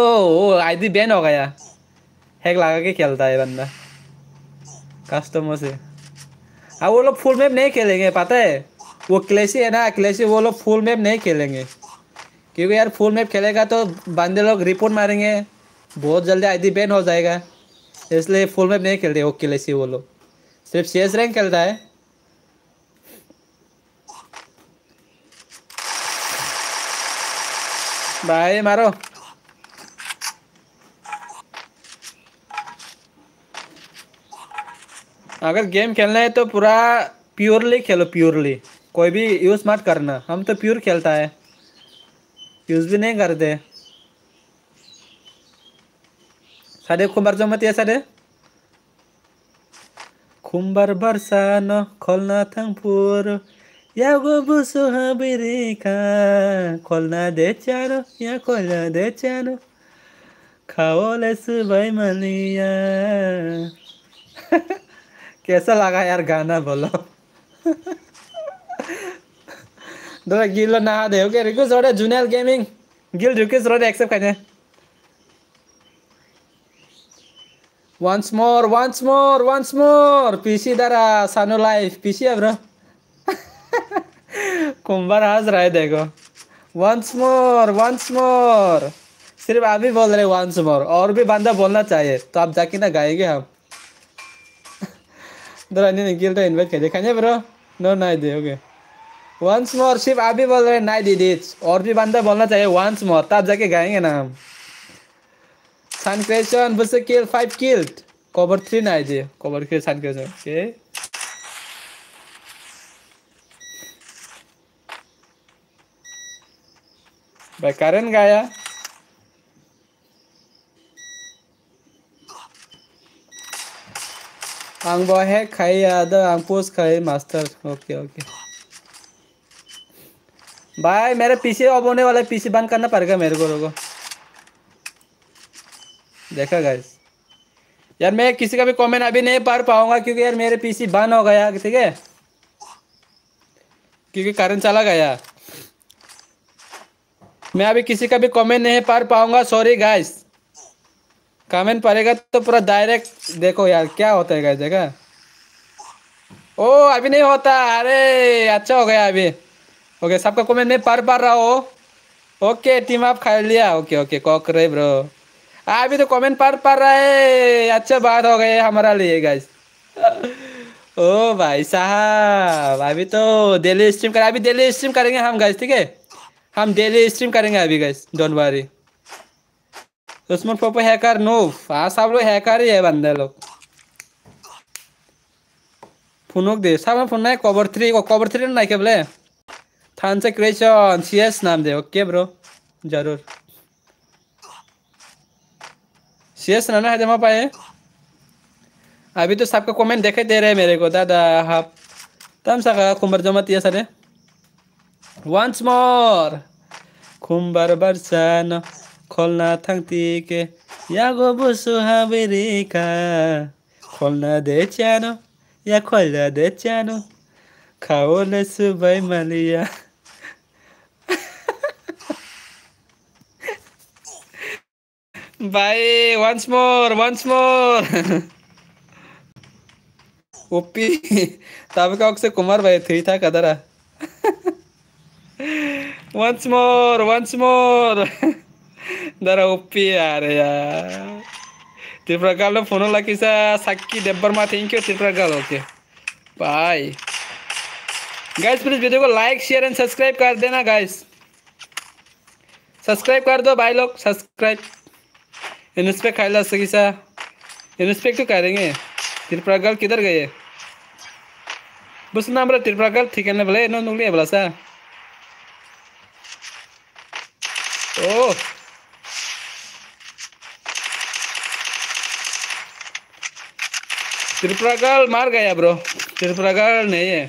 आई आईडी बैन हो गया हैक लगा के खेलता है बंदा कस्टमर से हाँ वो लोग फुल मैप नहीं खेलेंगे पता है वो क्लेशी है ना क्लेशी वो लोग फुल मैप नहीं खेलेंगे क्योंकि यार फुल मैप खेलेगा तो बंदे लोग रिपोर्ट मारेंगे बहुत जल्दी आई बैन हो जाएगा इसलिए फुल मैप नहीं खेलते ओके सी वो लोग सिर्फ सी एस रैंक खेलता है भाई मारो अगर गेम खेलना है तो पूरा प्योरली खेलो प्योरली कोई भी यूज़ मत करना हम तो प्योर खेलता है यूज़ भी नहीं करते सारे खुम्बर जो मत है सारे खुम्बर बरसान खोलना थंगपुर यागो बुसो हबीरिका खोलना दे चारो या खोलना दे चारो खाओ ले सुबह मलिया (laughs) कैसा लगा यार गाना बोलो (laughs) दोरा गिल नहा दे ओके रिक्वेस्ट रोड जुनेल गेमिंग गिल रिक्वेस्ट रोड एक्सेप्ट करने once more once more once more PC दरा सानो लाइफ पीसी अब रा कुंभर आज रहे देखो वंस मोर वंस मोर सिर्फ आप ही बोल रहे वंस मोर और भी बंदा बोलना चाहिए तो आप जाके ना गाएंगे हम दरा नहीं गिल तो कर दे खाने ब्रो नो नहीं दे ओके वंस मोर सिर्फ आप ही बोल रहे हैं नाइन दीदी और भी बंदा बोलना चाहिए वंस मोर तब जाके गाएंगे ना हम सन क्रेशन बस kill five killed cover three ना आई कवर के सन क्रेशन ओके भाई करण गाया आंग बॉय है खाई आदर आंग पोस्ट खाई मास्टर ओके ओके भाई मेरे पीसी अब होने वाला है पीसी बंद करना पड़ेगा मेरे को लोगों देखा गाइस यार मैं किसी का भी कमेंट अभी नहीं पढ़ पाऊंगा क्योंकि यार मेरे पीसी बंद हो गया ठीक है क्योंकि करंट चला गया मैं अभी किसी का भी कमेंट नहीं पढ़ पाऊंगा सॉरी गाइस कमेंट पड़ेगा तो पूरा डायरेक्ट देखो यार क्या होता है गाइस देखा ओ अभी नहीं होता अरे अच्छा हो गया अभी ओके सबका कमेंट नहीं पढ़ पा रहा हो ओके टीम आप खा लिया ओके ओके कॉक रहे ब्रो अभी तो कमेंट पढ़ पा रहा है अच्छा बात हो गई हमारा लिए गाइस (laughs) ओ भाई साहब अभी तो डेली स्ट्रीम कर अभी डेली स्ट्रीम करेंगे हम गाइस ठीक है हम डेली स्ट्रीम करेंगे अभी गाइस डोंट वरी उसमें पोपो हैकर नो हाँ सब लोग हैकर ही है बंदे लोग फुनुक दे सब फोन नहीं कवर थ्री कवर थ्री नहीं क्या बोले सीएस नाम दे ओके ब्रो जरूर सीएस नाना है जमा पाए अभी तो सबका कमेंट देखे दे रहे हैं मेरे को दादा हाँ तम सका कुंबर जमत ये सर वंस मोर कुंबर बरसान खोलना थंगती के यागो बुसु हवेरी का खोलना दे चानो या खोलना दे चानो खाओ ले सुबह मलिया भाई once more once more OP ಒಪ್ಪಿ ತಾವಕ ಹೋಗ್ಸೆ ಕುಮಾರ್ ಭಾಯ್ ಥ್ರೀ ಥಾಕ್ ಅದರ वंस मोर वंस मोर दरा ओपी ಒಪ್ಪಿ ಯಾರ ತ್ರಿಪ್ರಕಾಲ್ ಫೋನ್ ಲಕ್ಕಿಸ ಸಕ್ಕಿ ದೆಬ್ಬರ್ ಮಾ ಥ್ಯಾಂಕ್ ಯು ತ್रिप्रकाल okay bye guys please video को लाइक शेयर एंड सब्सक्राइब कर देना गाइस सब्सक्राइब कर दो भाई लोग सब्सक्राइब इंस्पेक्ट इन्स्पेक्ट खाइला सकीसा इन्स्पेक्ट क्यों त्रिपुरा गर्ल किधर गए बस ना हमारा गर्ल ठीक है ना भले इन्होंने नुकली है भला सा ओ गर्ल मार गया ब्रो त्रिपुरा गर्ल नहीं है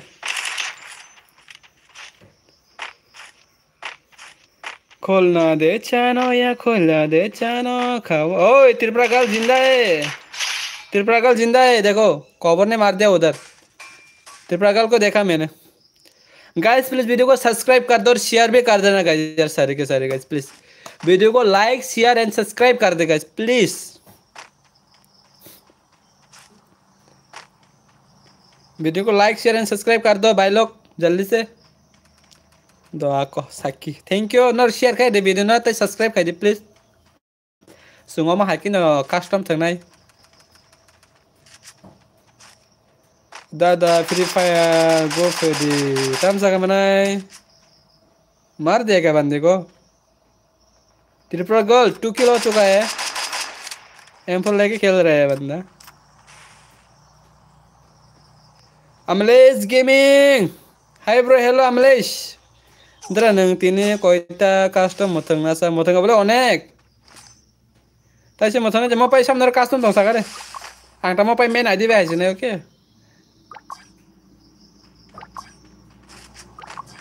खोलना दे चानो या खोलना दे चानो खाओ ओ त्रिपुरा काल जिंदा है त्रिपुरा काल जिंदा है देखो कॉबर ने मार दिया उधर त्रिपुरा काल को देखा मैंने गाइस प्लीज वीडियो को सब्सक्राइब कर दो और शेयर भी कर देना गाइस यार सारे के सारे गाइस प्लीज वीडियो को लाइक शेयर एंड सब्सक्राइब कर दे गाइस प्लीज वीडियो को लाइक शेयर एंड सब्सक्राइब कर दो भाई लोग जल्दी से दुआ को साकी थैंक यू नर शेयर खाई दे वीडियो ना तो सब्सक्राइब खाई दे प्लीज सुंगो मा हाकी न कस्टम थंगनाय दादा free fire go for the तम सा कमनाय मार देगा बंदे को त्रिपुरा गोल टू किलो हो चुका है एम लेके खेल रहा है बंदा Amlesh gaming hi bro hello Amlesh দাঁড়া তিনি কয়টা কাস্টম মথং না আসা মথং বলে অনেক তাইছে মথং যে মাপাই সামনের কাস্টম দং সাকারে আংটা মাপাই মেন আইডি বে আইছে না ওকে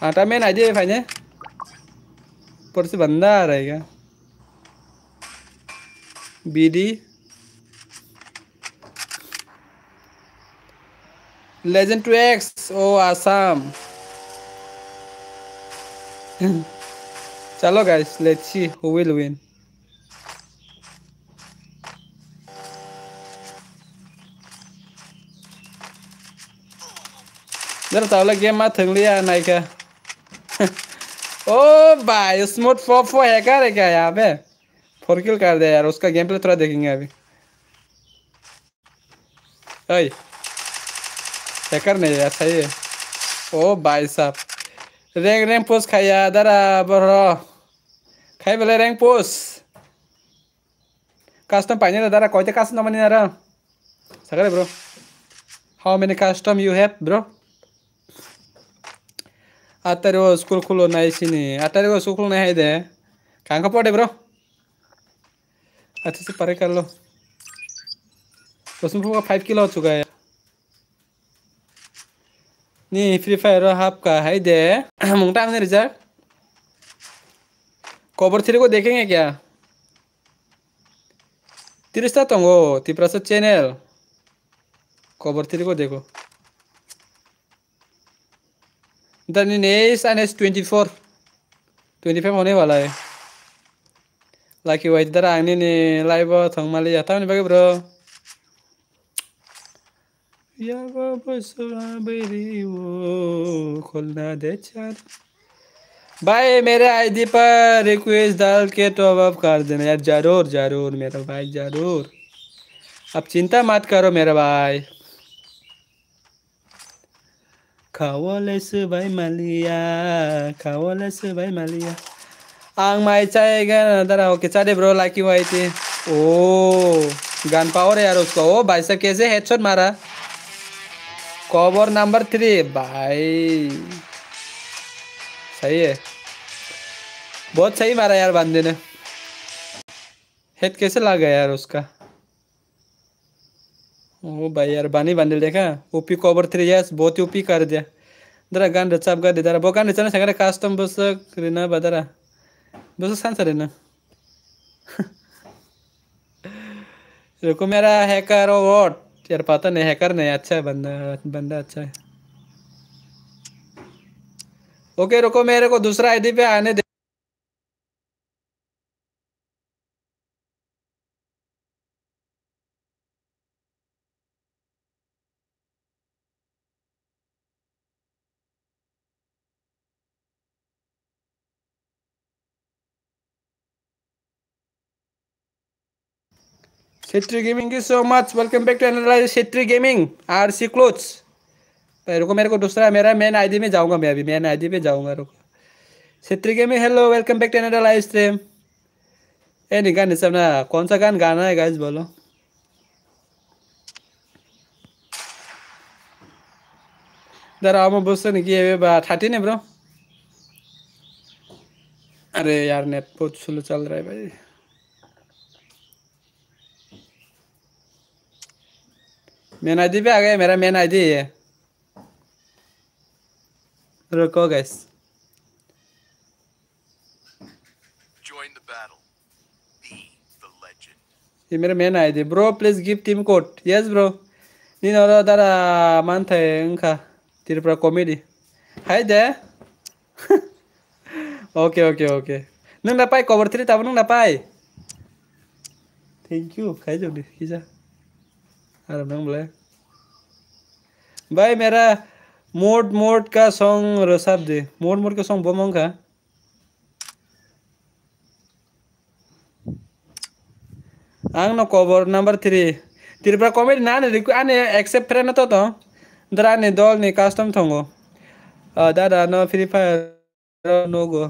आटा मेन आ जाए भाई ने पर से बंदा आ रहेगा बीडी लेजेंड टू एक्स ओ आसाम चलो guys let's see who will win जरा तावला गेम मा थंगलिया नाही का ओ भाई स्मूथ फॉर फॉर है का रे क्या यहां पे फोर किल कर दे यार उसका गेम प्ले थोड़ा देखेंगे अभी हैकर नहीं है सही है ओ भाई साहब रेंग रेंग पोस खाया दारा बरो खाई बेले रेंग पोस कस्टम पाइने दारा कोई तो कस्टम नमनी ना रहा सगरे bro how many custom you have bro आतेरे वो स्कूल खुलो नहीं सीनी आतेरे वो स्कूल नहीं है दे कहाँ का पढ़े ब्रो अच्छे से पढ़े कर लो उसमें फुगा फाइव किलो हो चुका है Nih Free Fire hap ka hai de. Mungta apa nih Cover thiru ko dekeng ya kya? Tirista tonggo, tiprasa channel. Cover thiru ko deko. Dan ini S twenty 24 25 five वाला है like you wise दरा आने ने live थंग माले जाता हूं ने खोलना दे चार भाई मेरे आईडी पर रिक्वेस्ट डाल के तो अब अब कर देना यार जरूर जरूर मेरा भाई जरूर अब चिंता मत करो मेरा भाई खाओ ले भाई मालिया ले भाई मालिया आंग माई मायचा है ओके चारे ब्रो लाकी हुआ थी ओ गान पावर है यार उसको ओ भाई साहब कैसे हेडशॉट मारा कवर नंबर थ्री भाई सही है बहुत सही मारा यार बंदे ने हेड कैसे लग गया यार उसका ओ भाई यार बानी बांधे देखा ओपी कवर थ्री यार बहुत ही ओपी कर दिया जरा गान रचा कर दिया बहुत गान रचा सगळ्या कास्टम बस रेना बदरा बस सांग सर (laughs) रुको मेरा हैकर ओ यार पता नहीं हैकर नहीं अच्छा है बंदा बंदा अच्छा है ओके रुको मेरे को दूसरा आईडी पे आने दे Shetri Gaming you so much. Welcome back to Analyze Shetri Gaming RC Clothes. तो रुको मेरे को दूसरा मेरा मेन आईडी में जाऊंगा मैं अभी मेन आईडी पे जाऊंगा रुको Chhetri gaming hello welcome back to another live stream ए नहीं गाने सब ना कौन सा गान गाना है गाइस बोलो दर आम बस नहीं किए बा ठाटी नहीं ब्रो अरे यार नेट बहुत स्लो चल रहा है भाई mena di biar ya, mera mena di ya. Ruko guys. Join the battle. Be the legend. Ini mera mena di. Bro, please give team code. Yes, bro. Ini orang dari mantai enka. Tiri pra komedi. Hai deh. (laughs) Oke, oke, oke. Nung dapai cover 3 tapi nung dapai. Thank you. Kayak jodoh. Kisah. आराम भाई मेरा मोड मोड का song रसाब दे मोड मोड का सॉन्ग बम का आंनो कवर नंबर थ्री तिरपरा कॉमेडी ना आने आने एक्सेप्ट फ्रेंड तो तो दर आने दौल ने कस्टम थोंगो दादा नो फ्री फायर नो गो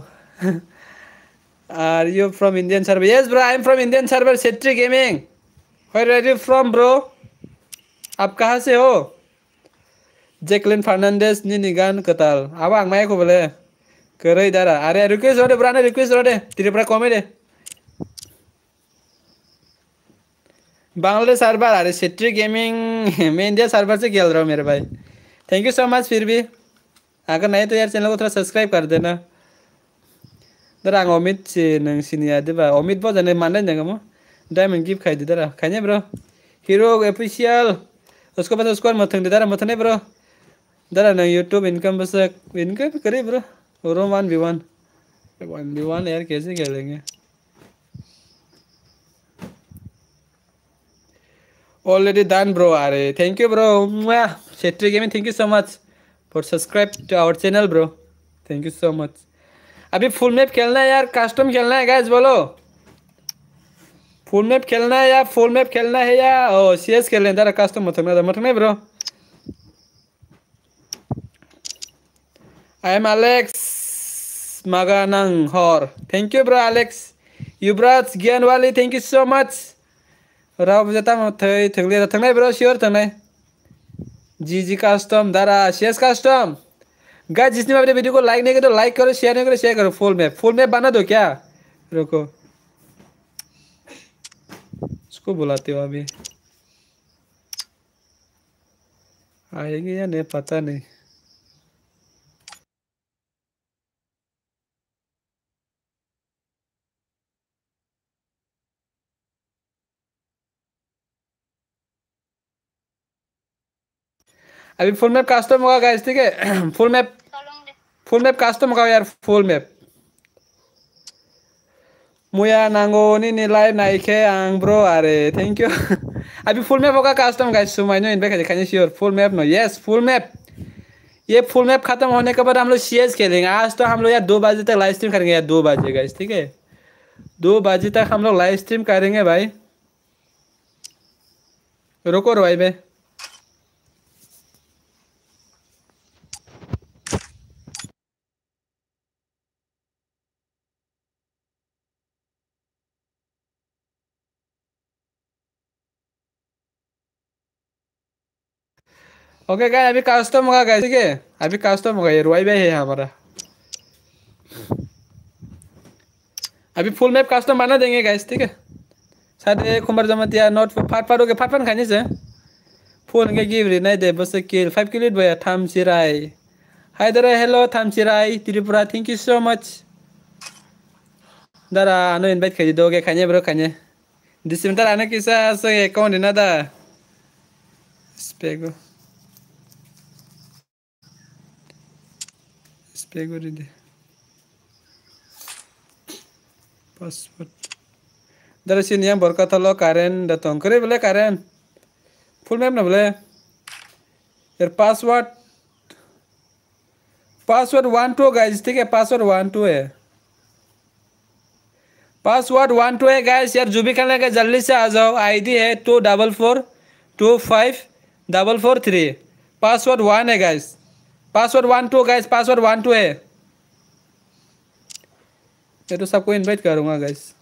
are you from Indian server yes bro I am from Indian server Chhetri gaming where are you from bro आप कहाँ से हो Jacqueline Fernandez ni nigan ketal. Awang mai aku boleh. Kerai darah. Area request ode berani request ode. Tidak pernah komen deh. Bangladesh server अरे Chhetri gaming मैं India server से खेल रहा हूँ मेरे भाई थैंक यू सो मच फिर भी अगर नहीं तो यार चैनल को थोड़ा सब्सक्राइब कर देना दर आं अमित नोंसिनि आदिबा अमित बजाने मानदों जों मो डायमंड गिफ्ट खायदो दरा खाने ब्रो हिरो अफिशियल उसको पता उसको मथन दे दारा मथने ब्रो दारा ना यूट्यूब इनकम बस इनकम करे ब्रो और one B one one B one यार कैसे खेलेंगे ऑलरेडी डन ब्रो आ रहे thank you bro Chhetri gaming thank you so much for subscribe to our channel bro thank you so much अभी full map खेलना है यार कस्टम खेलना है गैस बोलो फुल मैप खेलना है या फुल मैप खेलना है या ओ सीएस खेल लें जरा कस्टम मत मत नहीं ब्रो आई एम एलेक्स मगानंग हॉर thank you bro Alex Yuvraj ज्ञानवाली थैंक यू सो मच राव जाता मग थंय थंगले थंगनाय ब्रो श्योर थंगनाय जी जी कस्टम दारा सीएस कस्टम गाइस जिसने मेरे वीडियो को लाइक नहीं किया तो लाइक करो शेयर नहीं करो शेयर करो फुल मैप फुल मैप बना दो क्या रुको किसको बुलाते हो अभी आएंगे या नहीं पता नहीं अभी फुल मैप कास्टम होगा गाइस ठीक है full map full map custom होगा यार फुल मैप मुया नांगो नांगोनि निलाय नाइखे आं ब्रो अरे थैंक यू अभी फुल मैप होगा कस्टम गाइस सो माइनो इनपे दिखाने sure full map no yes full map ये फुल मैप खत्म होने के बाद हम लोग सी खेलेंगे आज तो हम लोग यार दो बजे तक लाइव स्ट्रीम करेंगे यार दो बजे गाइस ठीक है दो बजे तक हम लोग लाइव स्ट्रीम करेंगे भाई रुको रो भाई भाई ओके गाय अभी कस्टम होगा गाय ठीक है अभी कस्टम होगा ये रुआई भाई है हमारा अभी फुल मैप कस्टम बना देंगे गैस ठीक है शायद सारे खुमर जमतिया नॉट फाट फाट हो गया फाट फाट खाने से फोन के गिव रे नहीं दे बस किल फाइव किलो भैया थाम चिराई हाय दरा हेलो थाम चिराई Tripura thank you so much दरा आनो इनवाइट खाई दोगे खाने ब्रो खाने दिस दिसमिटर आने किसा से अकाउंट है ना दा स्पेगो প্লে করে দে পাসওয়ার্ড দাঁড়া সিনিয়া বরকা থালো কারেন দাতং করে বলে बोले ফুল फुल না ना बोले यार password password one two guys ठीक है पासवर्ड वन टू है पासवर्ड वन टू है गाइस यार जो भी खेलना है जल्दी से आ जाओ आईडी है two double four two five double four three password one है guys password one two guys password one two है मैं तो सबको इनवाइट करूंगा गैस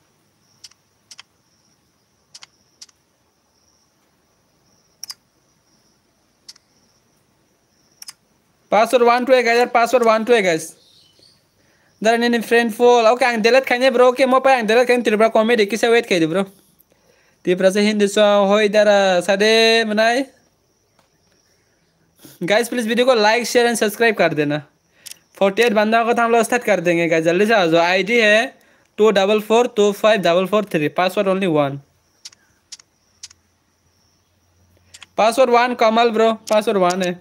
पासवर्ड वन टू है गैस पासवर्ड वन टू है गैस दर नहीं फ्रेंड फोल ओके आंग दिलत खाने ब्रो के मो पाए दिलत खाने त्रिपुरा कॉमेडी किसे वेट कर दे ब्रो त्रिपुरा से हिंदी सॉन्ग हो इधर सदे मनाए गाइज प्लीज़ वीडियो को लाइक शेयर एंड सब्सक्राइब कर देना फोर्टी एट बंदा होगा तो हम लोग स्टार्ट कर देंगे गाइज जल्दी से आ जाओ आई डी है two double four two five double four three password only one password one Kamal bro password one है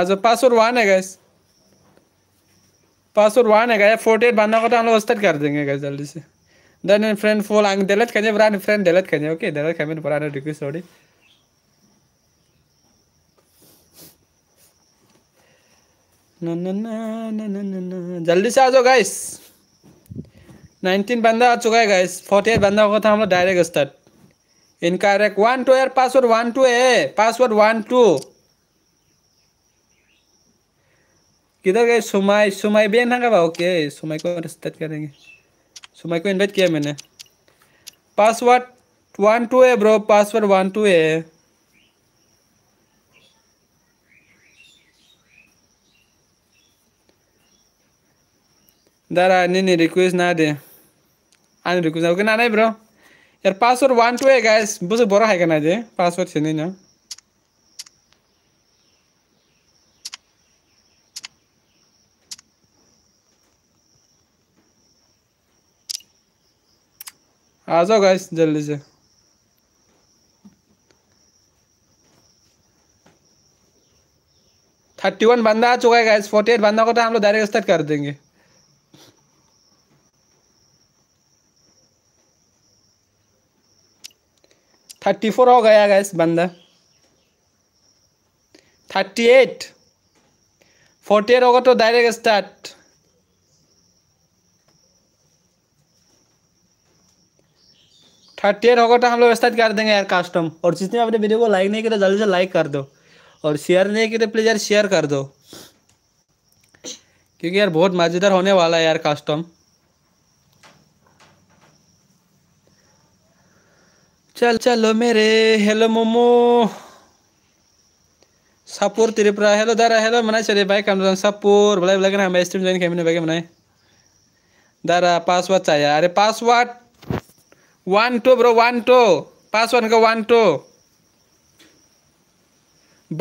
आज पासवर्ड वन है गैस पासवर्ड वन है गाइस 48 बनना को तो हम लोग स्टार्ट कर देंगे गाइस जल्दी से देन फ्रेंड फॉल आंग delete करने ब्रांड फ्रेंड delete करने ओके delete करने पुराने रिक्वेस्ट सॉरी ना ना ना ना ना ना ना जल्दी से आ जाओ गाइस 19 बंदा आ चुका है गाइस 48 बंदा होगा था तो हम लोग डायरेक्ट स्टार्ट इनका रैक वन टू यार पासवर्ड वन टू है पासवर्ड वन टू किधर गए सुमाई सुमाई भी ना का ओके सुमाई को रिस्टेट करेंगे सुमाई को इनवाइट किया मैंने पासवर्ड वन टू है ब्रो पासवर्ड वन टू है दारा नहीं नहीं रिक्वेस्ट ना दे आन हाँ, रिक्वेस्ट ओके ना नहीं ब्रो यार पासवर्ड वन टू है गाइस बस बोरा है क्या ना दे पासवर्ड से नहीं ना आ जाओ गाइस जल्दी से थर्टी वन बंदा आ चुका है गाइस फोर्टी एट बंदा को तो हम लोग डायरेक्ट स्टार्ट कर देंगे थर्टी फोर हो गया गैस बंदा थर्टी एट फोर्टी एट होगा तो डायरेक्ट स्टार्ट थर्टी एट होगा तो हम लोग स्टार्ट कर देंगे यार कस्टम और जिसने अपने वीडियो को लाइक नहीं किया तो जल्दी से लाइक कर दो और शेयर नहीं किया तो प्लीज़ यार शेयर कर दो क्योंकि यार बहुत मज़ेदार होने वाला है यार कस्टम चल चलो मेरे हेलो मोमो सपूर त्रिपुरा हेलो दारा हेलो मना चले भाई कम सपूर भले लग रहा हमें स्ट्रीम ज्वाइन कैमरे भाई मनाए दारा पासवर्ड चाहिए अरे password one two bro one two pass one का वन टू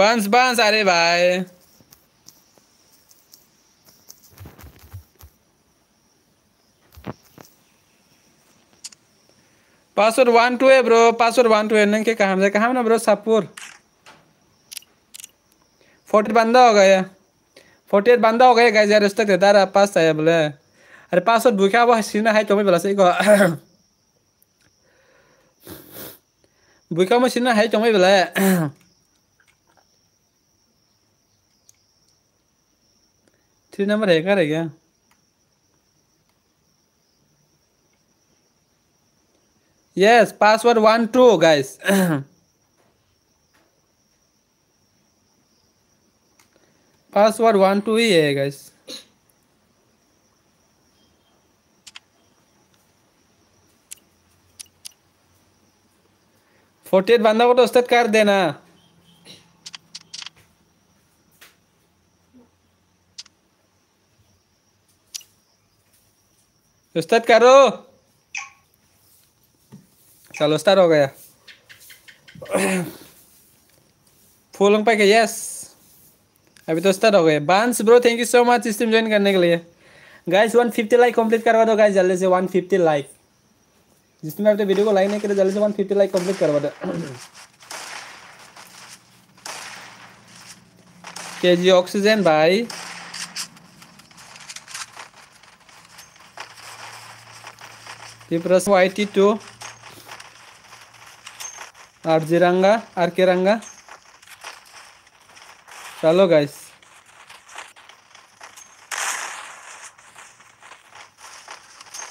बंस बंस अरे भाई पासवर्ड वन टू है ब्रो पासवर्ड वन टू है नहीं के कहाँ से कहाँ ना ब्रो सापुर फोर्टी बंदा हो गया फोर्टी एट बंदा हो गया गाइस यार उस तक देता रहा पास था बोले अरे पासवर्ड भूखा वो सीना है तुम्हें बोला सही को Buka mesinnya hai cuma bela. Three number है कर क्या yes password one two guys password one two ही है गाइस फोर्टी एट बंदा को तो उस्ताद कर देना उस्ताद करो चलो उस्ताद हो गया पा के यस अभी तो उस्ताद हो गए बांस bro thank you so much stream join करने के लिए गाइस 150 लाइक कंप्लीट करवा दो गाइस जल्दी से 150 लाइक जिसमें आप तो वीडियो को लाइक नहीं करें जल्दी से वन फिफ्टी लाइक कंप्लीट करवा दे के जी ऑक्सीजन भाई पीपरस टी टू आर जी रंगा आर के रंगा चलो गाइस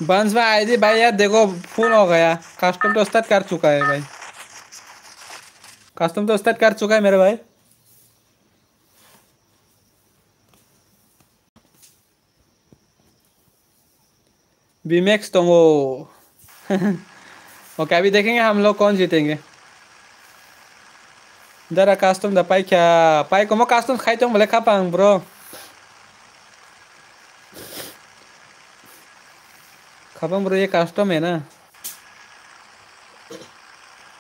बंस भाई आई थी भाई यार देखो फुल हो गया कस्टम तो उस्ताद कर चुका है भाई कस्टम तो उस्ताद कर चुका है मेरे भाई बीमेक्स तो वो ओके (laughs) अभी देखेंगे हम लोग कौन जीतेंगे जरा कास्टम द पाई क्या पाई को मैं कास्टम खाई तो बोले खा पाऊँ ब्रो खत्म ब्रो ये कस्टम है ना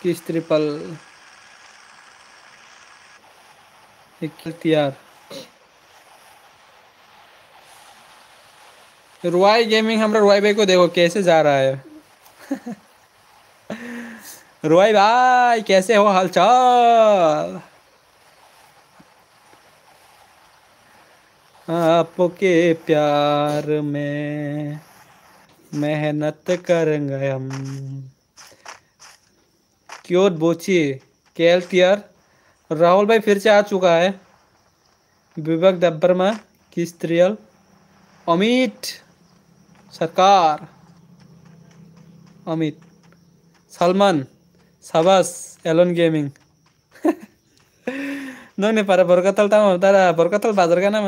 किस त्रिपल रुआई गेमिंग हमारा रुआई भाई को देखो कैसे जा रहा है (laughs) रुआई भाई कैसे हो हालचाल आपके प्यार में मेहनत करेंगे हम क्यों बोची के टीयर राहुल भाई फिर से आ चुका है विवेक दब्बरमा किस त्रियल अमित सरकार अमित सलमान सबस एलोन गेमिंग (laughs) पर पारा तो हम तारा बरकतल बाजार का ना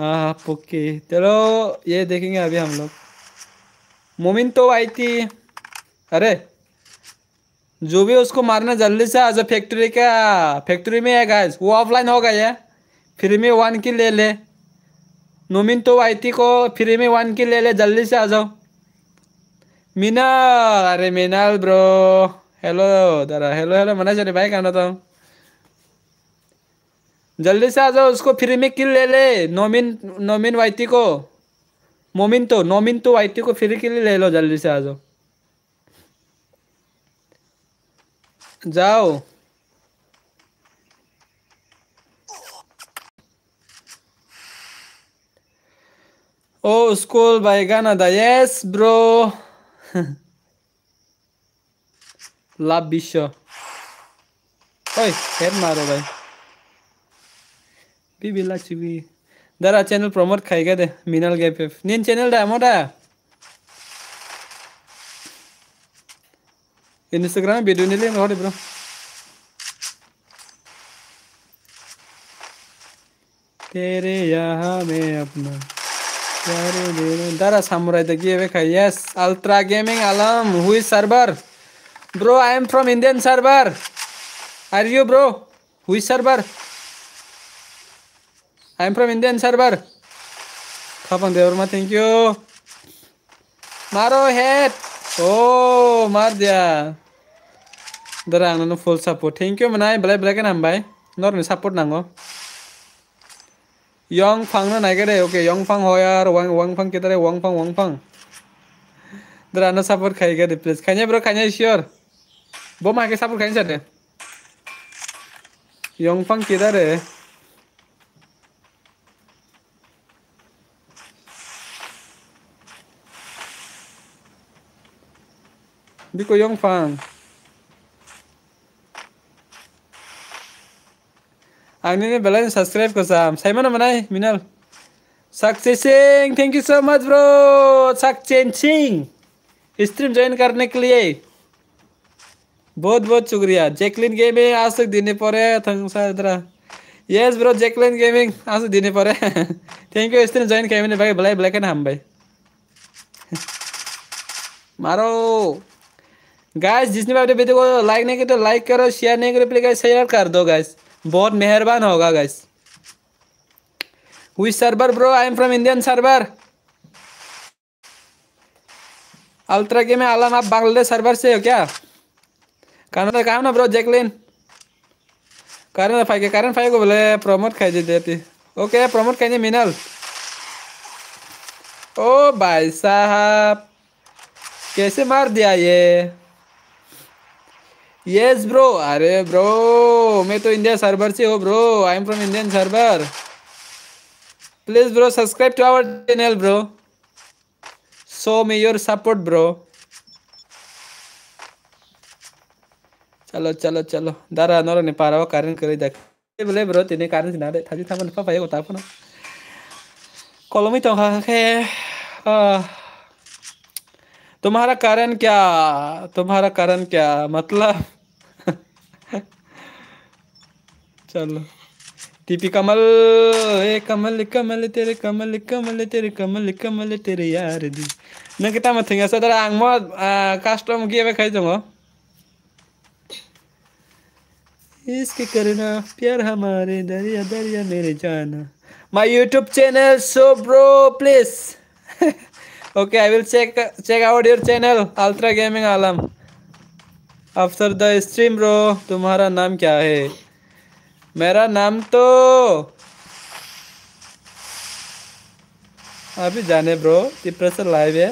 हाँ पुक्की चलो ये देखेंगे अभी हम लोग मोमिन तो आई थी अरे जो भी उसको मारना जल्दी से आ जाओ फैक्ट्री का फैक्ट्री में है गाइस वो ऑफलाइन हो गया फ्री में वन की ले ले नोमिन तो आई थी को फ्री में वन की ले ले जल्दी से आ जाओ मीनाल अरे मीनाल ब्रो हेलो दादा हेलो हेलो मना चले भाई कहना था तो। जल्दी से आ जाओ उसको फ्री में किल ले ले नोमिन नोमिन वाइती को मोमिन तो नोमिन तो वाइती को फ्री किल ले लो जल्दी से आ जाओ जाओ ओ स्कूल ना दा यस ब्रो लाभ विश्व ओए हेड मारो भाई बी बिला चिबी दारा चैनल प्रमोट खाएगा दे मिनल गैप नीन चैनल डा मोटा इंस्टाग्राम वीडियो नहीं ले मोटे ब्रो तेरे यहाँ मैं अपना प्यारे दरा सामुराई तक ये खाई यस अल्ट्रा गेमिंग अलम हुई server bro I am from Indian server are you bro हुई server I'm from Indian server. Khapang Devarma, thank you. Maro head. Oh, mar dia. Dara anu no full support. Thank you manai. Balay balay kan nam Nor ni support nango. Yong Fang na deh. Oke, Yong Fang hoyar. Wang Wang Fang deh. Wang Fang Wang Fang. Dara na support gak deh please. Khanya bro khanya sure. Bo ma ke support khanya deh. Yong Fang deh. Hindi ko yung fan. आंने bell subscribe कर Simon मनाय Minal Sakshi Singh thank you so much bro Sakshi Singh stream join करने के लिए बहुत बहुत शुक्रिया Jacqueline gaming आज तक देने पड़े थंगसादरा यस ब्रो जैकलिन गेमिंग आज तक देने पड़े थैंक यू स्ट्रीम ज्वाइन करने भाई भलाई भलाई ना हम भाई मारो गाइस जिसने भी अपने वीडियो को लाइक नहीं किया तो लाइक करो शेयर नहीं करो प्लीज शेयर कर दो गाइस बहुत मेहरबान होगा गाइस हुई server bro I am from Indian server ultra के में आलम आप बांग्लादेश सर्वर से हो क्या कारण कहा ना ब्रो जैकलिन कारण फाइव के कारण फाइव को बोले प्रमोट खाई देती ओके प्रमोट खाइए मिनल ओ भाई साहब कैसे मार दिया ये यस ब्रो अरे ब्रो मैं तो इंडिया सर्वर से हूँ bro I am from Indian server please bro subscribe to our channel bro so may your support bro चलो चलो चलो दारा नोर ने पाराव कारण करी देख बोले ब्रो तिने कारण सिना दे थाजी थामन पा पाए गोता पना कलमी तो खाखे हाँ, हाँ. तुम्हारा कारण क्या तुम्हारा कारण क्या मतलब चलो टीपी कमल ए कमल कमल तेरे कमल कमल तेरे कमल कमल तेरे यार दी नहीं कितना मत थिंग ऐसा आंग मत कस्टम किए मैं खाई जाऊँगा इसके करना प्यार हमारे दरिया दरिया मेरे जाना my YouTube channel so bro please okay I will check check out your channel ultra gaming Alam after the stream bro तुम्हारा नाम क्या है मेरा नाम तो अभी जाने ब्रो डिप्रेशन लाइव है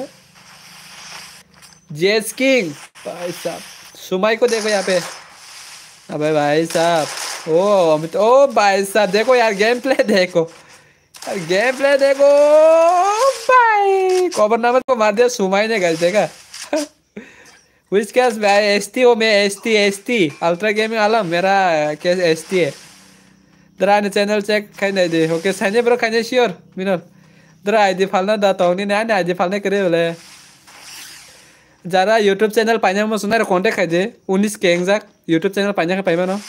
जेस किंग भाई साहब सुमाई को देखो यहाँ पे अबे भाई साहब ओ अमित ओ भाई साहब देखो यार गेम प्ले देखो यार गेम प्ले देखो भाई कॉबर नाम को मार दिया सुमाई ने गलते का विच कैस भाई एस टी हो मैं S T S T ultra gaming Alam मेरा कैस एस टी है दराने चैनल चेक खाई नहीं दे ओके सैन्य ब्रो खाने श्योर मिनर दरा आई दी फालना दाता होनी नहीं आई दी फालने करे बोले जरा यूट्यूब चैनल पाने में सुना रे कॉन्टेक्ट खाई दे उन्नीस के एग्जैक यूट्यूब चैनल पाइने का पाइमा ना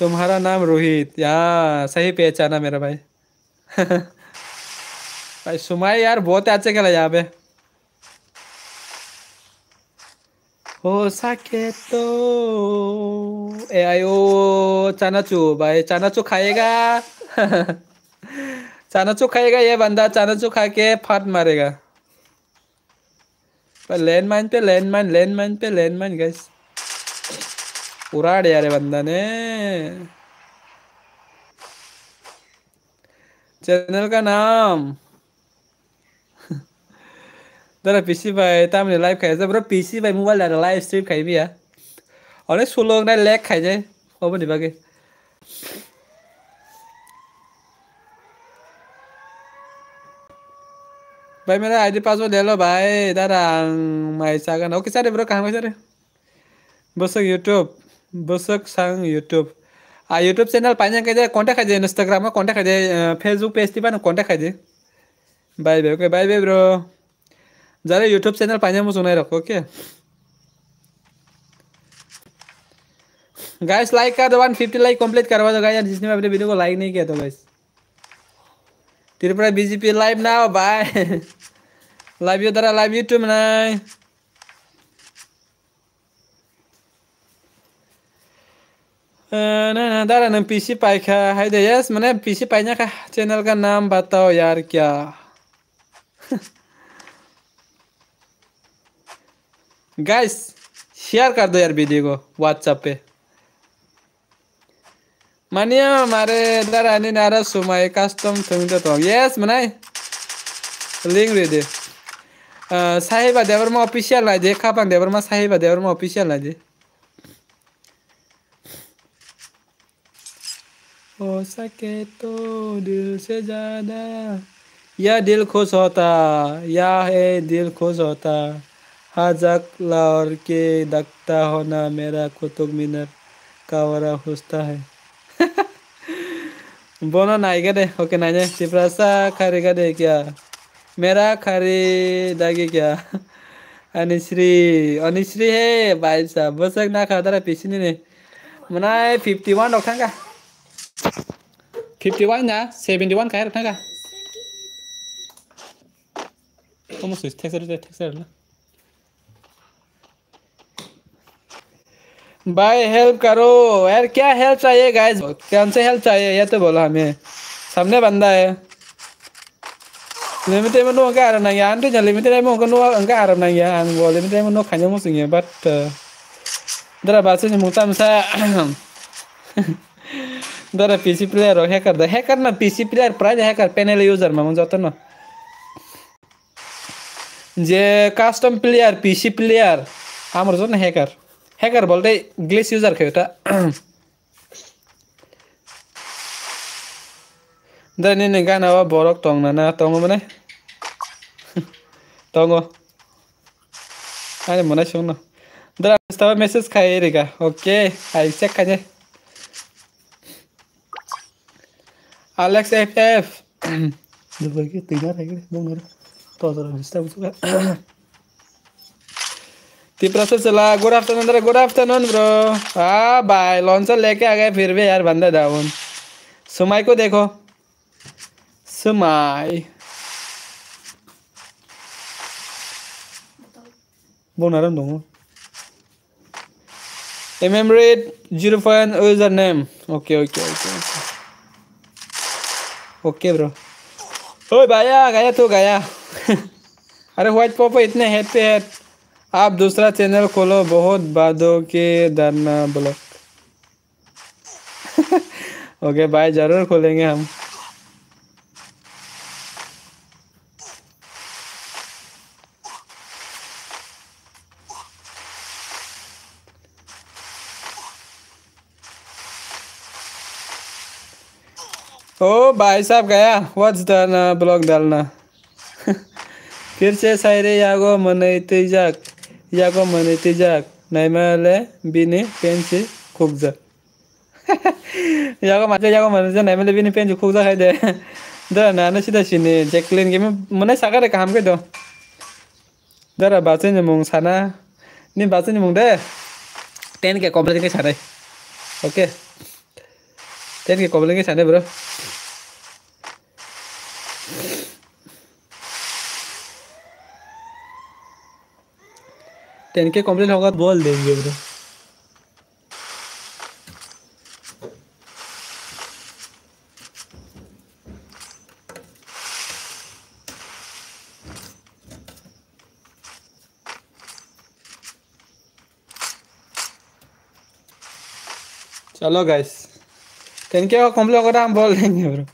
तुम्हारा नाम रोहित या सही पहचाना मेरा भाई भाई सुमाई यार बहुत अच्छे खेला यहाँ पे हो सके तो ए आयो चानाचू भाई चानाचू खाएगा चानाचू खाएगा ये बंदा चानाचू खा के फाट मारेगा पर लैंड माइन पे लैंड माइन लैंड माइन पे लैंड माइन यार बंदा ने चैनल का नाम 得了，必须买，他们的 live 开，怎么必须买？木瓦来的 live stream 开咩啊？好嘞，出龙来来开呢，我问你们个。Baik, mana ID password dia lo baik. Tadang, mai sahkan. Okey, sahde bro, kahang sahde. Besok YouTube, besok sang YouTube. Ah, YouTube channel panjang kerja. Kontak aja Instagram, kontak aja Facebook, Facebook, mana kontak aja. Baik, baik, baik, baik, bro. Jadi YouTube channel banyak mau sunai oke? Guys like kah, doan fifty like complete karwa tuh guys, jisni mau video ko like nih kah tuh gitu, guys. Tirpray BGP live now, bye. Live (laughs) you tera, live YouTube tuh eh, mana? na, nah, darah nah, nam PC pai kah? Hai deh yes, mana PC pai kah? Channel kan nam batau yar kya. (laughs) Guys share कर दो यार video को WhatsApp पे मानिया हमारे इधर आने नारा सुमाए कस्टम तुम तो तो यस मनाए लिंक दे दे साहिबा देवर में ऑफिशियल ना जे देवर में साहिबा देवर में ऑफिशियल ना जे हो सके तो दिल से ज़्यादा या दिल खुश होता या है दिल खुश होता हाजाकला और के दखता होना मेरा कुतुब मीनार कावरा हुस्ता है बोनो नाइगा दे ओके नाइने चिपरासा खारेगा दे क्या मेरा खारे दागे क्या अनिश्री अनिश्री है भाई साहब बस एक ना खाता रहा पीछे ने मनाए फिफ्टी वन रखा का फिफ्टी वन ना सेवेंटी वन का है रखा का तो मुझे टेक्सर टेक्सर ना भाई हेल्प करो यार क्या हेल्प चाहिए गाइस कौन से हेल्प चाहिए यह तो बोला हमें सामने बंदा है लिमिटेड में नो का आ रहा यार तो लिमिटेड में होगा नो का आराम नहीं है आं वो लिमिटेड में नो खाने में सुनिए बट दरा बात से मुता मसा दरा पीसी प्लेयर है कर दे है करना पीसी प्लेयर प्राइज कर पैनल यूजर में मुझे तो ना जे कस्टम प्लेयर पीसी प्लेयर हम रजन हैकर हैकर बोलते ग्लिस यूजर खेता दा ने ने गाना वा बोरक टोंग ना ना टोंग मने टोंगो अरे खाए रेगा ओके आई चेक खाने अलेक्स एफ एफ तो ती प्रसाद चला गुड आफ्टरनून रे गुड आफ्टरनून ब्रो हाँ भाई लॉन्चर लेके आ गए फिर भी यार बंदा दाउन सुमाई को देखो सुमाई वो नरम दूंगा एमेमरेट जीरो फाइन user name okay okay okay okay bro ओ आ गया तो गया (laughs) अरे व्हाइट पॉपर इतने हेड पे हेड आप दूसरा चैनल खोलो बहुत बादों के धरना ब्लॉक (laughs) ओके भाई ज़रूर खोलेंगे हम ओ भाई साहब गया वच uh, डालना ब्लॉक (laughs) डालना फिर से सायरे यागो मनयते जाक ಯಾಕೋ ಮನೀತಿ ಜಾಕ್ ನೈ ಮೇಲೆ ಬಿನಿ ಪೆನ್ಸಿ ಕುಗ್ಜ ಯಾಕೋ ಮತ್ತೆ ಯಾಕೋ ಮನೀತಿ ನೈ ಮೇಲೆ ಬಿನಿ ಪೆನ್ಸಿ ಕುಗ್ಜ ಹಾಯ್ದೆ ದ ನಾನು ಸಿದ ಸಿನಿ ಜೆಕ್ಲಿನ್ ಗೆ ಮನೆ ಸಾಗರೆ ಕಾಮ್ ಗೆ ದೋ ದರ ಬಾಚೆ ನಿ ಮುಂಗ್ ಸಾನಾ ನಿ ಬಾಚೆ ನಿ ಮುಂಗ್ ದೆ टेन के कॉम्पलेन के सारे ओके टेन के कॉम्पलेन के सारे ब्रो टेन के कॉम्प्लीट होगा तो बोल देंगे ब्रो चलो गैस टेन के कॉम्प्लीट होगा हम बोल देंगे ब्रो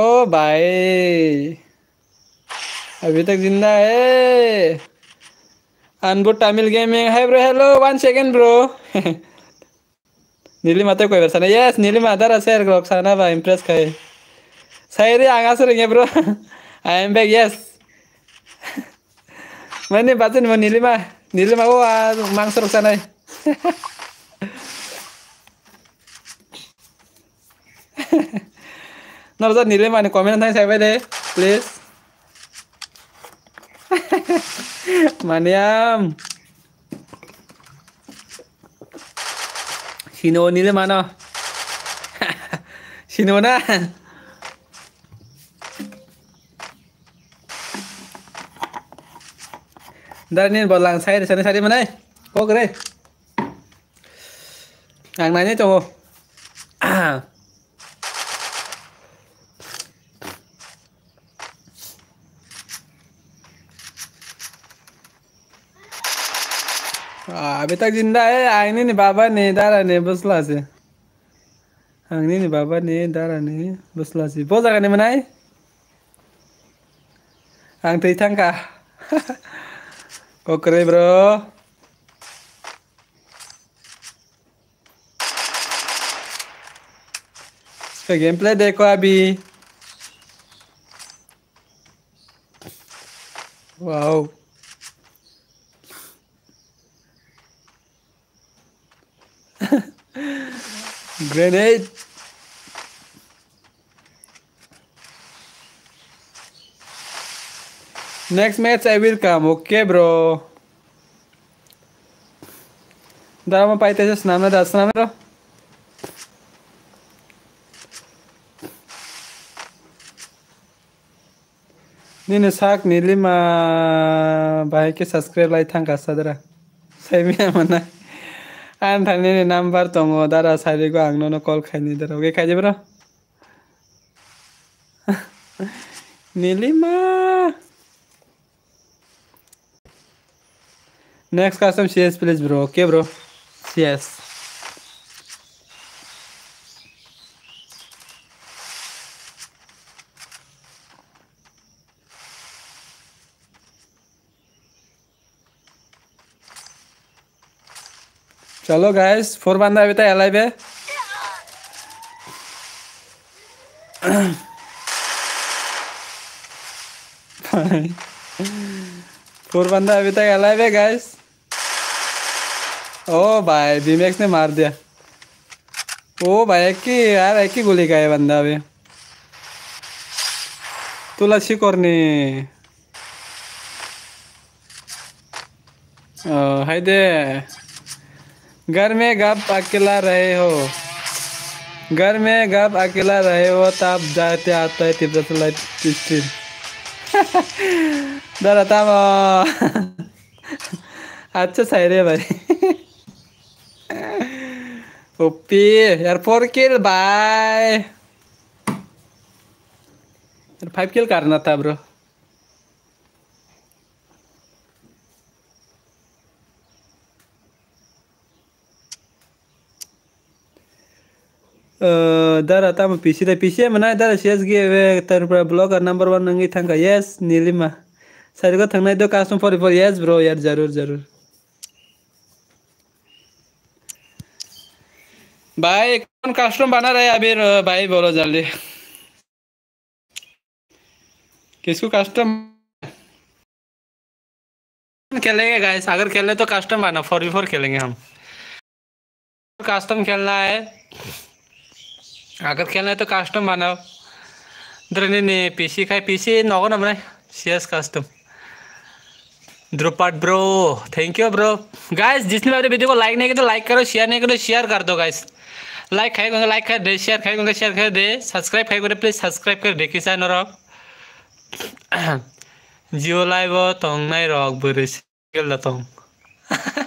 ओ भाई अभी तक जिंदा है अनबो Tamil gaming hi bro hello one second bro नीलिम आता कोई वर्षा यस नीलिम आता रसे रोकसाना बा इम्प्रेस खाए सही रे आगा से रहेंगे bro I am back yes मैंने बात नहीं नीलिमा नीलिमा वो मांग से रोकसाना है नर्जा नीलिमा ने कमेंट नहीं साइबे दे please Maniam. Sino nila mano? Sino na? Dari ni bolang saya di sana saya mana? Kok kere? Ang nanya cowok. Ah. अभी तक जिंदा है आईने ने बाबा ने दारा ने बसला से आंगने ने बाबा ने दारा ने बसला से बहुत जगह ने मनाए आंग तई थंका कोकरे ब्रो इसका गेम प्ले देखो अभी wow grenade next match i will come okay bro दारामा पायथ्याच्या स्नामना दा स्नामना నేను సాక్ నిల్లి మా బాయ్కి సబ్స్క్రైబ్ అయితే కాస్త సైమియా మన్నా आन्थानि नाम्बार दङ दारा सारिखौ आंनावनो कल खायनि दारा ओके खायजोब्रा Nilima next custom CS please bro okay bro CS चलो गैस फोर बंदा अभी तक तो अलाइव है फोर बंदा अभी तक तो अलाइव है गैस ओ भाई बीमेक्स ने मार दिया ओ भाई एक ही यार एक ही गोली का है बंदा अभी तू तुलसी कोर्नी हाय दे घर में गप अकेला रहे हो घर में गप अकेला रहे हो तब जाते आते है तीव्र स्ट्रीम डरता (laughs) (laughs) अच्छा सही रे भाई (laughs) ओपी यार four kill by five kill करना था ब्रो दरअम पीसी पीसी मना दर सेस गए तरह ब्लगर नंबर वन नंगी थे यस नीलिमा सारी को थो custom four four yes bro यार जरूर जरूर भाई कौन कस्टम बना रहे अभी भाई बोलो जल्दी किसको कास्टम खेलेंगे गाइस अगर खेले तो कस्टम बना फोर फोर खेलेंगे हम कस्टम खेलना है अगर खेलना तो है तो कास्टम बनाओ द्रने ने पीसी खाए पीसी नगो ना बनाए सीएस कास्टम ध्रुपाट bro thank you bro guys जिसने मेरे वीडियो को लाइक नहीं किया तो लाइक करो शेयर नहीं करो शेयर कर दो गाइस लाइक खाए गए लाइक कर दे शेयर खाए गए शेयर कर दे सब्सक्राइब खाए गए प्लीज सब्सक्राइब कर देखी सा नरक जियो लाइव तंग नहीं रॉक बुरे खेल तंग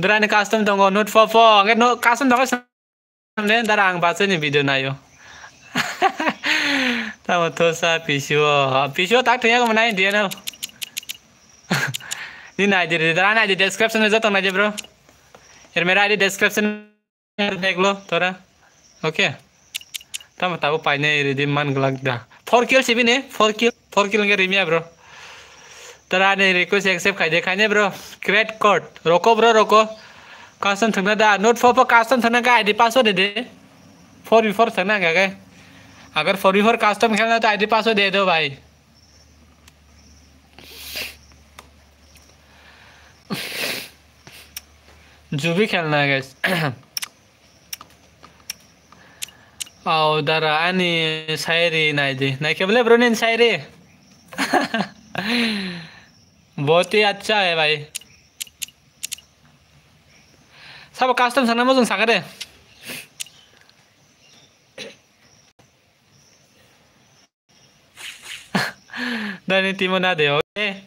द्राने कास्टम तंग नोट फॉर फॉर नो कास्टम तंग len ang ba ni video na yo ta mo to sa pisio pisio tak thya ko nai dia na ni na je ra na je description में जाता ना जे bro यार मेरा ID description में देख लो थोड़ा okay तब बताओ पाइने रिदी मन लगदा फोर किल से भी ने फोर किल फोर किल के रिमिया ब्रो तेरा ने रिक्वेस्ट एक्सेप्ट खाई दे खाई ने ब्रो क्रेट कोड रोको ब्रो रोको Custom thằng đã nốt for for custom thằng का आईडी पासवर्ड दे दे फोर वी फोर थंगना क्या क्या अगर फोर वी फोर कस्टम खेलना तो आईडी पासवर्ड दे दो भाई जो भी खेलना है गैस (clears throat) आओ उधर आनी शायरी नाही दे नाही क्या बोले ब्रोनी शायरी (laughs) बहुत ही अच्छा है भाई custom sana 카스텀 사나마존 사가래 Dani timo na de oke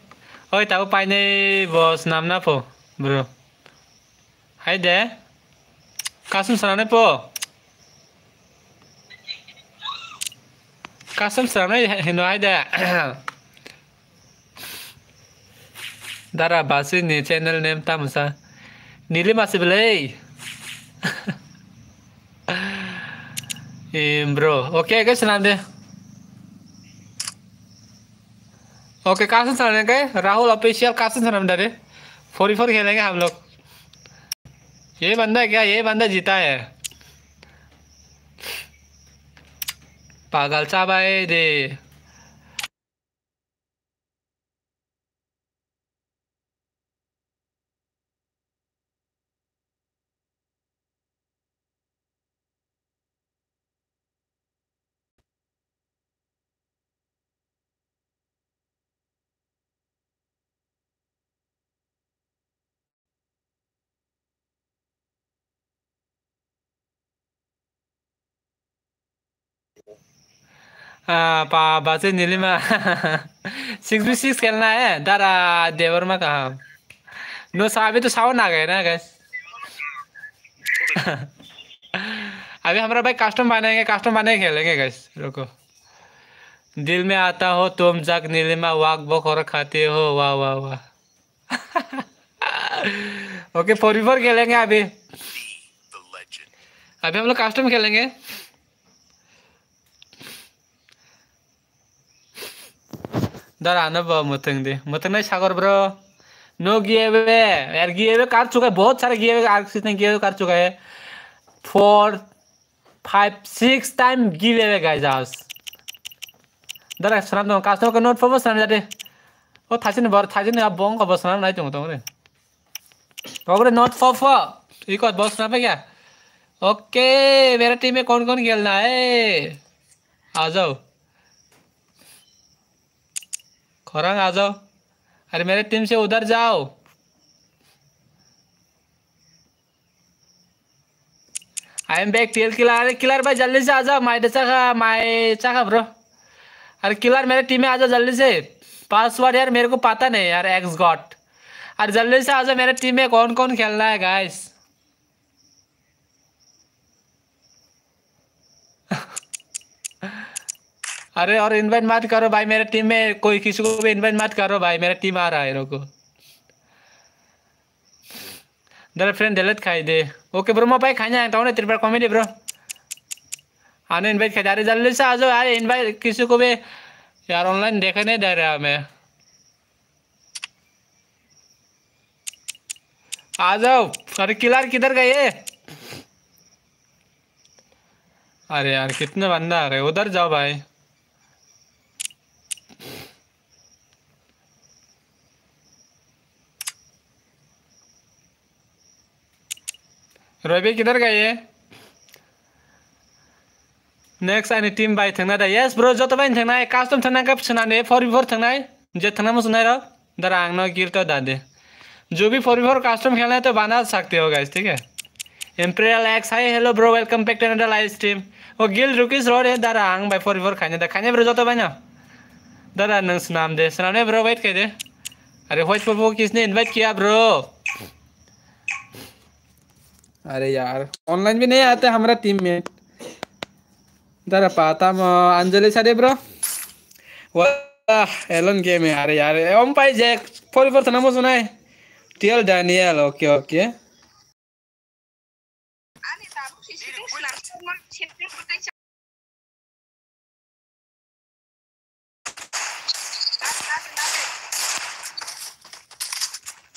oi tahu paine bos namna po bro hai de sana sarane po sana sana hino hai de dara basi ni channel name tamusa Nilima Sibilay. Bro. Okay, guys, nande. Okay कहाँ से चलाने गए Rahul official कहाँ से चलाने डरे four four खेलेंगे हम लोग ये बंदा क्या ये बंदा जीता है पागल साहब आए दे पापा से नीलिमा सिक्स बी सिक्स खेलना है दारा देवर में कहा नो साहब तो सावन आ गए ना गैस अभी हमारा भाई कस्टम बनाएंगे कस्टम बने खेलेंगे गैस रुको दिल में आता हो तुम जग नीलिमा वाक बक और खाते हो वाह वाह वाह ओके (laughs) फोर खेलेंगे अभी अभी हम लोग कस्टम खेलेंगे डराना बा मतंग दे मतंग ना शागर ब्रो नो गिए वे यार गिए वे कर चुका है बहुत सारे गिए वे आज कितने गिए वे कर चुका है four five six time giveaway guys house दरा सुना तो कास्टो का नोट फोबस सलाम जाते वो थासिन बर थासिन अब बोंग का बसना नहीं तुम तो रे ओबरे नोट फॉर फॉर एक और बस ना पे क्या ओके मेरा टीम में कौन-कौन खेलना है आ जाओ खोरंग आ जाओ अरे मेरे टीम से उधर जाओ आई एम बैक टेल किलर अरे किलर भाई जल्दी से आ जाओ माई चाखा माई चाखा ब्रो अरे किलर मेरे टीम में आ जाओ जल्दी से पासवर्ड यार मेरे को पता नहीं यार एक्स गॉट अरे जल्दी से आ जाओ मेरे टीम में कौन कौन खेलना है गाइस अरे और इनवाइट मत करो भाई मेरे टीम में कोई किसी को भी इनवाइट मत करो भाई मेरा टीम आ रहा है रोको दर फ्रेंड दलत खाई दे ओके ब्रो मैं भाई खाने आता हूँ ना त्रिपुरा कॉमेडी ब्रो आने इनवाइट खाई जा जल्दी से आ जाओ अरे इनवाइट किसी को भी यार ऑनलाइन देखा नहीं दे रहा हमें आ जाओ अरे किलर किधर गए अरे यार कितने बंदा आ उधर जाओ भाई रवि किधर गए है नेक्स्ट आने टीम बाई थे दा यस ब्रो जत तो बाय थांनाय कास्टम थांना कब सुनाने फोर बिफोर थांनाय जे थांना मो सुनाय रहो दर आंगनो गिर तो दादे जो भी फोर बिफोर कास्टम खेलना है तो बना सकते हो गाइस ठीक है एम्प्रियल एक्स hi hello bro welcome back to another live stream ओ गिल रुकिस रोड है दर आंग बाय फोर बिफोर खाने दा खाने ब्रो जो बाय तो ना दर नंग सुनाम दे सुनाने ब्रो वेट कर दे अरे व्हाइट पपो किसने इनवाइट किया ब्रो अरे यार ऑनलाइन भी नहीं आते हमारा टीम में जरा पाता अंजलि सरे ब्रो वाह एलन गेम है अरे यार ओम पाई जैक फॉर फॉर नाम सुना है टीएल डैनियल ओके ओके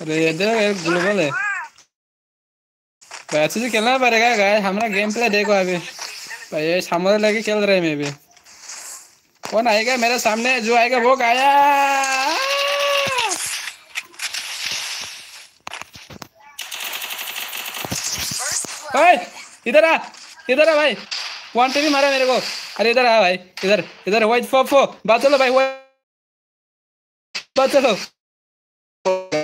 अरे ये ग्लोबल है अच्छे से तो खेलना पड़ेगा गाय हमारा गेम प्ले देखो अभी भाई हमारे लेके खेल रहे मैं भी कौन आएगा मेरे सामने जो आएगा वो गाया भाई इधर आ इधर आ भाई वन टी भी मारा मेरे को अरे इधर आ भाई इधर इधर वाइट फो फो बात चलो भाई बात चलो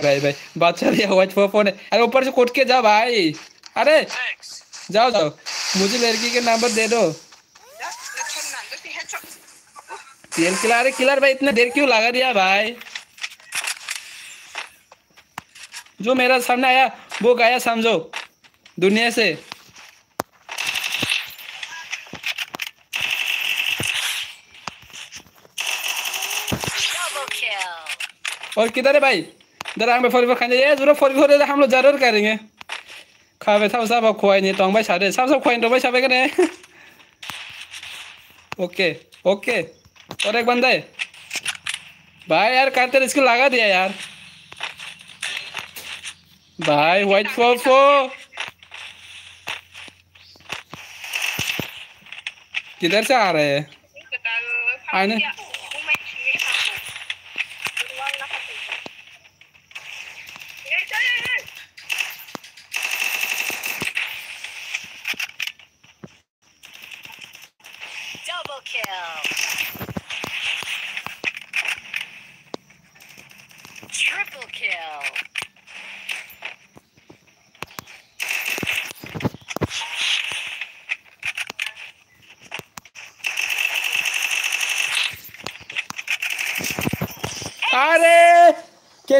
भाई भाई बात चल है वाइट फो फो ने अरे ऊपर से कूद के जा भाई अरे जाओ जाओ मुझे लड़की के नंबर दे दो तेल खिला रहे भाई इतना देर क्यों लगा दिया भाई जो मेरा सामने आया वो गया समझो दुनिया से और किधर है भाई जरा हमें फोर फोर खाने जाए जरूर फोर फोर हम लोग जरूर करेंगे खावे थाव साबा खुवाइनि टंबाय सादे साब साब खुवाइनि टंबाय साबाय गने ओके ओके और एक बंदा है भाई यार कातर इसको लगा दिया यार भाई व्हाइट फोर फोर किधर से आ रहे हैं आने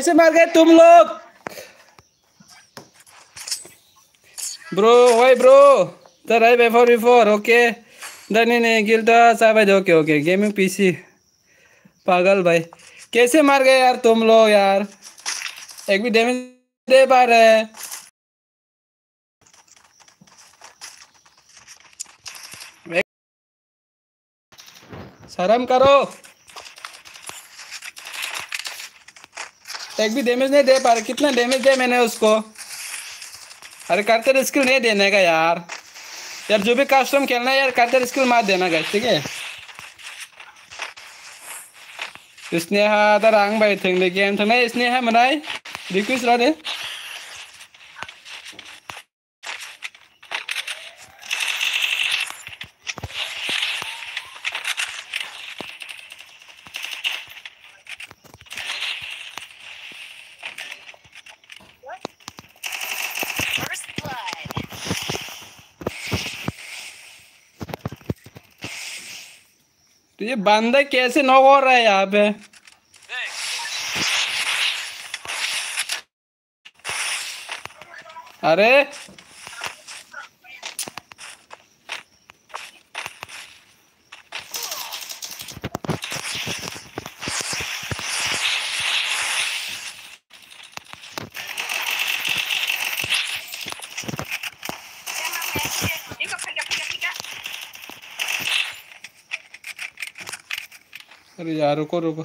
कैसे मार गए तुम लोग bro why bro the right before before okay धनी नहीं नहीं गिल्डा साहब ओके ओके गेमिंग पीसी पागल भाई कैसे मार गए यार तुम लोग यार एक भी डैमेज दे पा रहे हैं शर्म करो एक भी डैमेज नहीं दे पा रहे कितना डैमेज दे मैंने उसको अरे करते रिस्किल नहीं देने का यार यार जो भी कस्टम खेलना है यार करते रिस्किल मार देना का ठीक है स्नेहा द रंग भाई थिंग गेम तो स्नेहा मनाई रिक्वेस्ट रहा तो ये बंदा कैसे नॉक हो रहा है यहाँ पे अरे रुको रुको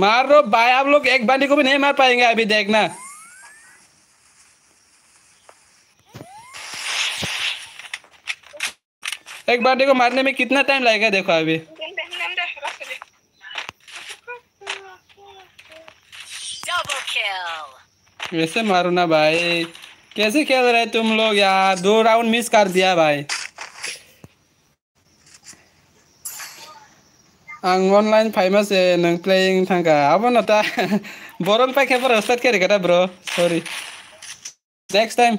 मार दो भाई आप लोग एक बाली को भी नहीं मार पाएंगे अभी देखना एक बंदी को मारने में कितना टाइम लगेगा देखो अभी वैसे मारो ना भाई कैसे खेल रहे तुम लोग यार दो राउंड मिस कर दिया भाई आं अनलाइन फाइमा से नों प्लेइं थांगा आबो न ता बरन पाखे बर स्टार्ट करे ब्रो सॉरी नेक्स्ट टाइम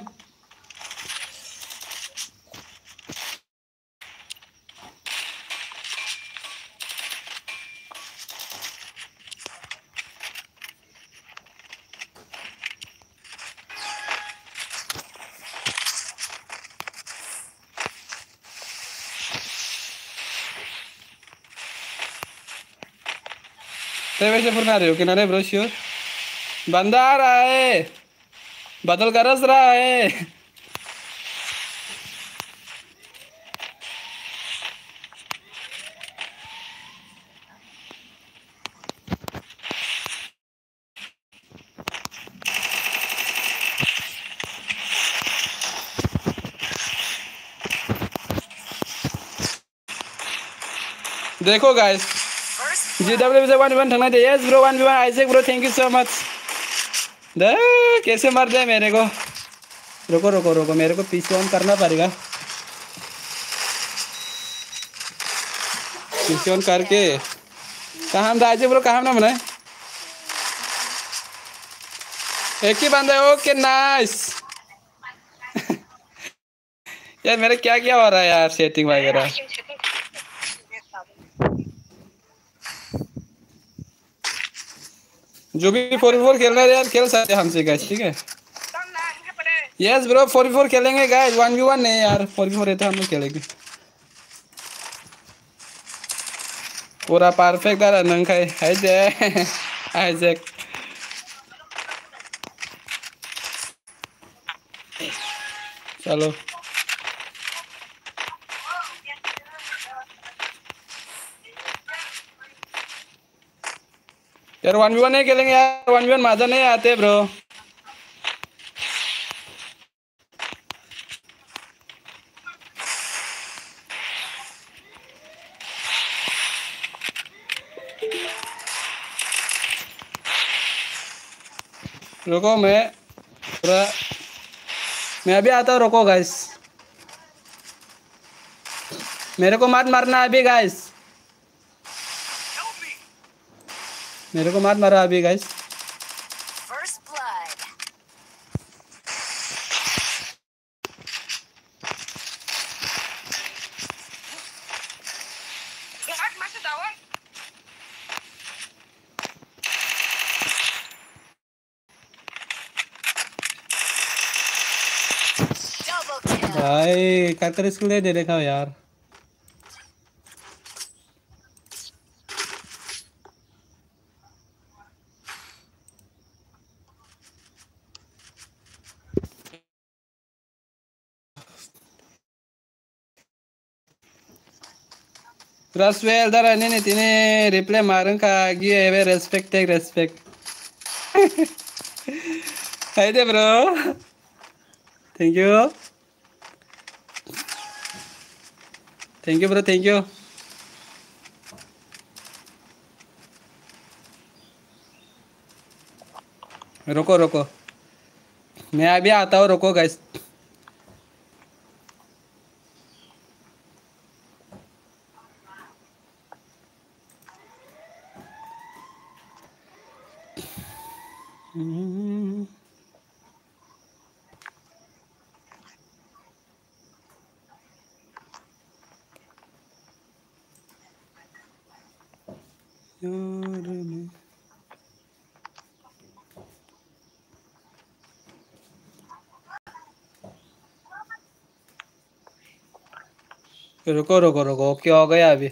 सही वैसे फुरना रहे हो किनारे ब्रोश हो बंदा आ रहा है बदल का रस रहा है देखो गाइस जी JW से वन वन ठंगना दे yes bro one one Isaac bro thank you so much दे कैसे मर दे मेरे को रुको रुको रुको मेरे को पीछे ऑन करना पड़ेगा पीछे ऑन करके कहा कहाँ आइजे ब्रो कहा ना बनाए एक ही बंदा है ओके नाइस (laughs) यार मेरे क्या क्या हो रहा है यार सेटिंग वगैरह जो भी फोर फोर खेल रहे यार खेल सकते हमसे गैस ठीक है यस ब्रो फोर फोर खेलेंगे गैस वन वी वन नहीं यार फोर फोर रहते हम लोग खेलेंगे पूरा परफेक्ट यार अनंग है हाय हाय जैक चलो यार वन वी वन नहीं खेलेंगे यार वन वी वन मजा नहीं आते ब्रो रुको मैं पूरा मैं अभी आता हूँ रुको गाइस मेरे को मत मारना अभी गाइस मेरे को मार मारा अभी गाइस भाई कर कर दे ले दे देखा यार Roswell, dar nene, tine replay marunca, give respect, take respect. Haide, bro. Thank you. Thank you, bro. Thank you. रुको रुको मैं अभी आता हूँ रुको गैस रुको रुको रुको क्या हो गया अभी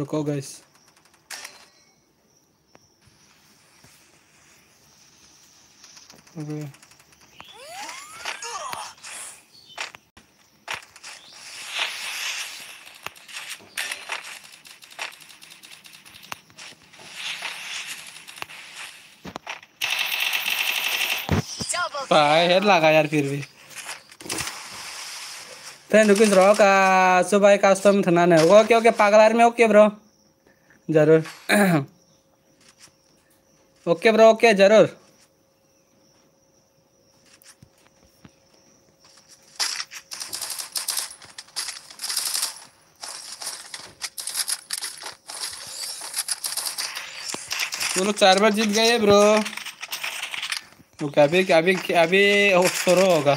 रुको गैस लगा यार फिर भी फ्रेंड रुकिस रहो का सुबह का में थाना नहीं ओके ओके पागलार में ओके ब्रो ज़रूर (clears throat) ओके ब्रो ओके ज़रूर वो चार बार जीत गए ब्रो रुक अभी अभी अभी शुरू होगा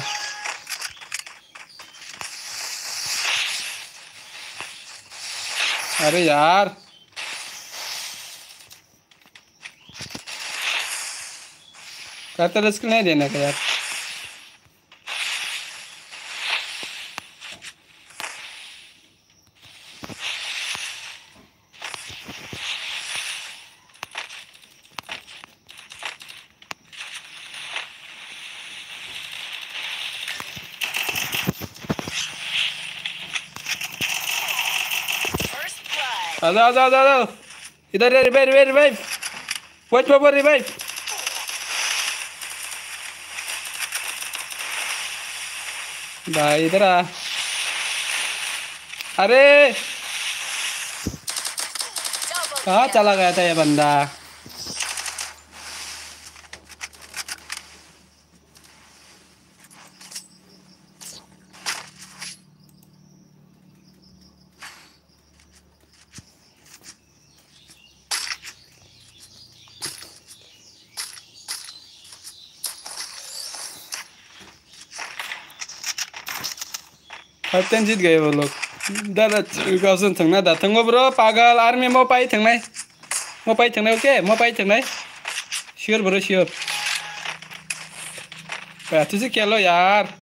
अरे यार कहते रिस्क नहीं देने का यार जाओ जाओ जाओ जाओ इधर रिवाइव रिवाइव रिवाइव वॉच पेपर रिवाइव भाई इधर आ अरे कहाँ चला गया था ये बंदा हत्यान जीत गए वो लोग दादा गावजों थांना ब्रो पागल आर मे मोपाय थांनाय मोपाय ओके मोपाय थे श्योर ब्रो श्योर तुझे केलो यार